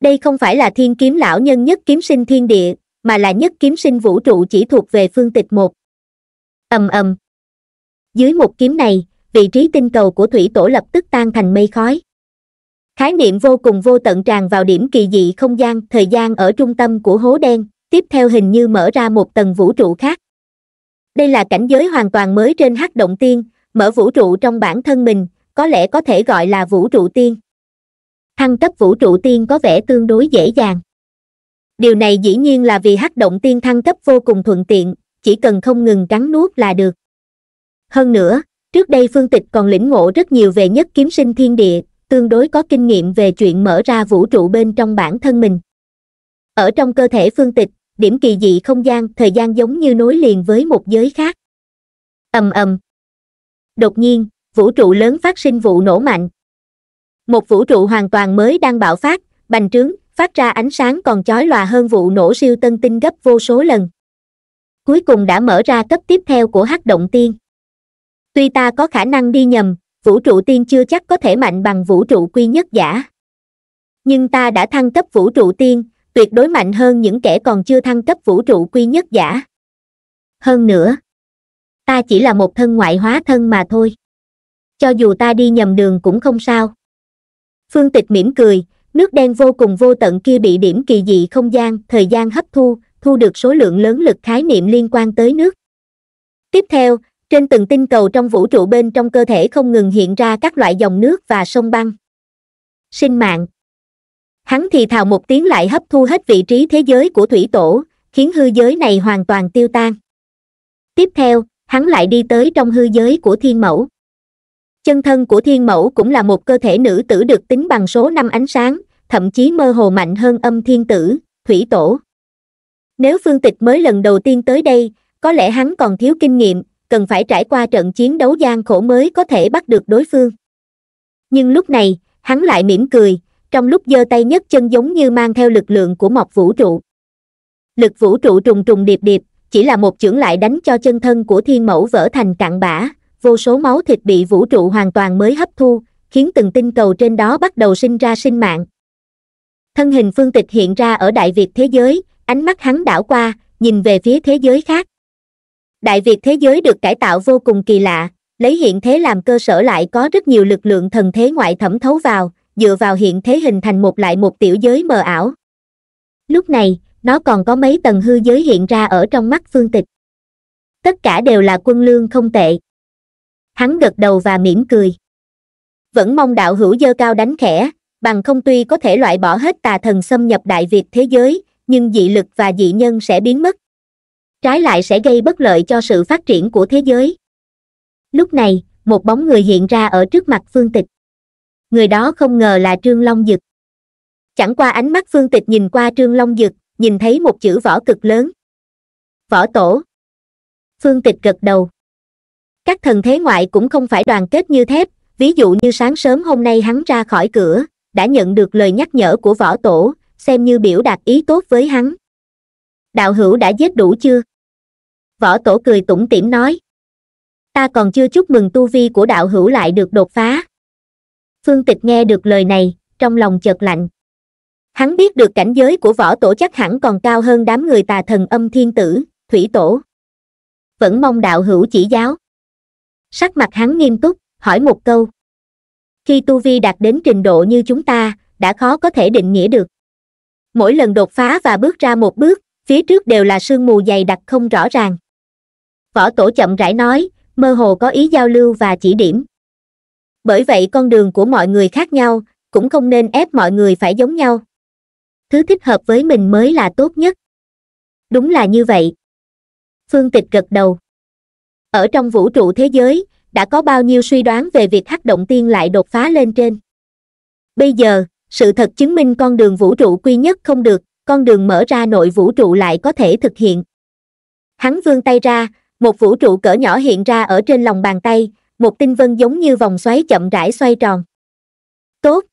đây không phải là thiên kiếm lão nhân nhất kiếm sinh thiên địa mà là nhất kiếm sinh vũ trụ chỉ thuộc về phương tịch một ầm ầm dưới một kiếm này vị trí tinh cầu của thủy tổ lập tức tan thành mây khói khái niệm vô cùng vô tận tràn vào điểm kỳ dị không gian thời gian ở trung tâm của hố đen tiếp theo hình như mở ra một tầng vũ trụ khác đây là cảnh giới hoàn toàn mới trên hắc động tiên mở vũ trụ trong bản thân mình có lẽ có thể gọi là vũ trụ tiên thăng cấp vũ trụ tiên có vẻ tương đối dễ dàng điều này dĩ nhiên là vì hắc động tiên thăng cấp vô cùng thuận tiện chỉ cần không ngừng cắn nuốt là được hơn nữa trước đây phương tịch còn lĩnh ngộ rất nhiều về nhất kiếm sinh thiên địa tương đối có kinh nghiệm về chuyện mở ra vũ trụ bên trong bản thân mình ở trong cơ thể phương tịch điểm kỳ dị không gian thời gian giống như nối liền với một giới khác ầm ầm đột nhiên vũ trụ lớn phát sinh vụ nổ mạnh một vũ trụ hoàn toàn mới đang bạo phát bành trướng phát ra ánh sáng còn chói lòa hơn vụ nổ siêu tân tinh gấp vô số lần cuối cùng đã mở ra cấp tiếp theo của hắc động tiên tuy ta có khả năng đi nhầm vũ trụ tiên chưa chắc có thể mạnh bằng vũ trụ quy nhất giả nhưng ta đã thăng cấp vũ trụ tiên tuyệt đối mạnh hơn những kẻ còn chưa thăng cấp vũ trụ quy nhất giả hơn nữa ta chỉ là một thân ngoại hóa thân mà thôi cho dù ta đi nhầm đường cũng không sao phương tịch mỉm cười nước đen vô cùng vô tận kia bị điểm kỳ dị không gian thời gian hấp thu thu được số lượng lớn lực khái niệm liên quan tới nước tiếp theo trên từng tinh cầu trong vũ trụ bên trong cơ thể không ngừng hiện ra các loại dòng nước và sông băng. Sinh mạng Hắn thì thào một tiếng lại hấp thu hết vị trí thế giới của thủy tổ, khiến hư giới này hoàn toàn tiêu tan. Tiếp theo, hắn lại đi tới trong hư giới của thiên mẫu. Chân thân của thiên mẫu cũng là một cơ thể nữ tử được tính bằng số năm ánh sáng, thậm chí mơ hồ mạnh hơn âm thiên tử, thủy tổ. Nếu phương tịch mới lần đầu tiên tới đây, có lẽ hắn còn thiếu kinh nghiệm, cần phải trải qua trận chiến đấu gian khổ mới có thể bắt được đối phương. Nhưng lúc này, hắn lại mỉm cười, trong lúc giơ tay nhấc chân giống như mang theo lực lượng của mọc vũ trụ. Lực vũ trụ trùng trùng điệp điệp, chỉ là một chưởng lại đánh cho chân thân của thiên mẫu vỡ thành cạn bã, vô số máu thịt bị vũ trụ hoàn toàn mới hấp thu, khiến từng tinh cầu trên đó bắt đầu sinh ra sinh mạng. Thân hình phương tịch hiện ra ở Đại Việt thế giới, ánh mắt hắn đảo qua, nhìn về phía thế giới khác đại việt thế giới được cải tạo vô cùng kỳ lạ lấy hiện thế làm cơ sở lại có rất nhiều lực lượng thần thế ngoại thẩm thấu vào dựa vào hiện thế hình thành một lại một tiểu giới mờ ảo lúc này nó còn có mấy tầng hư giới hiện ra ở trong mắt phương tịch tất cả đều là quân lương không tệ hắn gật đầu và mỉm cười vẫn mong đạo hữu dơ cao đánh khẽ bằng không tuy có thể loại bỏ hết tà thần xâm nhập đại việt thế giới nhưng dị lực và dị nhân sẽ biến mất trái lại sẽ gây bất lợi cho sự phát triển của thế giới lúc này một bóng người hiện ra ở trước mặt phương tịch người đó không ngờ là trương long dực chẳng qua ánh mắt phương tịch nhìn qua trương long dực nhìn thấy một chữ võ cực lớn võ tổ phương tịch gật đầu các thần thế ngoại cũng không phải đoàn kết như thép ví dụ như sáng sớm hôm nay hắn ra khỏi cửa đã nhận được lời nhắc nhở của võ tổ xem như biểu đạt ý tốt với hắn đạo hữu đã giết đủ chưa võ tổ cười tủm tỉm nói ta còn chưa chúc mừng tu vi của đạo hữu lại được đột phá phương tịch nghe được lời này trong lòng chợt lạnh hắn biết được cảnh giới của võ tổ chắc hẳn còn cao hơn đám người tà thần âm thiên tử thủy tổ vẫn mong đạo hữu chỉ giáo sắc mặt hắn nghiêm túc hỏi một câu khi tu vi đạt đến trình độ như chúng ta đã khó có thể định nghĩa được mỗi lần đột phá và bước ra một bước phía trước đều là sương mù dày đặc không rõ ràng võ tổ chậm rãi nói mơ hồ có ý giao lưu và chỉ điểm bởi vậy con đường của mọi người khác nhau cũng không nên ép mọi người phải giống nhau thứ thích hợp với mình mới là tốt nhất đúng là như vậy phương tịch gật đầu ở trong vũ trụ thế giới đã có bao nhiêu suy đoán về việc hắc động tiên lại đột phá lên trên bây giờ sự thật chứng minh con đường vũ trụ quy nhất không được con đường mở ra nội vũ trụ lại có thể thực hiện hắn vươn tay ra một vũ trụ cỡ nhỏ hiện ra ở trên lòng bàn tay, một tinh vân giống như vòng xoáy chậm rãi xoay tròn. Tốt!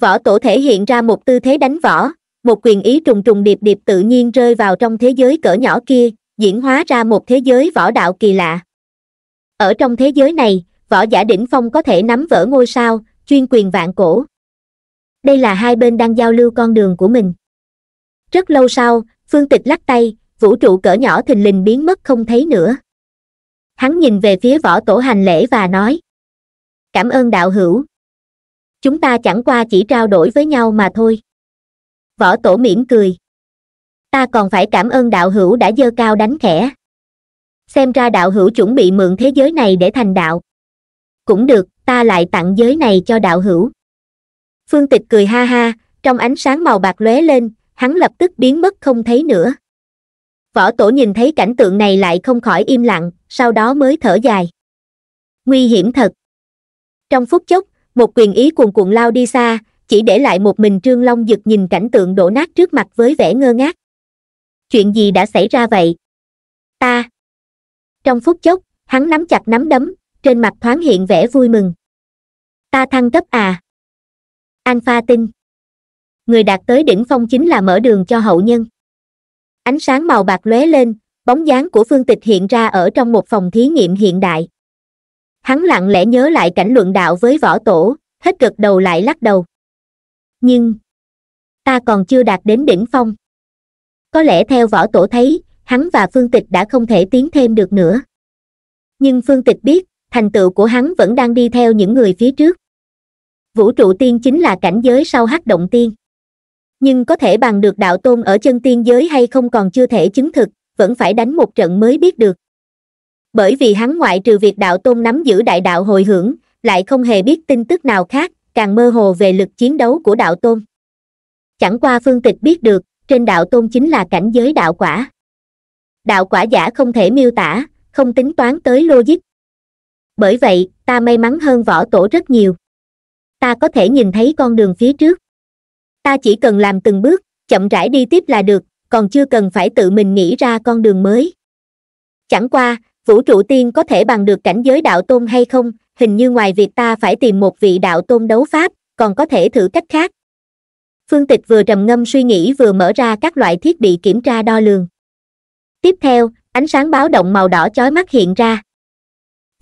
Võ tổ thể hiện ra một tư thế đánh võ, một quyền ý trùng trùng điệp điệp tự nhiên rơi vào trong thế giới cỡ nhỏ kia, diễn hóa ra một thế giới võ đạo kỳ lạ. Ở trong thế giới này, võ giả đỉnh phong có thể nắm vỡ ngôi sao, chuyên quyền vạn cổ. Đây là hai bên đang giao lưu con đường của mình. Rất lâu sau, Phương Tịch lắc tay, vũ trụ cỡ nhỏ thình lình biến mất không thấy nữa hắn nhìn về phía võ tổ hành lễ và nói cảm ơn đạo hữu chúng ta chẳng qua chỉ trao đổi với nhau mà thôi võ tổ mỉm cười ta còn phải cảm ơn đạo hữu đã dơ cao đánh khẽ xem ra đạo hữu chuẩn bị mượn thế giới này để thành đạo cũng được ta lại tặng giới này cho đạo hữu phương tịch cười ha ha trong ánh sáng màu bạc lóe lên hắn lập tức biến mất không thấy nữa Võ tổ nhìn thấy cảnh tượng này lại không khỏi im lặng, sau đó mới thở dài. Nguy hiểm thật. Trong phút chốc, một quyền ý cuồn cuộn lao đi xa, chỉ để lại một mình Trương Long giật nhìn cảnh tượng đổ nát trước mặt với vẻ ngơ ngác. Chuyện gì đã xảy ra vậy? Ta. Trong phút chốc, hắn nắm chặt nắm đấm, trên mặt thoáng hiện vẻ vui mừng. Ta thăng cấp à? Alpha tin. Người đạt tới đỉnh phong chính là mở đường cho hậu nhân. Ánh sáng màu bạc lóe lên, bóng dáng của Phương Tịch hiện ra ở trong một phòng thí nghiệm hiện đại. Hắn lặng lẽ nhớ lại cảnh luận đạo với võ tổ, hết gật đầu lại lắc đầu. Nhưng, ta còn chưa đạt đến đỉnh phong. Có lẽ theo võ tổ thấy, hắn và Phương Tịch đã không thể tiến thêm được nữa. Nhưng Phương Tịch biết, thành tựu của hắn vẫn đang đi theo những người phía trước. Vũ trụ tiên chính là cảnh giới sau hắc động tiên nhưng có thể bằng được đạo tôn ở chân tiên giới hay không còn chưa thể chứng thực vẫn phải đánh một trận mới biết được bởi vì hắn ngoại trừ việc đạo tôn nắm giữ đại đạo hồi hưởng lại không hề biết tin tức nào khác càng mơ hồ về lực chiến đấu của đạo tôn chẳng qua phương tịch biết được trên đạo tôn chính là cảnh giới đạo quả đạo quả giả không thể miêu tả không tính toán tới logic bởi vậy ta may mắn hơn võ tổ rất nhiều ta có thể nhìn thấy con đường phía trước ta chỉ cần làm từng bước chậm rãi đi tiếp là được còn chưa cần phải tự mình nghĩ ra con đường mới chẳng qua vũ trụ tiên có thể bằng được cảnh giới đạo tôn hay không hình như ngoài việc ta phải tìm một vị đạo tôn đấu pháp còn có thể thử cách khác phương tịch vừa trầm ngâm suy nghĩ vừa mở ra các loại thiết bị kiểm tra đo lường tiếp theo ánh sáng báo động màu đỏ chói mắt hiện ra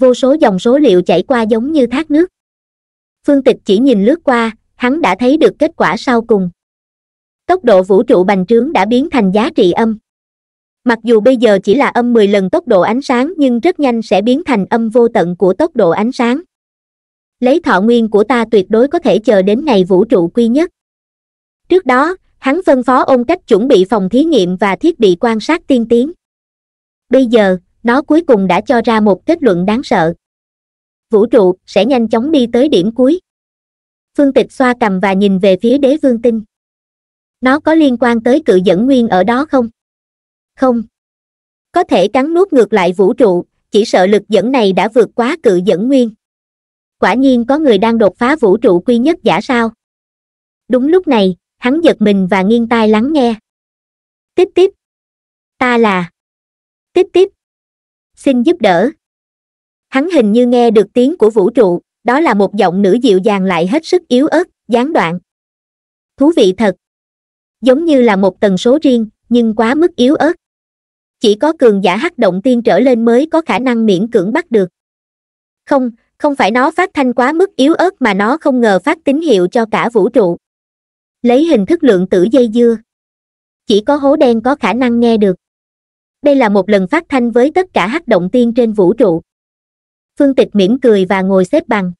vô số dòng số liệu chảy qua giống như thác nước phương tịch chỉ nhìn lướt qua hắn đã thấy được kết quả sau cùng tốc độ vũ trụ bành trướng đã biến thành giá trị âm mặc dù bây giờ chỉ là âm mười lần tốc độ ánh sáng nhưng rất nhanh sẽ biến thành âm vô tận của tốc độ ánh sáng lấy thọ nguyên của ta tuyệt đối có thể chờ đến ngày vũ trụ quy nhất trước đó hắn phân phó ôn cách chuẩn bị phòng thí nghiệm và thiết bị quan sát tiên tiến bây giờ nó cuối cùng đã cho ra một kết luận đáng sợ vũ trụ sẽ nhanh chóng đi tới điểm cuối phương tịch xoa cầm và nhìn về phía đế vương tinh nó có liên quan tới cự dẫn nguyên ở đó không không có thể cắn nuốt ngược lại vũ trụ chỉ sợ lực dẫn này đã vượt quá cự dẫn nguyên quả nhiên có người đang đột phá vũ trụ quy nhất giả sao đúng lúc này hắn giật mình và nghiêng tai lắng nghe tiếp tiếp ta là tiếp tiếp xin giúp đỡ hắn hình như nghe được tiếng của vũ trụ đó là một giọng nữ dịu dàng lại hết sức yếu ớt gián đoạn thú vị thật giống như là một tần số riêng nhưng quá mức yếu ớt chỉ có cường giả hắc động tiên trở lên mới có khả năng miễn cưỡng bắt được không không phải nó phát thanh quá mức yếu ớt mà nó không ngờ phát tín hiệu cho cả vũ trụ lấy hình thức lượng tử dây dưa chỉ có hố đen có khả năng nghe được đây là một lần phát thanh với tất cả hắc động tiên trên vũ trụ phương tịch mỉm cười và ngồi xếp bằng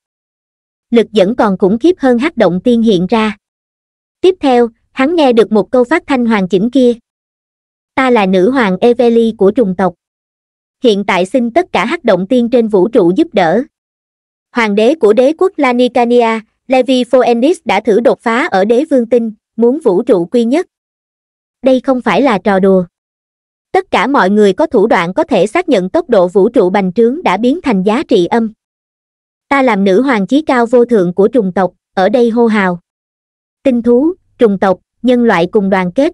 lực vẫn còn khủng khiếp hơn hắc động tiên hiện ra tiếp theo hắn nghe được một câu phát thanh hoàn chỉnh kia ta là nữ hoàng eveli của trùng tộc hiện tại xin tất cả hắc động tiên trên vũ trụ giúp đỡ hoàng đế của đế quốc lanikania levi phoenix đã thử đột phá ở đế vương tinh muốn vũ trụ quy nhất đây không phải là trò đùa tất cả mọi người có thủ đoạn có thể xác nhận tốc độ vũ trụ bành trướng đã biến thành giá trị âm ta làm nữ hoàng chí cao vô thượng của trùng tộc ở đây hô hào tinh thú trùng tộc nhân loại cùng đoàn kết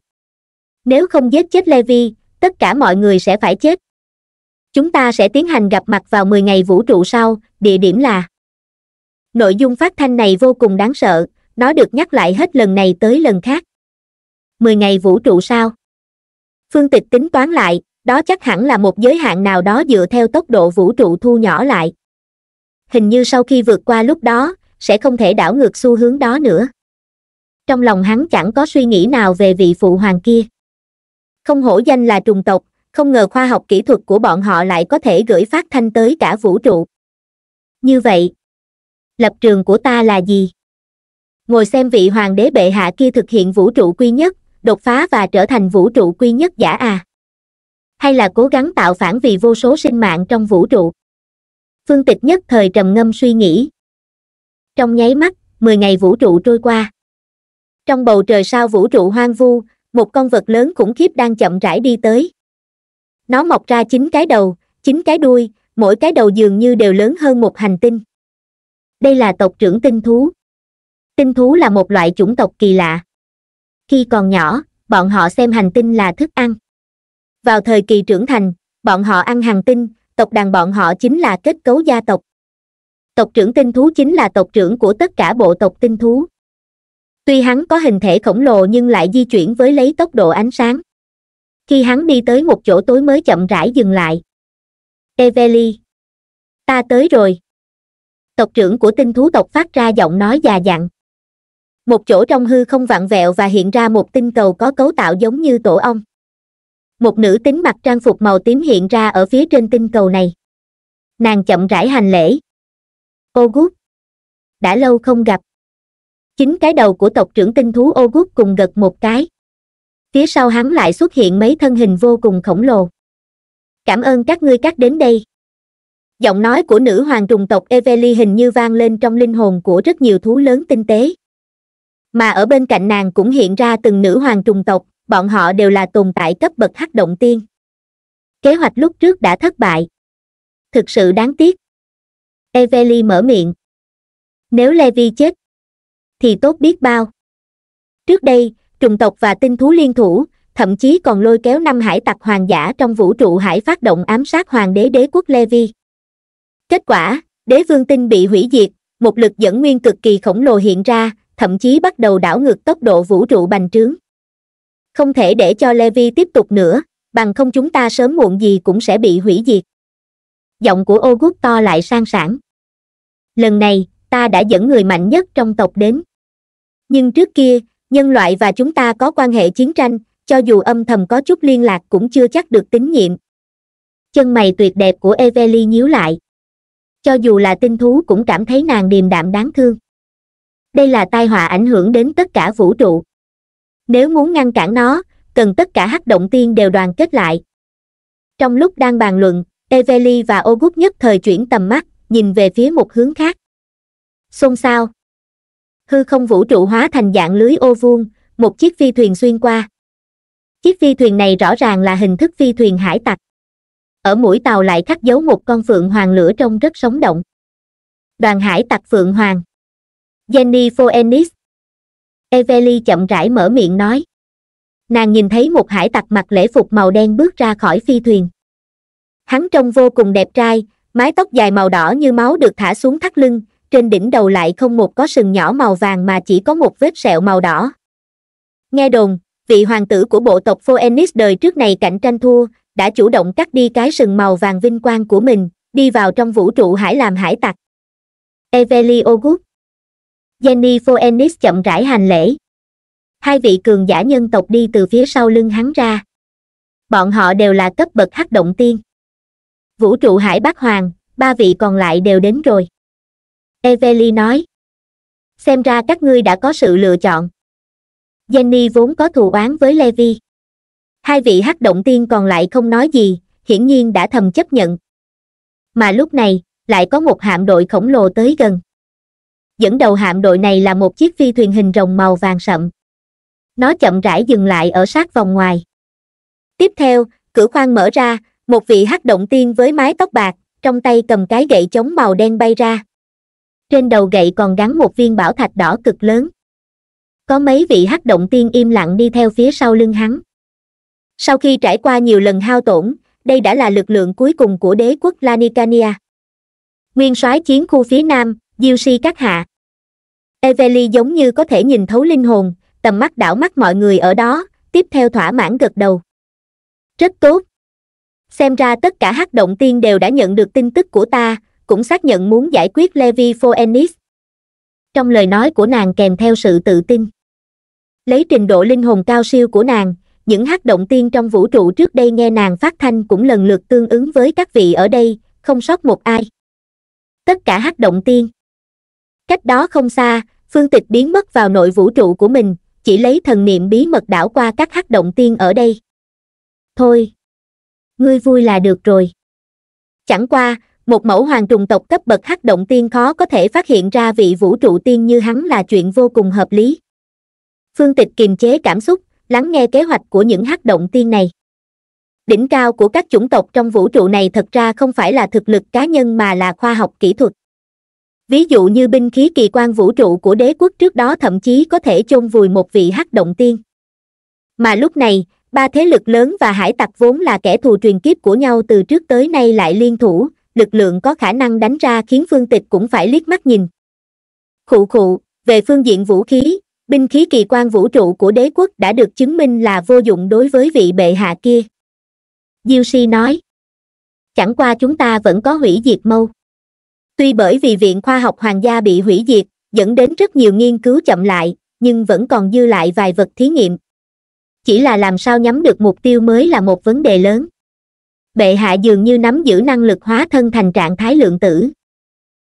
nếu không giết chết levi tất cả mọi người sẽ phải chết chúng ta sẽ tiến hành gặp mặt vào 10 ngày vũ trụ sau địa điểm là nội dung phát thanh này vô cùng đáng sợ nó được nhắc lại hết lần này tới lần khác 10 ngày vũ trụ sau phương tịch tính toán lại đó chắc hẳn là một giới hạn nào đó dựa theo tốc độ vũ trụ thu nhỏ lại hình như sau khi vượt qua lúc đó sẽ không thể đảo ngược xu hướng đó nữa trong lòng hắn chẳng có suy nghĩ nào về vị phụ hoàng kia không hổ danh là trùng tộc không ngờ khoa học kỹ thuật của bọn họ lại có thể gửi phát thanh tới cả vũ trụ như vậy lập trường của ta là gì ngồi xem vị hoàng đế bệ hạ kia thực hiện vũ trụ quy nhất đột phá và trở thành vũ trụ quy nhất giả à? Hay là cố gắng tạo phản vì vô số sinh mạng trong vũ trụ? Phương tịch nhất thời trầm ngâm suy nghĩ. Trong nháy mắt, 10 ngày vũ trụ trôi qua. Trong bầu trời sao vũ trụ hoang vu, một con vật lớn khủng khiếp đang chậm rãi đi tới. Nó mọc ra chín cái đầu, chín cái đuôi, mỗi cái đầu dường như đều lớn hơn một hành tinh. Đây là tộc trưởng tinh thú. Tinh thú là một loại chủng tộc kỳ lạ khi còn nhỏ bọn họ xem hành tinh là thức ăn vào thời kỳ trưởng thành bọn họ ăn hành tinh tộc đàn bọn họ chính là kết cấu gia tộc tộc trưởng tinh thú chính là tộc trưởng của tất cả bộ tộc tinh thú tuy hắn có hình thể khổng lồ nhưng lại di chuyển với lấy tốc độ ánh sáng khi hắn đi tới một chỗ tối mới chậm rãi dừng lại eveli ta tới rồi tộc trưởng của tinh thú tộc phát ra giọng nói già dặn một chỗ trong hư không vặn vẹo và hiện ra một tinh cầu có cấu tạo giống như tổ ong một nữ tính mặc trang phục màu tím hiện ra ở phía trên tinh cầu này nàng chậm rãi hành lễ ô đã lâu không gặp chính cái đầu của tộc trưởng tinh thú ô cùng gật một cái phía sau hắn lại xuất hiện mấy thân hình vô cùng khổng lồ cảm ơn các ngươi cắt đến đây giọng nói của nữ hoàng trùng tộc Evely hình như vang lên trong linh hồn của rất nhiều thú lớn tinh tế mà ở bên cạnh nàng cũng hiện ra từng nữ hoàng trùng tộc bọn họ đều là tồn tại cấp bậc hắc động tiên kế hoạch lúc trước đã thất bại thực sự đáng tiếc eveli mở miệng nếu levi chết thì tốt biết bao trước đây trùng tộc và tinh thú liên thủ thậm chí còn lôi kéo năm hải tặc hoàng giả trong vũ trụ hải phát động ám sát hoàng đế đế quốc levi kết quả đế vương tinh bị hủy diệt một lực dẫn nguyên cực kỳ khổng lồ hiện ra thậm chí bắt đầu đảo ngược tốc độ vũ trụ bành trướng không thể để cho levi tiếp tục nữa bằng không chúng ta sớm muộn gì cũng sẽ bị hủy diệt giọng của ô to lại sang sảng lần này ta đã dẫn người mạnh nhất trong tộc đến nhưng trước kia nhân loại và chúng ta có quan hệ chiến tranh cho dù âm thầm có chút liên lạc cũng chưa chắc được tín nhiệm chân mày tuyệt đẹp của eveli nhíu lại cho dù là tinh thú cũng cảm thấy nàng điềm đạm đáng thương đây là tai họa ảnh hưởng đến tất cả vũ trụ nếu muốn ngăn cản nó cần tất cả hắc động tiên đều đoàn kết lại trong lúc đang bàn luận eveli và ogut nhất thời chuyển tầm mắt nhìn về phía một hướng khác xôn xao hư không vũ trụ hóa thành dạng lưới ô vuông một chiếc phi thuyền xuyên qua chiếc phi thuyền này rõ ràng là hình thức phi thuyền hải tặc ở mũi tàu lại khắc dấu một con phượng hoàng lửa trông rất sống động đoàn hải tặc phượng hoàng Jenny Phoenix. Evely chậm rãi mở miệng nói. Nàng nhìn thấy một hải tặc mặc lễ phục màu đen bước ra khỏi phi thuyền. Hắn trông vô cùng đẹp trai, mái tóc dài màu đỏ như máu được thả xuống thắt lưng, trên đỉnh đầu lại không một có sừng nhỏ màu vàng mà chỉ có một vết sẹo màu đỏ. Nghe đồn, vị hoàng tử của bộ tộc Phoenix đời trước này cạnh tranh thua, đã chủ động cắt đi cái sừng màu vàng vinh quang của mình, đi vào trong vũ trụ hải làm hải tặc. Evely Ogut Jenny Phoenix chậm rãi hành lễ. Hai vị cường giả nhân tộc đi từ phía sau lưng hắn ra. Bọn họ đều là cấp bậc hắc động tiên. Vũ trụ hải bác hoàng, ba vị còn lại đều đến rồi. Evely nói. Xem ra các ngươi đã có sự lựa chọn. Jenny vốn có thù oán với Levi. Hai vị hắc động tiên còn lại không nói gì, hiển nhiên đã thầm chấp nhận. Mà lúc này, lại có một hạm đội khổng lồ tới gần dẫn đầu hạm đội này là một chiếc phi thuyền hình rồng màu vàng sậm nó chậm rãi dừng lại ở sát vòng ngoài tiếp theo cửa khoang mở ra một vị hắc động tiên với mái tóc bạc trong tay cầm cái gậy chống màu đen bay ra trên đầu gậy còn gắn một viên bảo thạch đỏ cực lớn có mấy vị hắc động tiên im lặng đi theo phía sau lưng hắn sau khi trải qua nhiều lần hao tổn đây đã là lực lượng cuối cùng của đế quốc lanikania nguyên soái chiến khu phía nam diêu si các hạ evely giống như có thể nhìn thấu linh hồn tầm mắt đảo mắt mọi người ở đó tiếp theo thỏa mãn gật đầu rất tốt xem ra tất cả hắc động tiên đều đã nhận được tin tức của ta cũng xác nhận muốn giải quyết levi phoenix trong lời nói của nàng kèm theo sự tự tin lấy trình độ linh hồn cao siêu của nàng những hắc động tiên trong vũ trụ trước đây nghe nàng phát thanh cũng lần lượt tương ứng với các vị ở đây không sót một ai tất cả hắc động tiên cách đó không xa phương tịch biến mất vào nội vũ trụ của mình chỉ lấy thần niệm bí mật đảo qua các hắc động tiên ở đây thôi ngươi vui là được rồi chẳng qua một mẫu hoàng trùng tộc cấp bậc hắc động tiên khó có thể phát hiện ra vị vũ trụ tiên như hắn là chuyện vô cùng hợp lý phương tịch kiềm chế cảm xúc lắng nghe kế hoạch của những hắc động tiên này đỉnh cao của các chủng tộc trong vũ trụ này thật ra không phải là thực lực cá nhân mà là khoa học kỹ thuật ví dụ như binh khí kỳ quan vũ trụ của đế quốc trước đó thậm chí có thể chôn vùi một vị hắc động tiên mà lúc này ba thế lực lớn và hải tặc vốn là kẻ thù truyền kiếp của nhau từ trước tới nay lại liên thủ lực lượng có khả năng đánh ra khiến phương tịch cũng phải liếc mắt nhìn khụ khụ về phương diện vũ khí binh khí kỳ quan vũ trụ của đế quốc đã được chứng minh là vô dụng đối với vị bệ hạ kia diêu si nói chẳng qua chúng ta vẫn có hủy diệt mâu tuy bởi vì viện khoa học hoàng gia bị hủy diệt dẫn đến rất nhiều nghiên cứu chậm lại nhưng vẫn còn dư lại vài vật thí nghiệm chỉ là làm sao nhắm được mục tiêu mới là một vấn đề lớn bệ hạ dường như nắm giữ năng lực hóa thân thành trạng thái lượng tử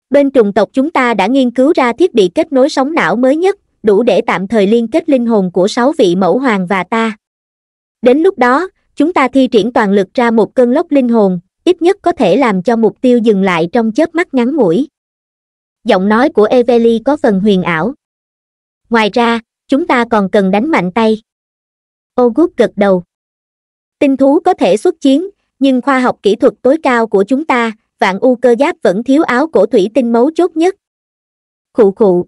bên trùng tộc chúng ta đã nghiên cứu ra thiết bị kết nối sóng não mới nhất đủ để tạm thời liên kết linh hồn của sáu vị mẫu hoàng và ta đến lúc đó chúng ta thi triển toàn lực ra một cơn lốc linh hồn ít nhất có thể làm cho mục tiêu dừng lại trong chớp mắt ngắn ngủi giọng nói của evely có phần huyền ảo ngoài ra chúng ta còn cần đánh mạnh tay August gật đầu tinh thú có thể xuất chiến nhưng khoa học kỹ thuật tối cao của chúng ta vạn u cơ giáp vẫn thiếu áo cổ thủy tinh mấu chốt nhất khụ khụ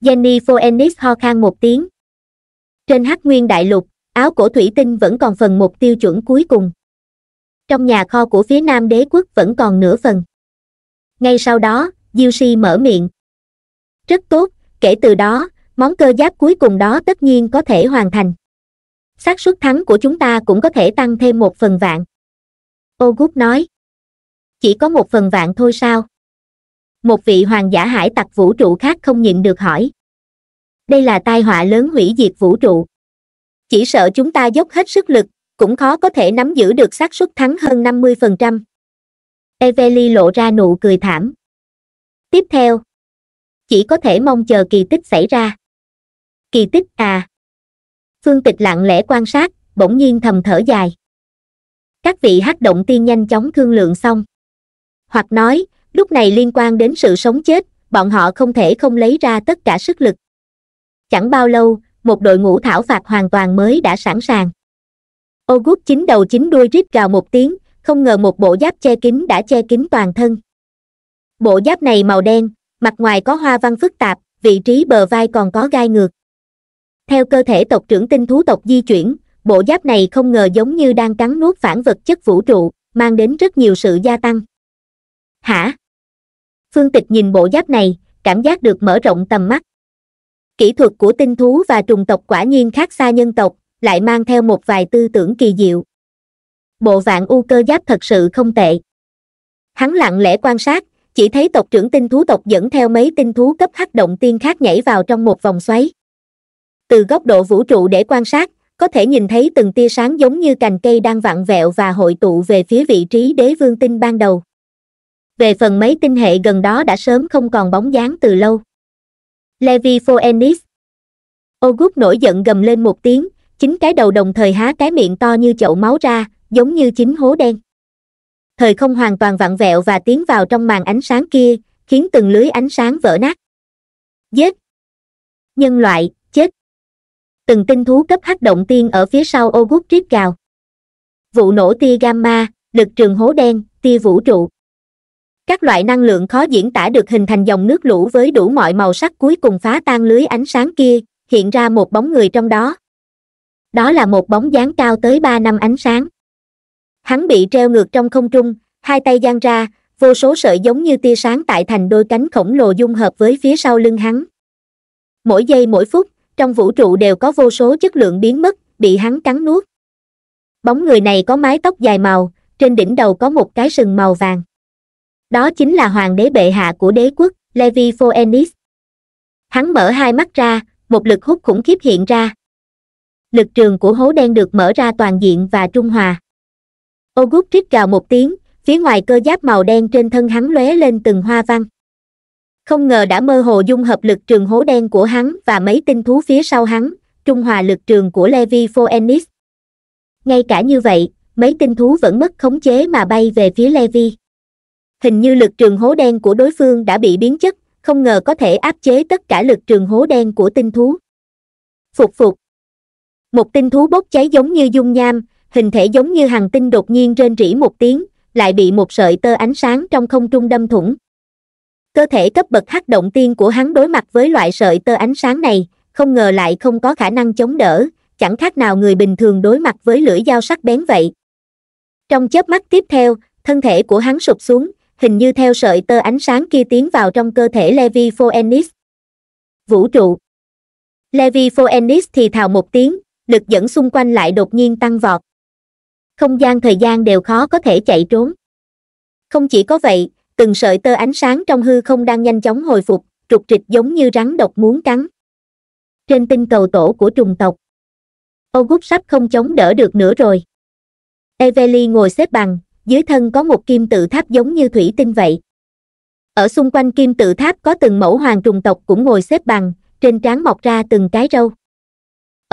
jenny phoenix ho khan một tiếng trên hắc nguyên đại lục áo cổ thủy tinh vẫn còn phần mục tiêu chuẩn cuối cùng trong nhà kho của phía nam đế quốc vẫn còn nửa phần ngay sau đó diêu si mở miệng rất tốt kể từ đó món cơ giáp cuối cùng đó tất nhiên có thể hoàn thành xác suất thắng của chúng ta cũng có thể tăng thêm một phần vạn ô gút nói chỉ có một phần vạn thôi sao một vị hoàng giả hải tặc vũ trụ khác không nhịn được hỏi đây là tai họa lớn hủy diệt vũ trụ chỉ sợ chúng ta dốc hết sức lực cũng khó có thể nắm giữ được xác suất thắng hơn 50%. Evely lộ ra nụ cười thảm. Tiếp theo, chỉ có thể mong chờ kỳ tích xảy ra. Kỳ tích à? Phương Tịch lặng lẽ quan sát, bỗng nhiên thầm thở dài. Các vị hắc động tiên nhanh chóng thương lượng xong. Hoặc nói, lúc này liên quan đến sự sống chết, bọn họ không thể không lấy ra tất cả sức lực. Chẳng bao lâu, một đội ngũ thảo phạt hoàn toàn mới đã sẵn sàng. Ogut chín đầu chín đuôi rít gào một tiếng không ngờ một bộ giáp che kín đã che kín toàn thân bộ giáp này màu đen mặt ngoài có hoa văn phức tạp vị trí bờ vai còn có gai ngược theo cơ thể tộc trưởng tinh thú tộc di chuyển bộ giáp này không ngờ giống như đang cắn nuốt phản vật chất vũ trụ mang đến rất nhiều sự gia tăng hả phương tịch nhìn bộ giáp này cảm giác được mở rộng tầm mắt kỹ thuật của tinh thú và trùng tộc quả nhiên khác xa nhân tộc lại mang theo một vài tư tưởng kỳ diệu bộ vạn u cơ giáp thật sự không tệ hắn lặng lẽ quan sát chỉ thấy tộc trưởng tinh thú tộc dẫn theo mấy tinh thú cấp hắc động tiên khác nhảy vào trong một vòng xoáy từ góc độ vũ trụ để quan sát có thể nhìn thấy từng tia sáng giống như cành cây đang vặn vẹo và hội tụ về phía vị trí đế vương tinh ban đầu về phần mấy tinh hệ gần đó đã sớm không còn bóng dáng từ lâu levi phoenix ô nổi giận gầm lên một tiếng chính cái đầu đồng thời há cái miệng to như chậu máu ra, giống như chính hố đen. Thời không hoàn toàn vặn vẹo và tiến vào trong màn ánh sáng kia, khiến từng lưới ánh sáng vỡ nát. Giết! Nhân loại, chết! Từng tinh thú cấp hắc động tiên ở phía sau ô gút triếp gào. Vụ nổ tia gamma, lực trường hố đen, tia vũ trụ. Các loại năng lượng khó diễn tả được hình thành dòng nước lũ với đủ mọi màu sắc cuối cùng phá tan lưới ánh sáng kia, hiện ra một bóng người trong đó, đó là một bóng dáng cao tới ba năm ánh sáng hắn bị treo ngược trong không trung hai tay giang ra vô số sợi giống như tia sáng tại thành đôi cánh khổng lồ dung hợp với phía sau lưng hắn mỗi giây mỗi phút trong vũ trụ đều có vô số chất lượng biến mất bị hắn cắn nuốt bóng người này có mái tóc dài màu trên đỉnh đầu có một cái sừng màu vàng đó chính là hoàng đế bệ hạ của đế quốc levi phoenix hắn mở hai mắt ra một lực hút khủng khiếp hiện ra lực trường của hố đen được mở ra toàn diện và trung hòa ogut rít gào một tiếng phía ngoài cơ giáp màu đen trên thân hắn lóe lên từng hoa văn không ngờ đã mơ hồ dung hợp lực trường hố đen của hắn và mấy tinh thú phía sau hắn trung hòa lực trường của levi phoenix ngay cả như vậy mấy tinh thú vẫn mất khống chế mà bay về phía levi hình như lực trường hố đen của đối phương đã bị biến chất không ngờ có thể áp chế tất cả lực trường hố đen của tinh thú phục phục một tinh thú bốc cháy giống như dung nham hình thể giống như hàng tinh đột nhiên rên rỉ một tiếng lại bị một sợi tơ ánh sáng trong không trung đâm thủng cơ thể cấp bậc hắc động tiên của hắn đối mặt với loại sợi tơ ánh sáng này không ngờ lại không có khả năng chống đỡ chẳng khác nào người bình thường đối mặt với lưỡi dao sắc bén vậy trong chớp mắt tiếp theo thân thể của hắn sụp xuống hình như theo sợi tơ ánh sáng kia tiến vào trong cơ thể levi phoenix vũ trụ levi phoenix thì thào một tiếng lực dẫn xung quanh lại đột nhiên tăng vọt không gian thời gian đều khó có thể chạy trốn không chỉ có vậy từng sợi tơ ánh sáng trong hư không đang nhanh chóng hồi phục trục trịch giống như rắn độc muốn cắn trên tinh cầu tổ của trùng tộc ô sắp không chống đỡ được nữa rồi evely ngồi xếp bằng dưới thân có một kim tự tháp giống như thủy tinh vậy ở xung quanh kim tự tháp có từng mẫu hoàng trùng tộc cũng ngồi xếp bằng trên trán mọc ra từng cái râu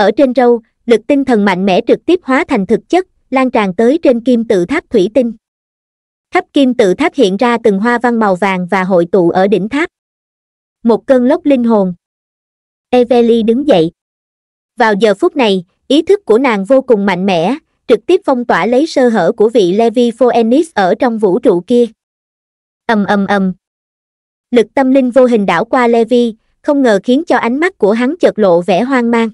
ở trên râu lực tinh thần mạnh mẽ trực tiếp hóa thành thực chất lan tràn tới trên kim tự tháp thủy tinh khắp kim tự tháp hiện ra từng hoa văn màu vàng và hội tụ ở đỉnh tháp một cơn lốc linh hồn evely đứng dậy vào giờ phút này ý thức của nàng vô cùng mạnh mẽ trực tiếp phong tỏa lấy sơ hở của vị levi phoenix ở trong vũ trụ kia ầm ầm ầm lực tâm linh vô hình đảo qua levi không ngờ khiến cho ánh mắt của hắn chợt lộ vẻ hoang mang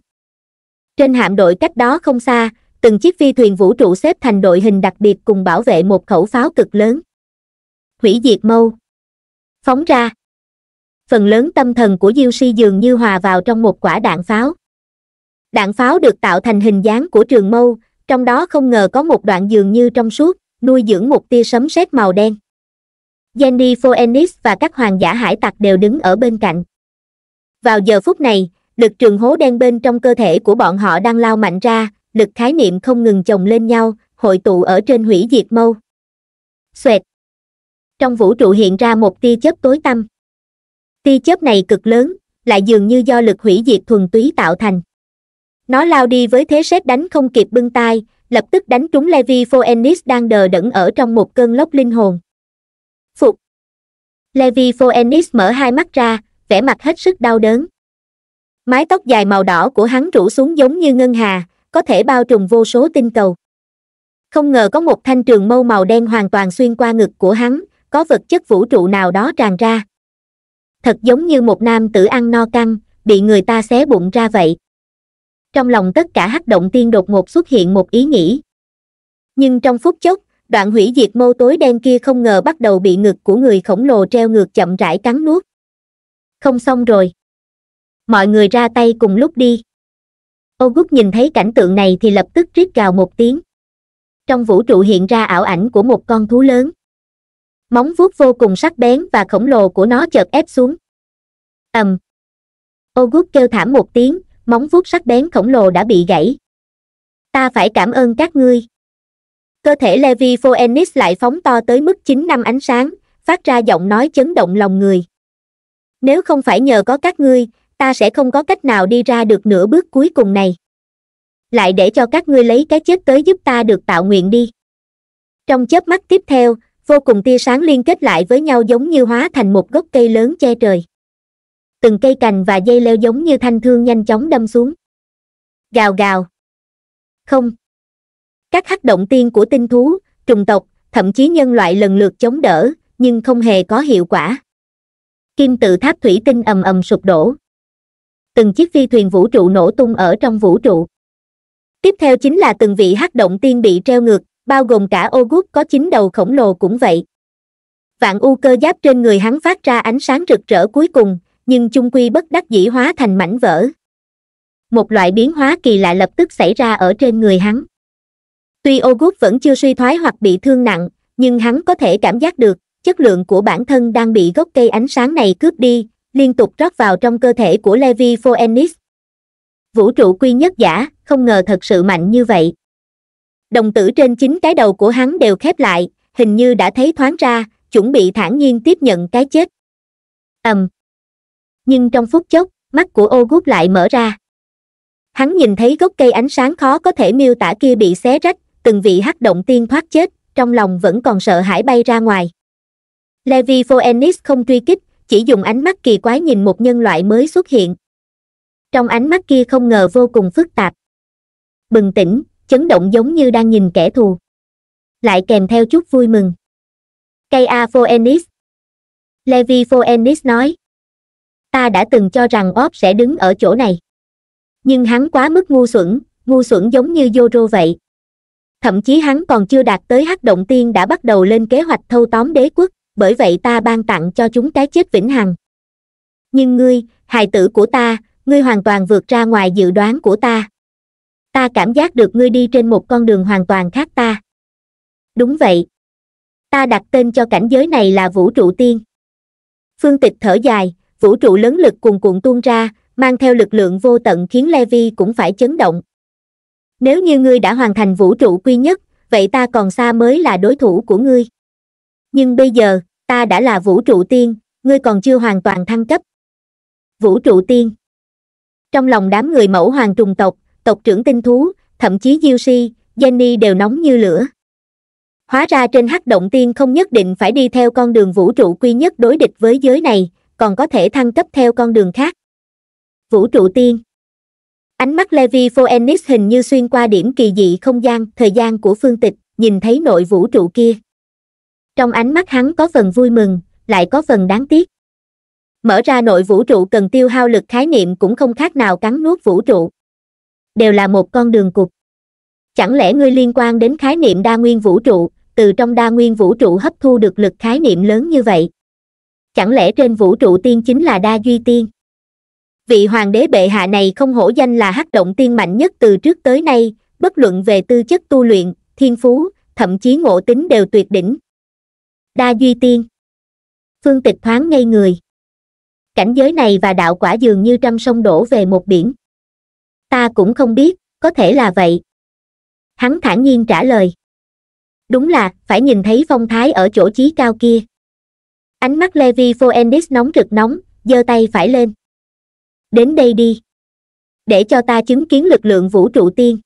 trên hạm đội cách đó không xa, từng chiếc phi thuyền vũ trụ xếp thành đội hình đặc biệt cùng bảo vệ một khẩu pháo cực lớn. Hủy diệt mâu. Phóng ra. Phần lớn tâm thần của Diêu Si dường như hòa vào trong một quả đạn pháo. Đạn pháo được tạo thành hình dáng của trường mâu, trong đó không ngờ có một đoạn dường như trong suốt, nuôi dưỡng một tia sấm sét màu đen. Jenny Phoenix và các hoàng giả hải tặc đều đứng ở bên cạnh. Vào giờ phút này, lực trường hố đen bên trong cơ thể của bọn họ đang lao mạnh ra lực khái niệm không ngừng chồng lên nhau hội tụ ở trên hủy diệt mâu xoẹt trong vũ trụ hiện ra một tia chớp tối tăm tia chớp này cực lớn lại dường như do lực hủy diệt thuần túy tạo thành nó lao đi với thế xếp đánh không kịp bưng tai lập tức đánh trúng levi phoenix đang đờ đẫn ở trong một cơn lốc linh hồn phục levi phoenix mở hai mắt ra vẻ mặt hết sức đau đớn mái tóc dài màu đỏ của hắn rủ xuống giống như ngân hà có thể bao trùm vô số tinh cầu không ngờ có một thanh trường mâu màu đen hoàn toàn xuyên qua ngực của hắn có vật chất vũ trụ nào đó tràn ra thật giống như một nam tử ăn no căng bị người ta xé bụng ra vậy trong lòng tất cả hắc động tiên đột ngột xuất hiện một ý nghĩ nhưng trong phút chốc đoạn hủy diệt mâu tối đen kia không ngờ bắt đầu bị ngực của người khổng lồ treo ngược chậm rãi cắn nuốt không xong rồi mọi người ra tay cùng lúc đi ô nhìn thấy cảnh tượng này thì lập tức rít gào một tiếng trong vũ trụ hiện ra ảo ảnh của một con thú lớn móng vuốt vô cùng sắc bén và khổng lồ của nó chợt ép xuống ầm um. kêu thảm một tiếng móng vuốt sắc bén khổng lồ đã bị gãy ta phải cảm ơn các ngươi cơ thể levi phoenix lại phóng to tới mức chín năm ánh sáng phát ra giọng nói chấn động lòng người nếu không phải nhờ có các ngươi ta sẽ không có cách nào đi ra được nửa bước cuối cùng này lại để cho các ngươi lấy cái chết tới giúp ta được tạo nguyện đi trong chớp mắt tiếp theo vô cùng tia sáng liên kết lại với nhau giống như hóa thành một gốc cây lớn che trời từng cây cành và dây leo giống như thanh thương nhanh chóng đâm xuống gào gào không các hắc động tiên của tinh thú trùng tộc thậm chí nhân loại lần lượt chống đỡ nhưng không hề có hiệu quả kim tự tháp thủy tinh ầm ầm sụp đổ từng chiếc phi thuyền vũ trụ nổ tung ở trong vũ trụ tiếp theo chính là từng vị hắc động tiên bị treo ngược bao gồm cả ô gút có chín đầu khổng lồ cũng vậy vạn u cơ giáp trên người hắn phát ra ánh sáng rực rỡ cuối cùng nhưng chung quy bất đắc dĩ hóa thành mảnh vỡ một loại biến hóa kỳ lạ lập tức xảy ra ở trên người hắn tuy ô gút vẫn chưa suy thoái hoặc bị thương nặng nhưng hắn có thể cảm giác được chất lượng của bản thân đang bị gốc cây ánh sáng này cướp đi liên tục rót vào trong cơ thể của Levi Phoenix. Vũ trụ quy nhất giả, không ngờ thật sự mạnh như vậy. Đồng tử trên chính cái đầu của hắn đều khép lại, hình như đã thấy thoáng ra, chuẩn bị thản nhiên tiếp nhận cái chết. ầm. Um. Nhưng trong phút chốc, mắt của ô gút lại mở ra. Hắn nhìn thấy gốc cây ánh sáng khó có thể miêu tả kia bị xé rách, từng vị hắc động tiên thoát chết, trong lòng vẫn còn sợ hãi bay ra ngoài. Levi Phoenix không truy kích, chỉ dùng ánh mắt kỳ quái nhìn một nhân loại mới xuất hiện trong ánh mắt kia không ngờ vô cùng phức tạp bừng tỉnh chấn động giống như đang nhìn kẻ thù lại kèm theo chút vui mừng cây a phoenix levi phoenix nói ta đã từng cho rằng óp sẽ đứng ở chỗ này nhưng hắn quá mức ngu xuẩn ngu xuẩn giống như Zoro vậy thậm chí hắn còn chưa đạt tới hắc động tiên đã bắt đầu lên kế hoạch thâu tóm đế quốc bởi vậy ta ban tặng cho chúng cái chết vĩnh hằng nhưng ngươi hài tử của ta ngươi hoàn toàn vượt ra ngoài dự đoán của ta ta cảm giác được ngươi đi trên một con đường hoàn toàn khác ta đúng vậy ta đặt tên cho cảnh giới này là vũ trụ tiên phương tịch thở dài vũ trụ lớn lực cuồn cuộn tuôn ra mang theo lực lượng vô tận khiến levi cũng phải chấn động nếu như ngươi đã hoàn thành vũ trụ quy nhất vậy ta còn xa mới là đối thủ của ngươi nhưng bây giờ ta đã là vũ trụ tiên ngươi còn chưa hoàn toàn thăng cấp vũ trụ tiên trong lòng đám người mẫu hoàng trùng tộc tộc trưởng tinh thú thậm chí diêu si jenny đều nóng như lửa hóa ra trên hắc động tiên không nhất định phải đi theo con đường vũ trụ quy nhất đối địch với giới này còn có thể thăng cấp theo con đường khác vũ trụ tiên ánh mắt levi phoenix hình như xuyên qua điểm kỳ dị không gian thời gian của phương tịch nhìn thấy nội vũ trụ kia trong ánh mắt hắn có phần vui mừng lại có phần đáng tiếc mở ra nội vũ trụ cần tiêu hao lực khái niệm cũng không khác nào cắn nuốt vũ trụ đều là một con đường cục chẳng lẽ ngươi liên quan đến khái niệm đa nguyên vũ trụ từ trong đa nguyên vũ trụ hấp thu được lực khái niệm lớn như vậy chẳng lẽ trên vũ trụ tiên chính là đa duy tiên vị hoàng đế bệ hạ này không hổ danh là hắc động tiên mạnh nhất từ trước tới nay bất luận về tư chất tu luyện thiên phú thậm chí ngộ tính đều tuyệt đỉnh Đa Duy Tiên Phương tịch thoáng ngây người. Cảnh giới này và đạo quả dường như trăm sông đổ về một biển. Ta cũng không biết, có thể là vậy. Hắn thản nhiên trả lời. Đúng là, phải nhìn thấy phong thái ở chỗ chí cao kia. Ánh mắt Levi Foendis nóng rực nóng, giơ tay phải lên. Đến đây đi. Để cho ta chứng kiến lực lượng vũ trụ tiên.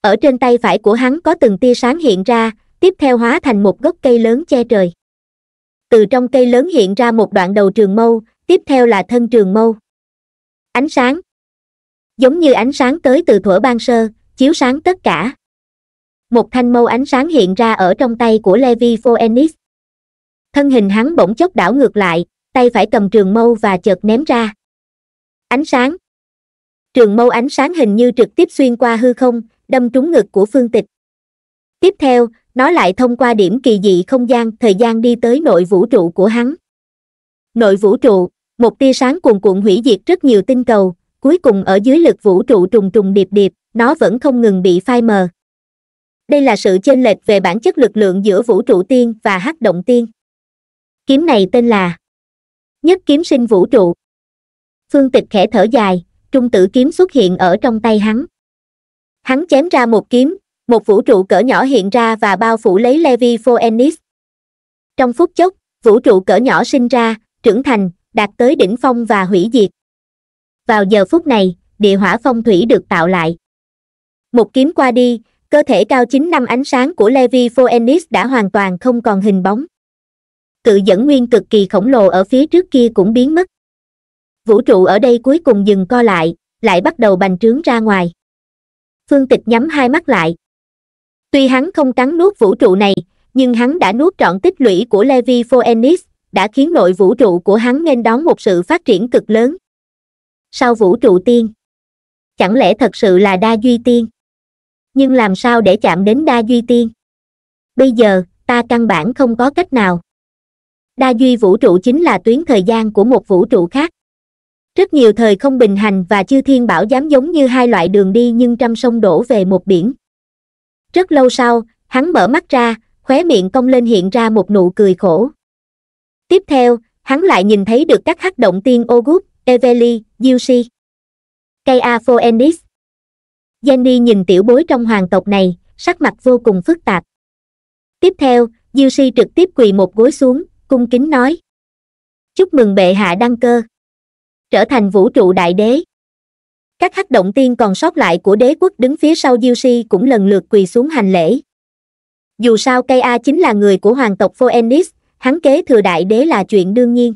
Ở trên tay phải của hắn có từng tia sáng hiện ra, tiếp theo hóa thành một gốc cây lớn che trời từ trong cây lớn hiện ra một đoạn đầu trường mâu tiếp theo là thân trường mâu ánh sáng giống như ánh sáng tới từ thuở ban sơ chiếu sáng tất cả một thanh mâu ánh sáng hiện ra ở trong tay của levi phoenix thân hình hắn bỗng chốc đảo ngược lại tay phải cầm trường mâu và chợt ném ra ánh sáng trường mâu ánh sáng hình như trực tiếp xuyên qua hư không đâm trúng ngực của phương tịch tiếp theo nó lại thông qua điểm kỳ dị không gian thời gian đi tới nội vũ trụ của hắn nội vũ trụ một tia sáng cuồn cuộn hủy diệt rất nhiều tinh cầu cuối cùng ở dưới lực vũ trụ trùng trùng điệp điệp nó vẫn không ngừng bị phai mờ đây là sự chênh lệch về bản chất lực lượng giữa vũ trụ tiên và hắc động tiên kiếm này tên là nhất kiếm sinh vũ trụ phương tịch khẽ thở dài trung tử kiếm xuất hiện ở trong tay hắn hắn chém ra một kiếm một vũ trụ cỡ nhỏ hiện ra và bao phủ lấy levi phoenix trong phút chốc vũ trụ cỡ nhỏ sinh ra trưởng thành đạt tới đỉnh phong và hủy diệt vào giờ phút này địa hỏa phong thủy được tạo lại một kiếm qua đi cơ thể cao chín năm ánh sáng của levi phoenix đã hoàn toàn không còn hình bóng cự dẫn nguyên cực kỳ khổng lồ ở phía trước kia cũng biến mất vũ trụ ở đây cuối cùng dừng co lại lại bắt đầu bành trướng ra ngoài phương tịch nhắm hai mắt lại tuy hắn không cắn nuốt vũ trụ này nhưng hắn đã nuốt trọn tích lũy của levi phoenix đã khiến nội vũ trụ của hắn nên đón một sự phát triển cực lớn sau vũ trụ tiên chẳng lẽ thật sự là đa duy tiên nhưng làm sao để chạm đến đa duy tiên bây giờ ta căn bản không có cách nào đa duy vũ trụ chính là tuyến thời gian của một vũ trụ khác rất nhiều thời không bình hành và chư thiên bảo giám giống như hai loại đường đi nhưng trăm sông đổ về một biển rất lâu sau, hắn mở mắt ra, khóe miệng cong lên hiện ra một nụ cười khổ. Tiếp theo, hắn lại nhìn thấy được các hắc động tiên Ogut, Eveli, Yushi. Kaya Phoenix. Jenny nhìn tiểu bối trong hoàng tộc này, sắc mặt vô cùng phức tạp. Tiếp theo, Yushi trực tiếp quỳ một gối xuống, cung kính nói. Chúc mừng bệ hạ đăng cơ. Trở thành vũ trụ đại đế các hắc động tiên còn sót lại của đế quốc đứng phía sau diêu si cũng lần lượt quỳ xuống hành lễ dù sao cây a chính là người của hoàng tộc phoenix hắn kế thừa đại đế là chuyện đương nhiên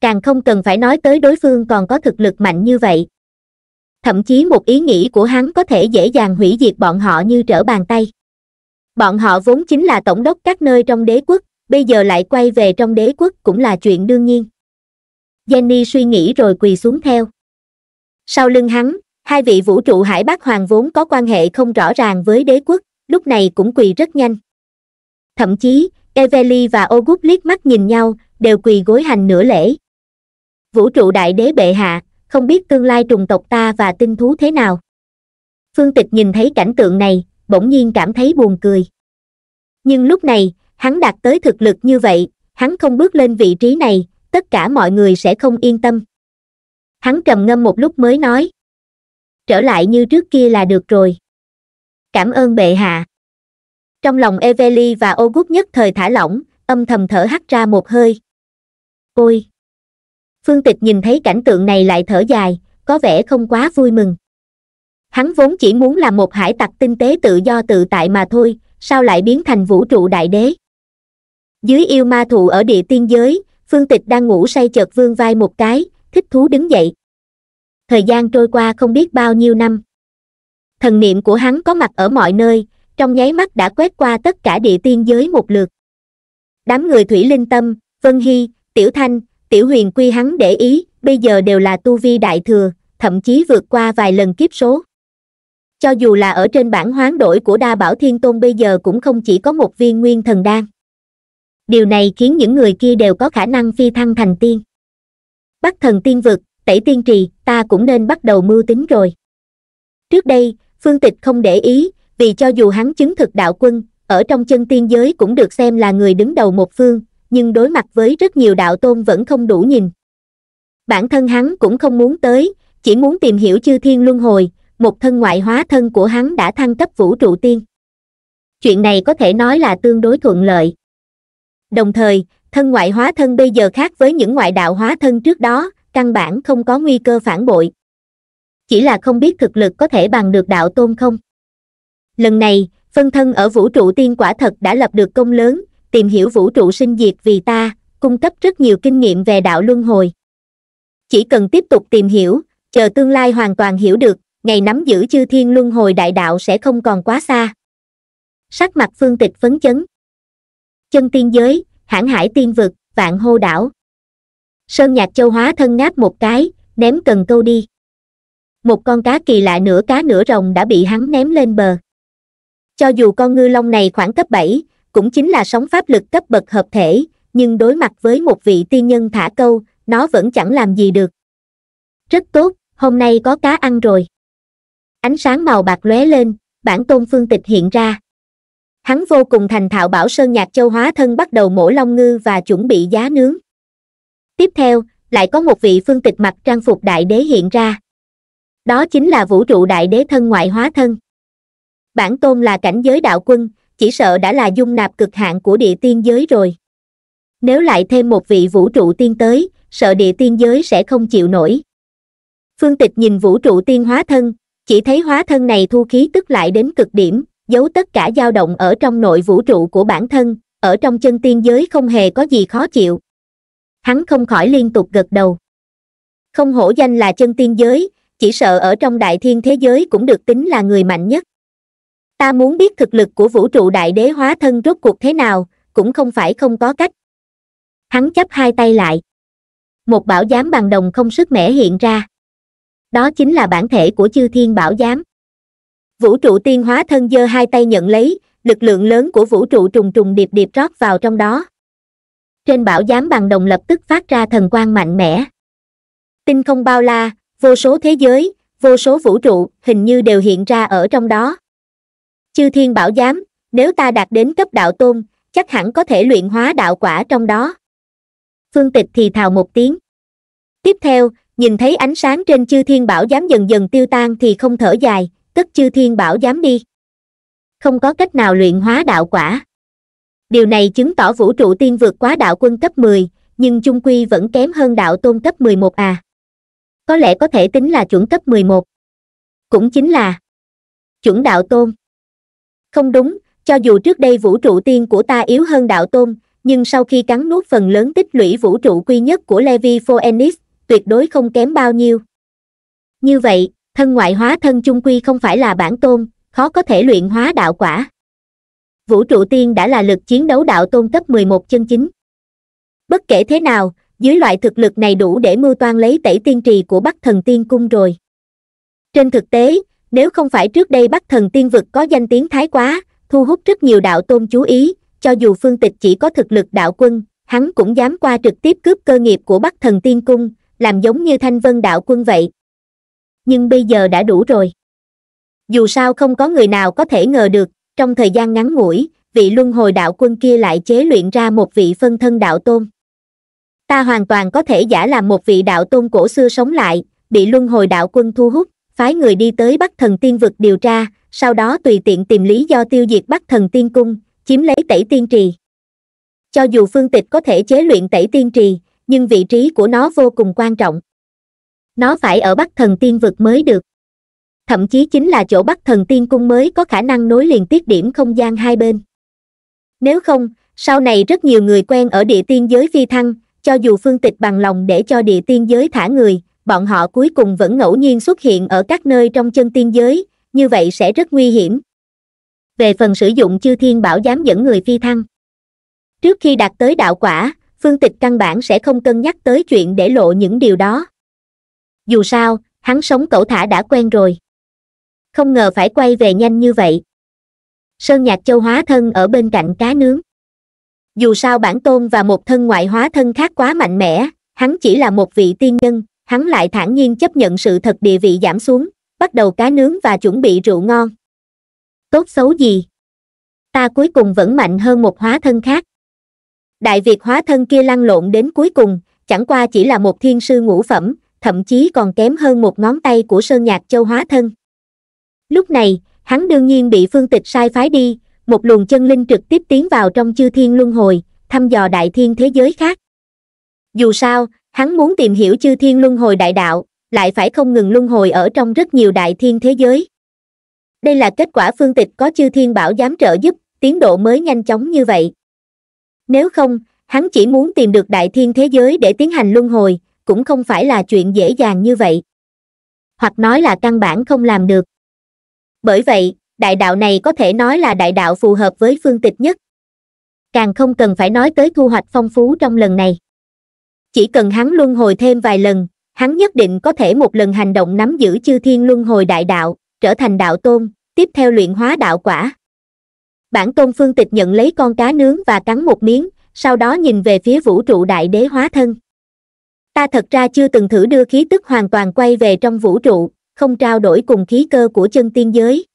càng không cần phải nói tới đối phương còn có thực lực mạnh như vậy thậm chí một ý nghĩ của hắn có thể dễ dàng hủy diệt bọn họ như trở bàn tay bọn họ vốn chính là tổng đốc các nơi trong đế quốc bây giờ lại quay về trong đế quốc cũng là chuyện đương nhiên jenny suy nghĩ rồi quỳ xuống theo sau lưng hắn hai vị vũ trụ hải bác hoàng vốn có quan hệ không rõ ràng với đế quốc lúc này cũng quỳ rất nhanh thậm chí eveli và ogut liếc mắt nhìn nhau đều quỳ gối hành nửa lễ vũ trụ đại đế bệ hạ không biết tương lai trùng tộc ta và tinh thú thế nào phương tịch nhìn thấy cảnh tượng này bỗng nhiên cảm thấy buồn cười nhưng lúc này hắn đạt tới thực lực như vậy hắn không bước lên vị trí này tất cả mọi người sẽ không yên tâm hắn trầm ngâm một lúc mới nói trở lại như trước kia là được rồi cảm ơn bệ hạ trong lòng eveli và ô nhất thời thả lỏng âm thầm thở hắt ra một hơi ôi phương tịch nhìn thấy cảnh tượng này lại thở dài có vẻ không quá vui mừng hắn vốn chỉ muốn là một hải tặc tinh tế tự do tự tại mà thôi sao lại biến thành vũ trụ đại đế dưới yêu ma thụ ở địa tiên giới phương tịch đang ngủ say chợt vương vai một cái thích thú đứng dậy thời gian trôi qua không biết bao nhiêu năm thần niệm của hắn có mặt ở mọi nơi trong nháy mắt đã quét qua tất cả địa tiên giới một lượt đám người thủy linh tâm vân hy tiểu thanh tiểu huyền quy hắn để ý bây giờ đều là tu vi đại thừa thậm chí vượt qua vài lần kiếp số cho dù là ở trên bản hoán đổi của đa bảo thiên tôn bây giờ cũng không chỉ có một viên nguyên thần đan điều này khiến những người kia đều có khả năng phi thăng thành tiên bắt thần tiên vực tẩy tiên trì ta cũng nên bắt đầu mưu tính rồi trước đây phương tịch không để ý vì cho dù hắn chứng thực đạo quân ở trong chân tiên giới cũng được xem là người đứng đầu một phương nhưng đối mặt với rất nhiều đạo tôn vẫn không đủ nhìn bản thân hắn cũng không muốn tới chỉ muốn tìm hiểu chư thiên luân hồi một thân ngoại hóa thân của hắn đã thăng cấp vũ trụ tiên chuyện này có thể nói là tương đối thuận lợi đồng thời thân ngoại hóa thân bây giờ khác với những ngoại đạo hóa thân trước đó căn bản không có nguy cơ phản bội chỉ là không biết thực lực có thể bằng được đạo tôn không lần này phân thân ở vũ trụ tiên quả thật đã lập được công lớn tìm hiểu vũ trụ sinh diệt vì ta cung cấp rất nhiều kinh nghiệm về đạo luân hồi chỉ cần tiếp tục tìm hiểu chờ tương lai hoàn toàn hiểu được ngày nắm giữ chư thiên luân hồi đại đạo sẽ không còn quá xa sắc mặt phương tịch phấn chấn chân tiên giới hãn hải tiên vực vạn hô đảo sơn nhạc châu hóa thân ngáp một cái ném cần câu đi một con cá kỳ lạ nửa cá nửa rồng đã bị hắn ném lên bờ cho dù con ngư long này khoảng cấp bảy cũng chính là sóng pháp lực cấp bậc hợp thể nhưng đối mặt với một vị tiên nhân thả câu nó vẫn chẳng làm gì được rất tốt hôm nay có cá ăn rồi ánh sáng màu bạc lóe lên bản tôn phương tịch hiện ra hắn vô cùng thành thạo bảo sơn nhạc châu hóa thân bắt đầu mổ long ngư và chuẩn bị giá nướng tiếp theo lại có một vị phương tịch mặc trang phục đại đế hiện ra đó chính là vũ trụ đại đế thân ngoại hóa thân bản tôn là cảnh giới đạo quân chỉ sợ đã là dung nạp cực hạn của địa tiên giới rồi nếu lại thêm một vị vũ trụ tiên tới sợ địa tiên giới sẽ không chịu nổi phương tịch nhìn vũ trụ tiên hóa thân chỉ thấy hóa thân này thu khí tức lại đến cực điểm giấu tất cả dao động ở trong nội vũ trụ của bản thân ở trong chân tiên giới không hề có gì khó chịu hắn không khỏi liên tục gật đầu không hổ danh là chân tiên giới chỉ sợ ở trong đại thiên thế giới cũng được tính là người mạnh nhất ta muốn biết thực lực của vũ trụ đại đế hóa thân rốt cuộc thế nào cũng không phải không có cách hắn chấp hai tay lại một bảo giám bằng đồng không sức mẻ hiện ra đó chính là bản thể của chư thiên bảo giám vũ trụ tiên hóa thân dơ hai tay nhận lấy lực lượng lớn của vũ trụ trùng trùng điệp điệp rót vào trong đó trên bảo giám bằng đồng lập tức phát ra thần quang mạnh mẽ tinh không bao la vô số thế giới vô số vũ trụ hình như đều hiện ra ở trong đó chư thiên bảo giám nếu ta đạt đến cấp đạo tôn chắc hẳn có thể luyện hóa đạo quả trong đó phương tịch thì thào một tiếng tiếp theo nhìn thấy ánh sáng trên chư thiên bảo giám dần dần tiêu tan thì không thở dài tức chư thiên bảo dám đi không có cách nào luyện hóa đạo quả điều này chứng tỏ vũ trụ tiên vượt quá đạo quân cấp mười nhưng chung quy vẫn kém hơn đạo tôn cấp mười một à có lẽ có thể tính là chuẩn cấp mười một cũng chính là chuẩn đạo tôn không đúng cho dù trước đây vũ trụ tiên của ta yếu hơn đạo tôn nhưng sau khi cắn nuốt phần lớn tích lũy vũ trụ quy nhất của levi phoenix tuyệt đối không kém bao nhiêu như vậy thân ngoại hóa thân chung quy không phải là bản tôn khó có thể luyện hóa đạo quả vũ trụ tiên đã là lực chiến đấu đạo tôn cấp mười một chân chính bất kể thế nào dưới loại thực lực này đủ để mưu toan lấy tẩy tiên trì của bắc thần tiên cung rồi trên thực tế nếu không phải trước đây bắc thần tiên vực có danh tiếng thái quá thu hút rất nhiều đạo tôn chú ý cho dù phương tịch chỉ có thực lực đạo quân hắn cũng dám qua trực tiếp cướp cơ nghiệp của bắc thần tiên cung làm giống như thanh vân đạo quân vậy nhưng bây giờ đã đủ rồi dù sao không có người nào có thể ngờ được trong thời gian ngắn ngủi vị luân hồi đạo quân kia lại chế luyện ra một vị phân thân đạo tôn ta hoàn toàn có thể giả làm một vị đạo tôn cổ xưa sống lại bị luân hồi đạo quân thu hút phái người đi tới bắt thần tiên vực điều tra sau đó tùy tiện tìm lý do tiêu diệt bắt thần tiên cung chiếm lấy tẩy tiên trì cho dù phương tịch có thể chế luyện tẩy tiên trì nhưng vị trí của nó vô cùng quan trọng nó phải ở bắc thần tiên vực mới được thậm chí chính là chỗ bắc thần tiên cung mới có khả năng nối liền tiết điểm không gian hai bên nếu không sau này rất nhiều người quen ở địa tiên giới phi thăng cho dù phương tịch bằng lòng để cho địa tiên giới thả người bọn họ cuối cùng vẫn ngẫu nhiên xuất hiện ở các nơi trong chân tiên giới như vậy sẽ rất nguy hiểm về phần sử dụng chư thiên bảo Giám dẫn người phi thăng trước khi đạt tới đạo quả phương tịch căn bản sẽ không cân nhắc tới chuyện để lộ những điều đó dù sao hắn sống cẩu thả đã quen rồi không ngờ phải quay về nhanh như vậy sơn nhạc châu hóa thân ở bên cạnh cá nướng dù sao bản tôn và một thân ngoại hóa thân khác quá mạnh mẽ hắn chỉ là một vị tiên nhân hắn lại thản nhiên chấp nhận sự thật địa vị giảm xuống bắt đầu cá nướng và chuẩn bị rượu ngon tốt xấu gì ta cuối cùng vẫn mạnh hơn một hóa thân khác đại việt hóa thân kia lăn lộn đến cuối cùng chẳng qua chỉ là một thiên sư ngũ phẩm thậm chí còn kém hơn một ngón tay của Sơn Nhạc Châu hóa thân. Lúc này, hắn đương nhiên bị phương tịch sai phái đi, một luồng chân linh trực tiếp tiến vào trong chư thiên luân hồi, thăm dò đại thiên thế giới khác. Dù sao, hắn muốn tìm hiểu chư thiên luân hồi đại đạo, lại phải không ngừng luân hồi ở trong rất nhiều đại thiên thế giới. Đây là kết quả phương tịch có chư thiên bảo giám trợ giúp, tiến độ mới nhanh chóng như vậy. Nếu không, hắn chỉ muốn tìm được đại thiên thế giới để tiến hành luân hồi, cũng không phải là chuyện dễ dàng như vậy hoặc nói là căn bản không làm được bởi vậy đại đạo này có thể nói là đại đạo phù hợp với phương tịch nhất càng không cần phải nói tới thu hoạch phong phú trong lần này chỉ cần hắn luân hồi thêm vài lần hắn nhất định có thể một lần hành động nắm giữ chư thiên luân hồi đại đạo trở thành đạo tôn tiếp theo luyện hóa đạo quả bản tôn phương tịch nhận lấy con cá nướng và cắn một miếng sau đó nhìn về phía vũ trụ đại đế hóa thân ta thật ra chưa từng thử đưa khí tức hoàn toàn quay về trong vũ trụ không trao đổi cùng khí cơ của chân tiên giới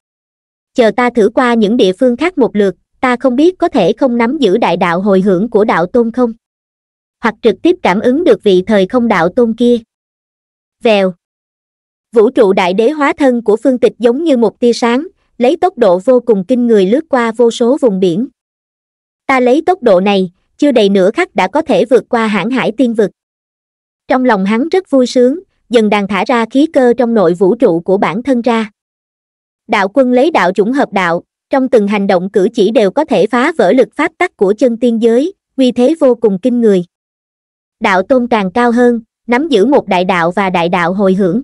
chờ ta thử qua những địa phương khác một lượt ta không biết có thể không nắm giữ đại đạo hồi hưởng của đạo tôn không hoặc trực tiếp cảm ứng được vị thời không đạo tôn kia vèo vũ trụ đại đế hóa thân của phương tịch giống như một tia sáng lấy tốc độ vô cùng kinh người lướt qua vô số vùng biển ta lấy tốc độ này chưa đầy nửa khắc đã có thể vượt qua hãng hải tiên vực trong lòng hắn rất vui sướng dần đàn thả ra khí cơ trong nội vũ trụ của bản thân ra đạo quân lấy đạo chủng hợp đạo trong từng hành động cử chỉ đều có thể phá vỡ lực pháp tắc của chân tiên giới uy thế vô cùng kinh người đạo tôn càng cao hơn nắm giữ một đại đạo và đại đạo hồi hưởng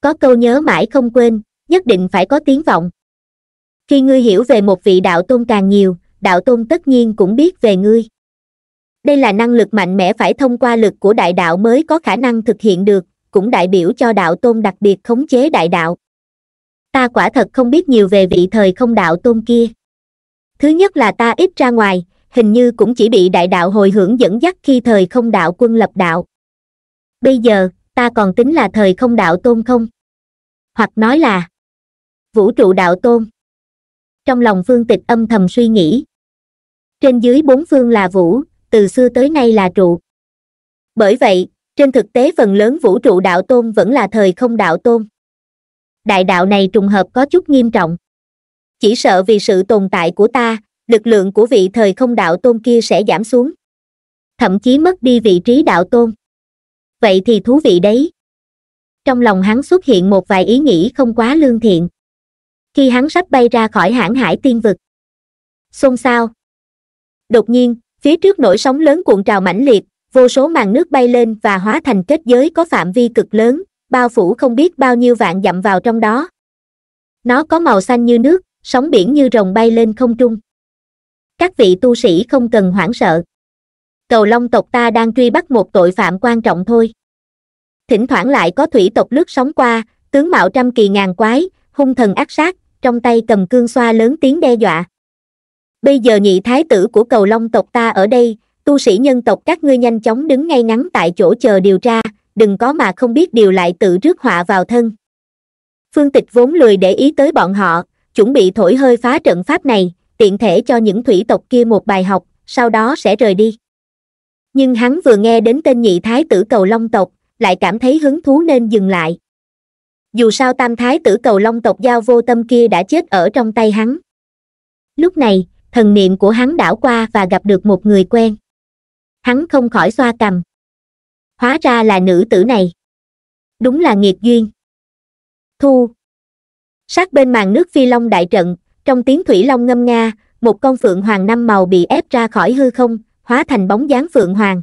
có câu nhớ mãi không quên nhất định phải có tiếng vọng khi ngươi hiểu về một vị đạo tôn càng nhiều đạo tôn tất nhiên cũng biết về ngươi đây là năng lực mạnh mẽ phải thông qua lực của đại đạo mới có khả năng thực hiện được cũng đại biểu cho đạo tôn đặc biệt khống chế đại đạo ta quả thật không biết nhiều về vị thời không đạo tôn kia thứ nhất là ta ít ra ngoài hình như cũng chỉ bị đại đạo hồi hưởng dẫn dắt khi thời không đạo quân lập đạo bây giờ ta còn tính là thời không đạo tôn không hoặc nói là vũ trụ đạo tôn trong lòng phương tịch âm thầm suy nghĩ trên dưới bốn phương là vũ từ xưa tới nay là trụ bởi vậy trên thực tế phần lớn vũ trụ đạo tôn vẫn là thời không đạo tôn đại đạo này trùng hợp có chút nghiêm trọng chỉ sợ vì sự tồn tại của ta lực lượng của vị thời không đạo tôn kia sẽ giảm xuống thậm chí mất đi vị trí đạo tôn vậy thì thú vị đấy trong lòng hắn xuất hiện một vài ý nghĩ không quá lương thiện khi hắn sắp bay ra khỏi hãng hải tiên vực xôn xao đột nhiên Phía trước nổi sóng lớn cuộn trào mãnh liệt, vô số màn nước bay lên và hóa thành kết giới có phạm vi cực lớn, bao phủ không biết bao nhiêu vạn dặm vào trong đó. Nó có màu xanh như nước, sóng biển như rồng bay lên không trung. Các vị tu sĩ không cần hoảng sợ. Cầu Long tộc ta đang truy bắt một tội phạm quan trọng thôi. Thỉnh thoảng lại có thủy tộc lướt sóng qua, tướng mạo trăm kỳ ngàn quái, hung thần ác sát, trong tay cầm cương xoa lớn tiếng đe dọa bây giờ nhị thái tử của cầu long tộc ta ở đây tu sĩ nhân tộc các ngươi nhanh chóng đứng ngay ngắn tại chỗ chờ điều tra đừng có mà không biết điều lại tự rước họa vào thân phương tịch vốn lười để ý tới bọn họ chuẩn bị thổi hơi phá trận pháp này tiện thể cho những thủy tộc kia một bài học sau đó sẽ rời đi nhưng hắn vừa nghe đến tên nhị thái tử cầu long tộc lại cảm thấy hứng thú nên dừng lại dù sao tam thái tử cầu long tộc giao vô tâm kia đã chết ở trong tay hắn lúc này thần niệm của hắn đảo qua và gặp được một người quen hắn không khỏi xoa cầm. hóa ra là nữ tử này đúng là nghiệt duyên thu sát bên màn nước phi long đại trận trong tiếng thủy long ngâm nga một con phượng hoàng năm màu bị ép ra khỏi hư không hóa thành bóng dáng phượng hoàng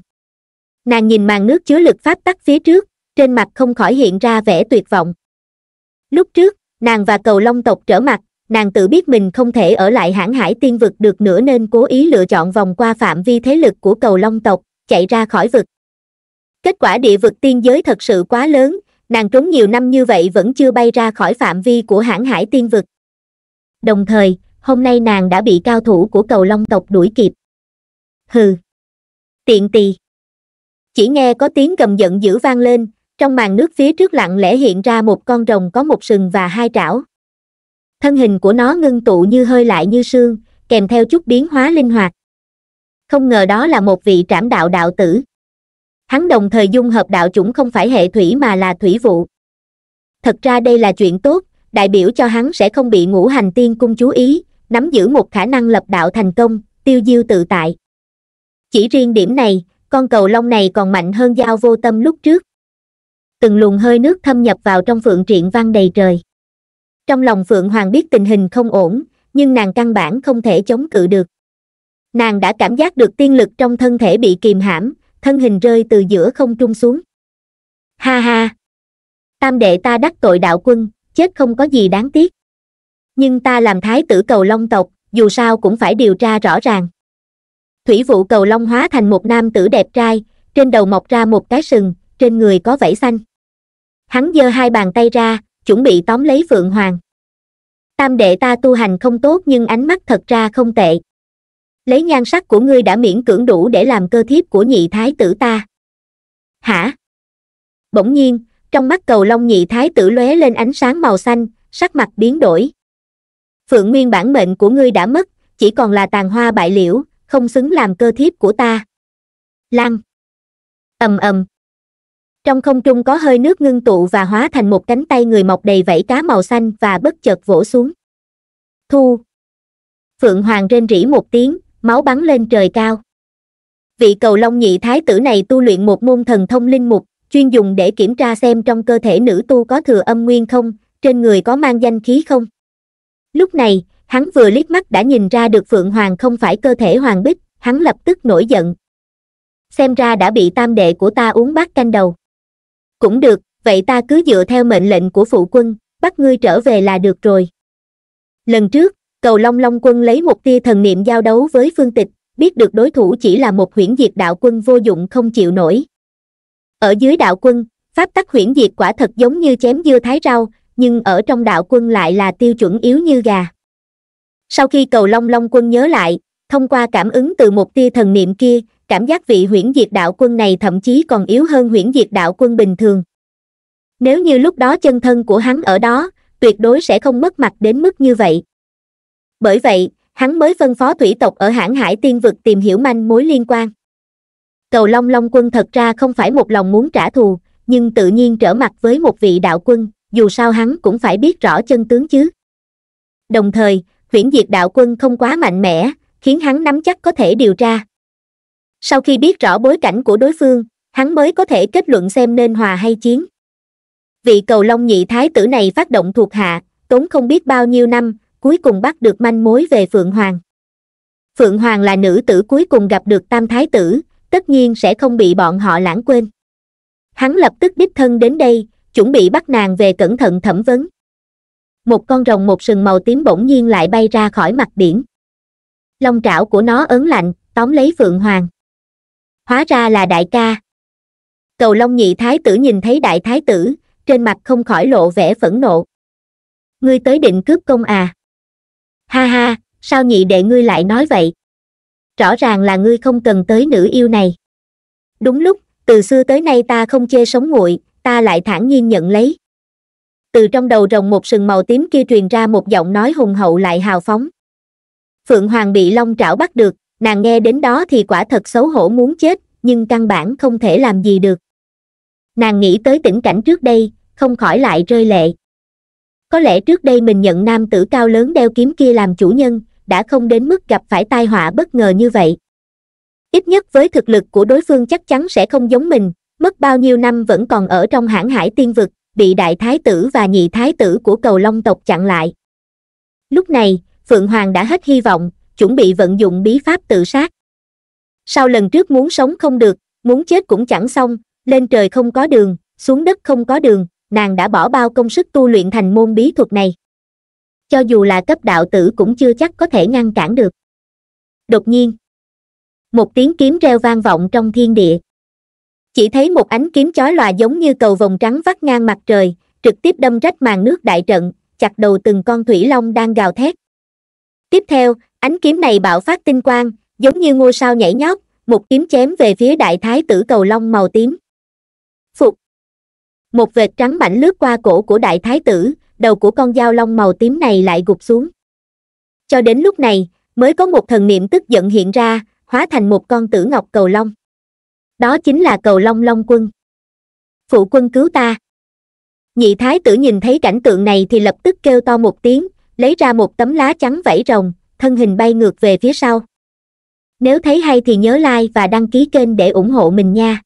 nàng nhìn màn nước chứa lực pháp tắc phía trước trên mặt không khỏi hiện ra vẻ tuyệt vọng lúc trước nàng và cầu long tộc trở mặt nàng tự biết mình không thể ở lại hãng hải tiên vực được nữa nên cố ý lựa chọn vòng qua phạm vi thế lực của cầu long tộc chạy ra khỏi vực kết quả địa vực tiên giới thật sự quá lớn nàng trốn nhiều năm như vậy vẫn chưa bay ra khỏi phạm vi của hãng hải tiên vực đồng thời hôm nay nàng đã bị cao thủ của cầu long tộc đuổi kịp hừ tiện tì chỉ nghe có tiếng cầm giận dữ vang lên trong màn nước phía trước lặng lẽ hiện ra một con rồng có một sừng và hai trảo thân hình của nó ngưng tụ như hơi lại như sương kèm theo chút biến hóa linh hoạt không ngờ đó là một vị trảm đạo đạo tử hắn đồng thời dung hợp đạo chủng không phải hệ thủy mà là thủy vụ thật ra đây là chuyện tốt đại biểu cho hắn sẽ không bị ngũ hành tiên cung chú ý nắm giữ một khả năng lập đạo thành công tiêu diêu tự tại chỉ riêng điểm này con cầu long này còn mạnh hơn dao vô tâm lúc trước từng luồng hơi nước thâm nhập vào trong phượng triện văn đầy trời trong lòng Phượng Hoàng biết tình hình không ổn, nhưng nàng căn bản không thể chống cự được. Nàng đã cảm giác được tiên lực trong thân thể bị kìm hãm, thân hình rơi từ giữa không trung xuống. Ha ha! Tam đệ ta đắc tội đạo quân, chết không có gì đáng tiếc. Nhưng ta làm thái tử cầu long tộc, dù sao cũng phải điều tra rõ ràng. Thủy vụ cầu long hóa thành một nam tử đẹp trai, trên đầu mọc ra một cái sừng, trên người có vảy xanh. Hắn giơ hai bàn tay ra, chuẩn bị tóm lấy phượng hoàng tam đệ ta tu hành không tốt nhưng ánh mắt thật ra không tệ lấy nhan sắc của ngươi đã miễn cưỡng đủ để làm cơ thiếp của nhị thái tử ta hả bỗng nhiên trong mắt cầu long nhị thái tử lóe lên ánh sáng màu xanh sắc mặt biến đổi phượng nguyên bản mệnh của ngươi đã mất chỉ còn là tàn hoa bại liễu không xứng làm cơ thiếp của ta lăng ầm ầm trong không trung có hơi nước ngưng tụ và hóa thành một cánh tay người mọc đầy vảy cá màu xanh và bất chợt vỗ xuống thu phượng hoàng rên rỉ một tiếng máu bắn lên trời cao vị cầu long nhị thái tử này tu luyện một môn thần thông linh mục chuyên dùng để kiểm tra xem trong cơ thể nữ tu có thừa âm nguyên không trên người có mang danh khí không lúc này hắn vừa liếc mắt đã nhìn ra được phượng hoàng không phải cơ thể hoàng bích hắn lập tức nổi giận xem ra đã bị tam đệ của ta uống bát canh đầu cũng được vậy ta cứ dựa theo mệnh lệnh của phụ quân bắt ngươi trở về là được rồi lần trước cầu long long quân lấy một tia thần niệm giao đấu với phương tịch biết được đối thủ chỉ là một huyễn diệt đạo quân vô dụng không chịu nổi ở dưới đạo quân pháp tắc huyễn diệt quả thật giống như chém dưa thái rau nhưng ở trong đạo quân lại là tiêu chuẩn yếu như gà sau khi cầu long long quân nhớ lại thông qua cảm ứng từ một tia thần niệm kia cảm giác vị huyễn diệt đạo quân này thậm chí còn yếu hơn huyễn diệt đạo quân bình thường. Nếu như lúc đó chân thân của hắn ở đó, tuyệt đối sẽ không mất mặt đến mức như vậy. Bởi vậy, hắn mới phân phó thủy tộc ở hãng hải tiên vực tìm hiểu manh mối liên quan. Cầu Long Long quân thật ra không phải một lòng muốn trả thù, nhưng tự nhiên trở mặt với một vị đạo quân, dù sao hắn cũng phải biết rõ chân tướng chứ. Đồng thời, huyễn diệt đạo quân không quá mạnh mẽ, khiến hắn nắm chắc có thể điều tra sau khi biết rõ bối cảnh của đối phương hắn mới có thể kết luận xem nên hòa hay chiến vị cầu long nhị thái tử này phát động thuộc hạ tốn không biết bao nhiêu năm cuối cùng bắt được manh mối về phượng hoàng phượng hoàng là nữ tử cuối cùng gặp được tam thái tử tất nhiên sẽ không bị bọn họ lãng quên hắn lập tức đích thân đến đây chuẩn bị bắt nàng về cẩn thận thẩm vấn một con rồng một sừng màu tím bỗng nhiên lại bay ra khỏi mặt biển long trảo của nó ấn lạnh tóm lấy phượng hoàng hóa ra là đại ca cầu long nhị thái tử nhìn thấy đại thái tử trên mặt không khỏi lộ vẻ phẫn nộ ngươi tới định cướp công à ha ha sao nhị đệ ngươi lại nói vậy rõ ràng là ngươi không cần tới nữ yêu này đúng lúc từ xưa tới nay ta không chê sống nguội ta lại thản nhiên nhận lấy từ trong đầu rồng một sừng màu tím kia truyền ra một giọng nói hùng hậu lại hào phóng phượng hoàng bị long trảo bắt được nàng nghe đến đó thì quả thật xấu hổ muốn chết nhưng căn bản không thể làm gì được nàng nghĩ tới tỉnh cảnh trước đây không khỏi lại rơi lệ có lẽ trước đây mình nhận nam tử cao lớn đeo kiếm kia làm chủ nhân đã không đến mức gặp phải tai họa bất ngờ như vậy ít nhất với thực lực của đối phương chắc chắn sẽ không giống mình mất bao nhiêu năm vẫn còn ở trong hãng hải tiên vực bị đại thái tử và nhị thái tử của cầu long tộc chặn lại lúc này phượng hoàng đã hết hy vọng chuẩn bị vận dụng bí pháp tự sát sau lần trước muốn sống không được muốn chết cũng chẳng xong lên trời không có đường xuống đất không có đường nàng đã bỏ bao công sức tu luyện thành môn bí thuật này cho dù là cấp đạo tử cũng chưa chắc có thể ngăn cản được đột nhiên một tiếng kiếm reo vang vọng trong thiên địa chỉ thấy một ánh kiếm chói lòa giống như cầu vòng trắng vắt ngang mặt trời trực tiếp đâm rách màn nước đại trận chặt đầu từng con thủy long đang gào thét tiếp theo ánh kiếm này bạo phát tinh quang giống như ngôi sao nhảy nhót một kiếm chém về phía đại thái tử cầu long màu tím phục một vệt trắng mảnh lướt qua cổ của đại thái tử đầu của con dao long màu tím này lại gục xuống cho đến lúc này mới có một thần niệm tức giận hiện ra hóa thành một con tử ngọc cầu long đó chính là cầu long long quân phụ quân cứu ta nhị thái tử nhìn thấy cảnh tượng này thì lập tức kêu to một tiếng lấy ra một tấm lá trắng vẫy rồng thân hình bay ngược về phía sau nếu thấy hay thì nhớ like và đăng ký kênh để ủng hộ mình nha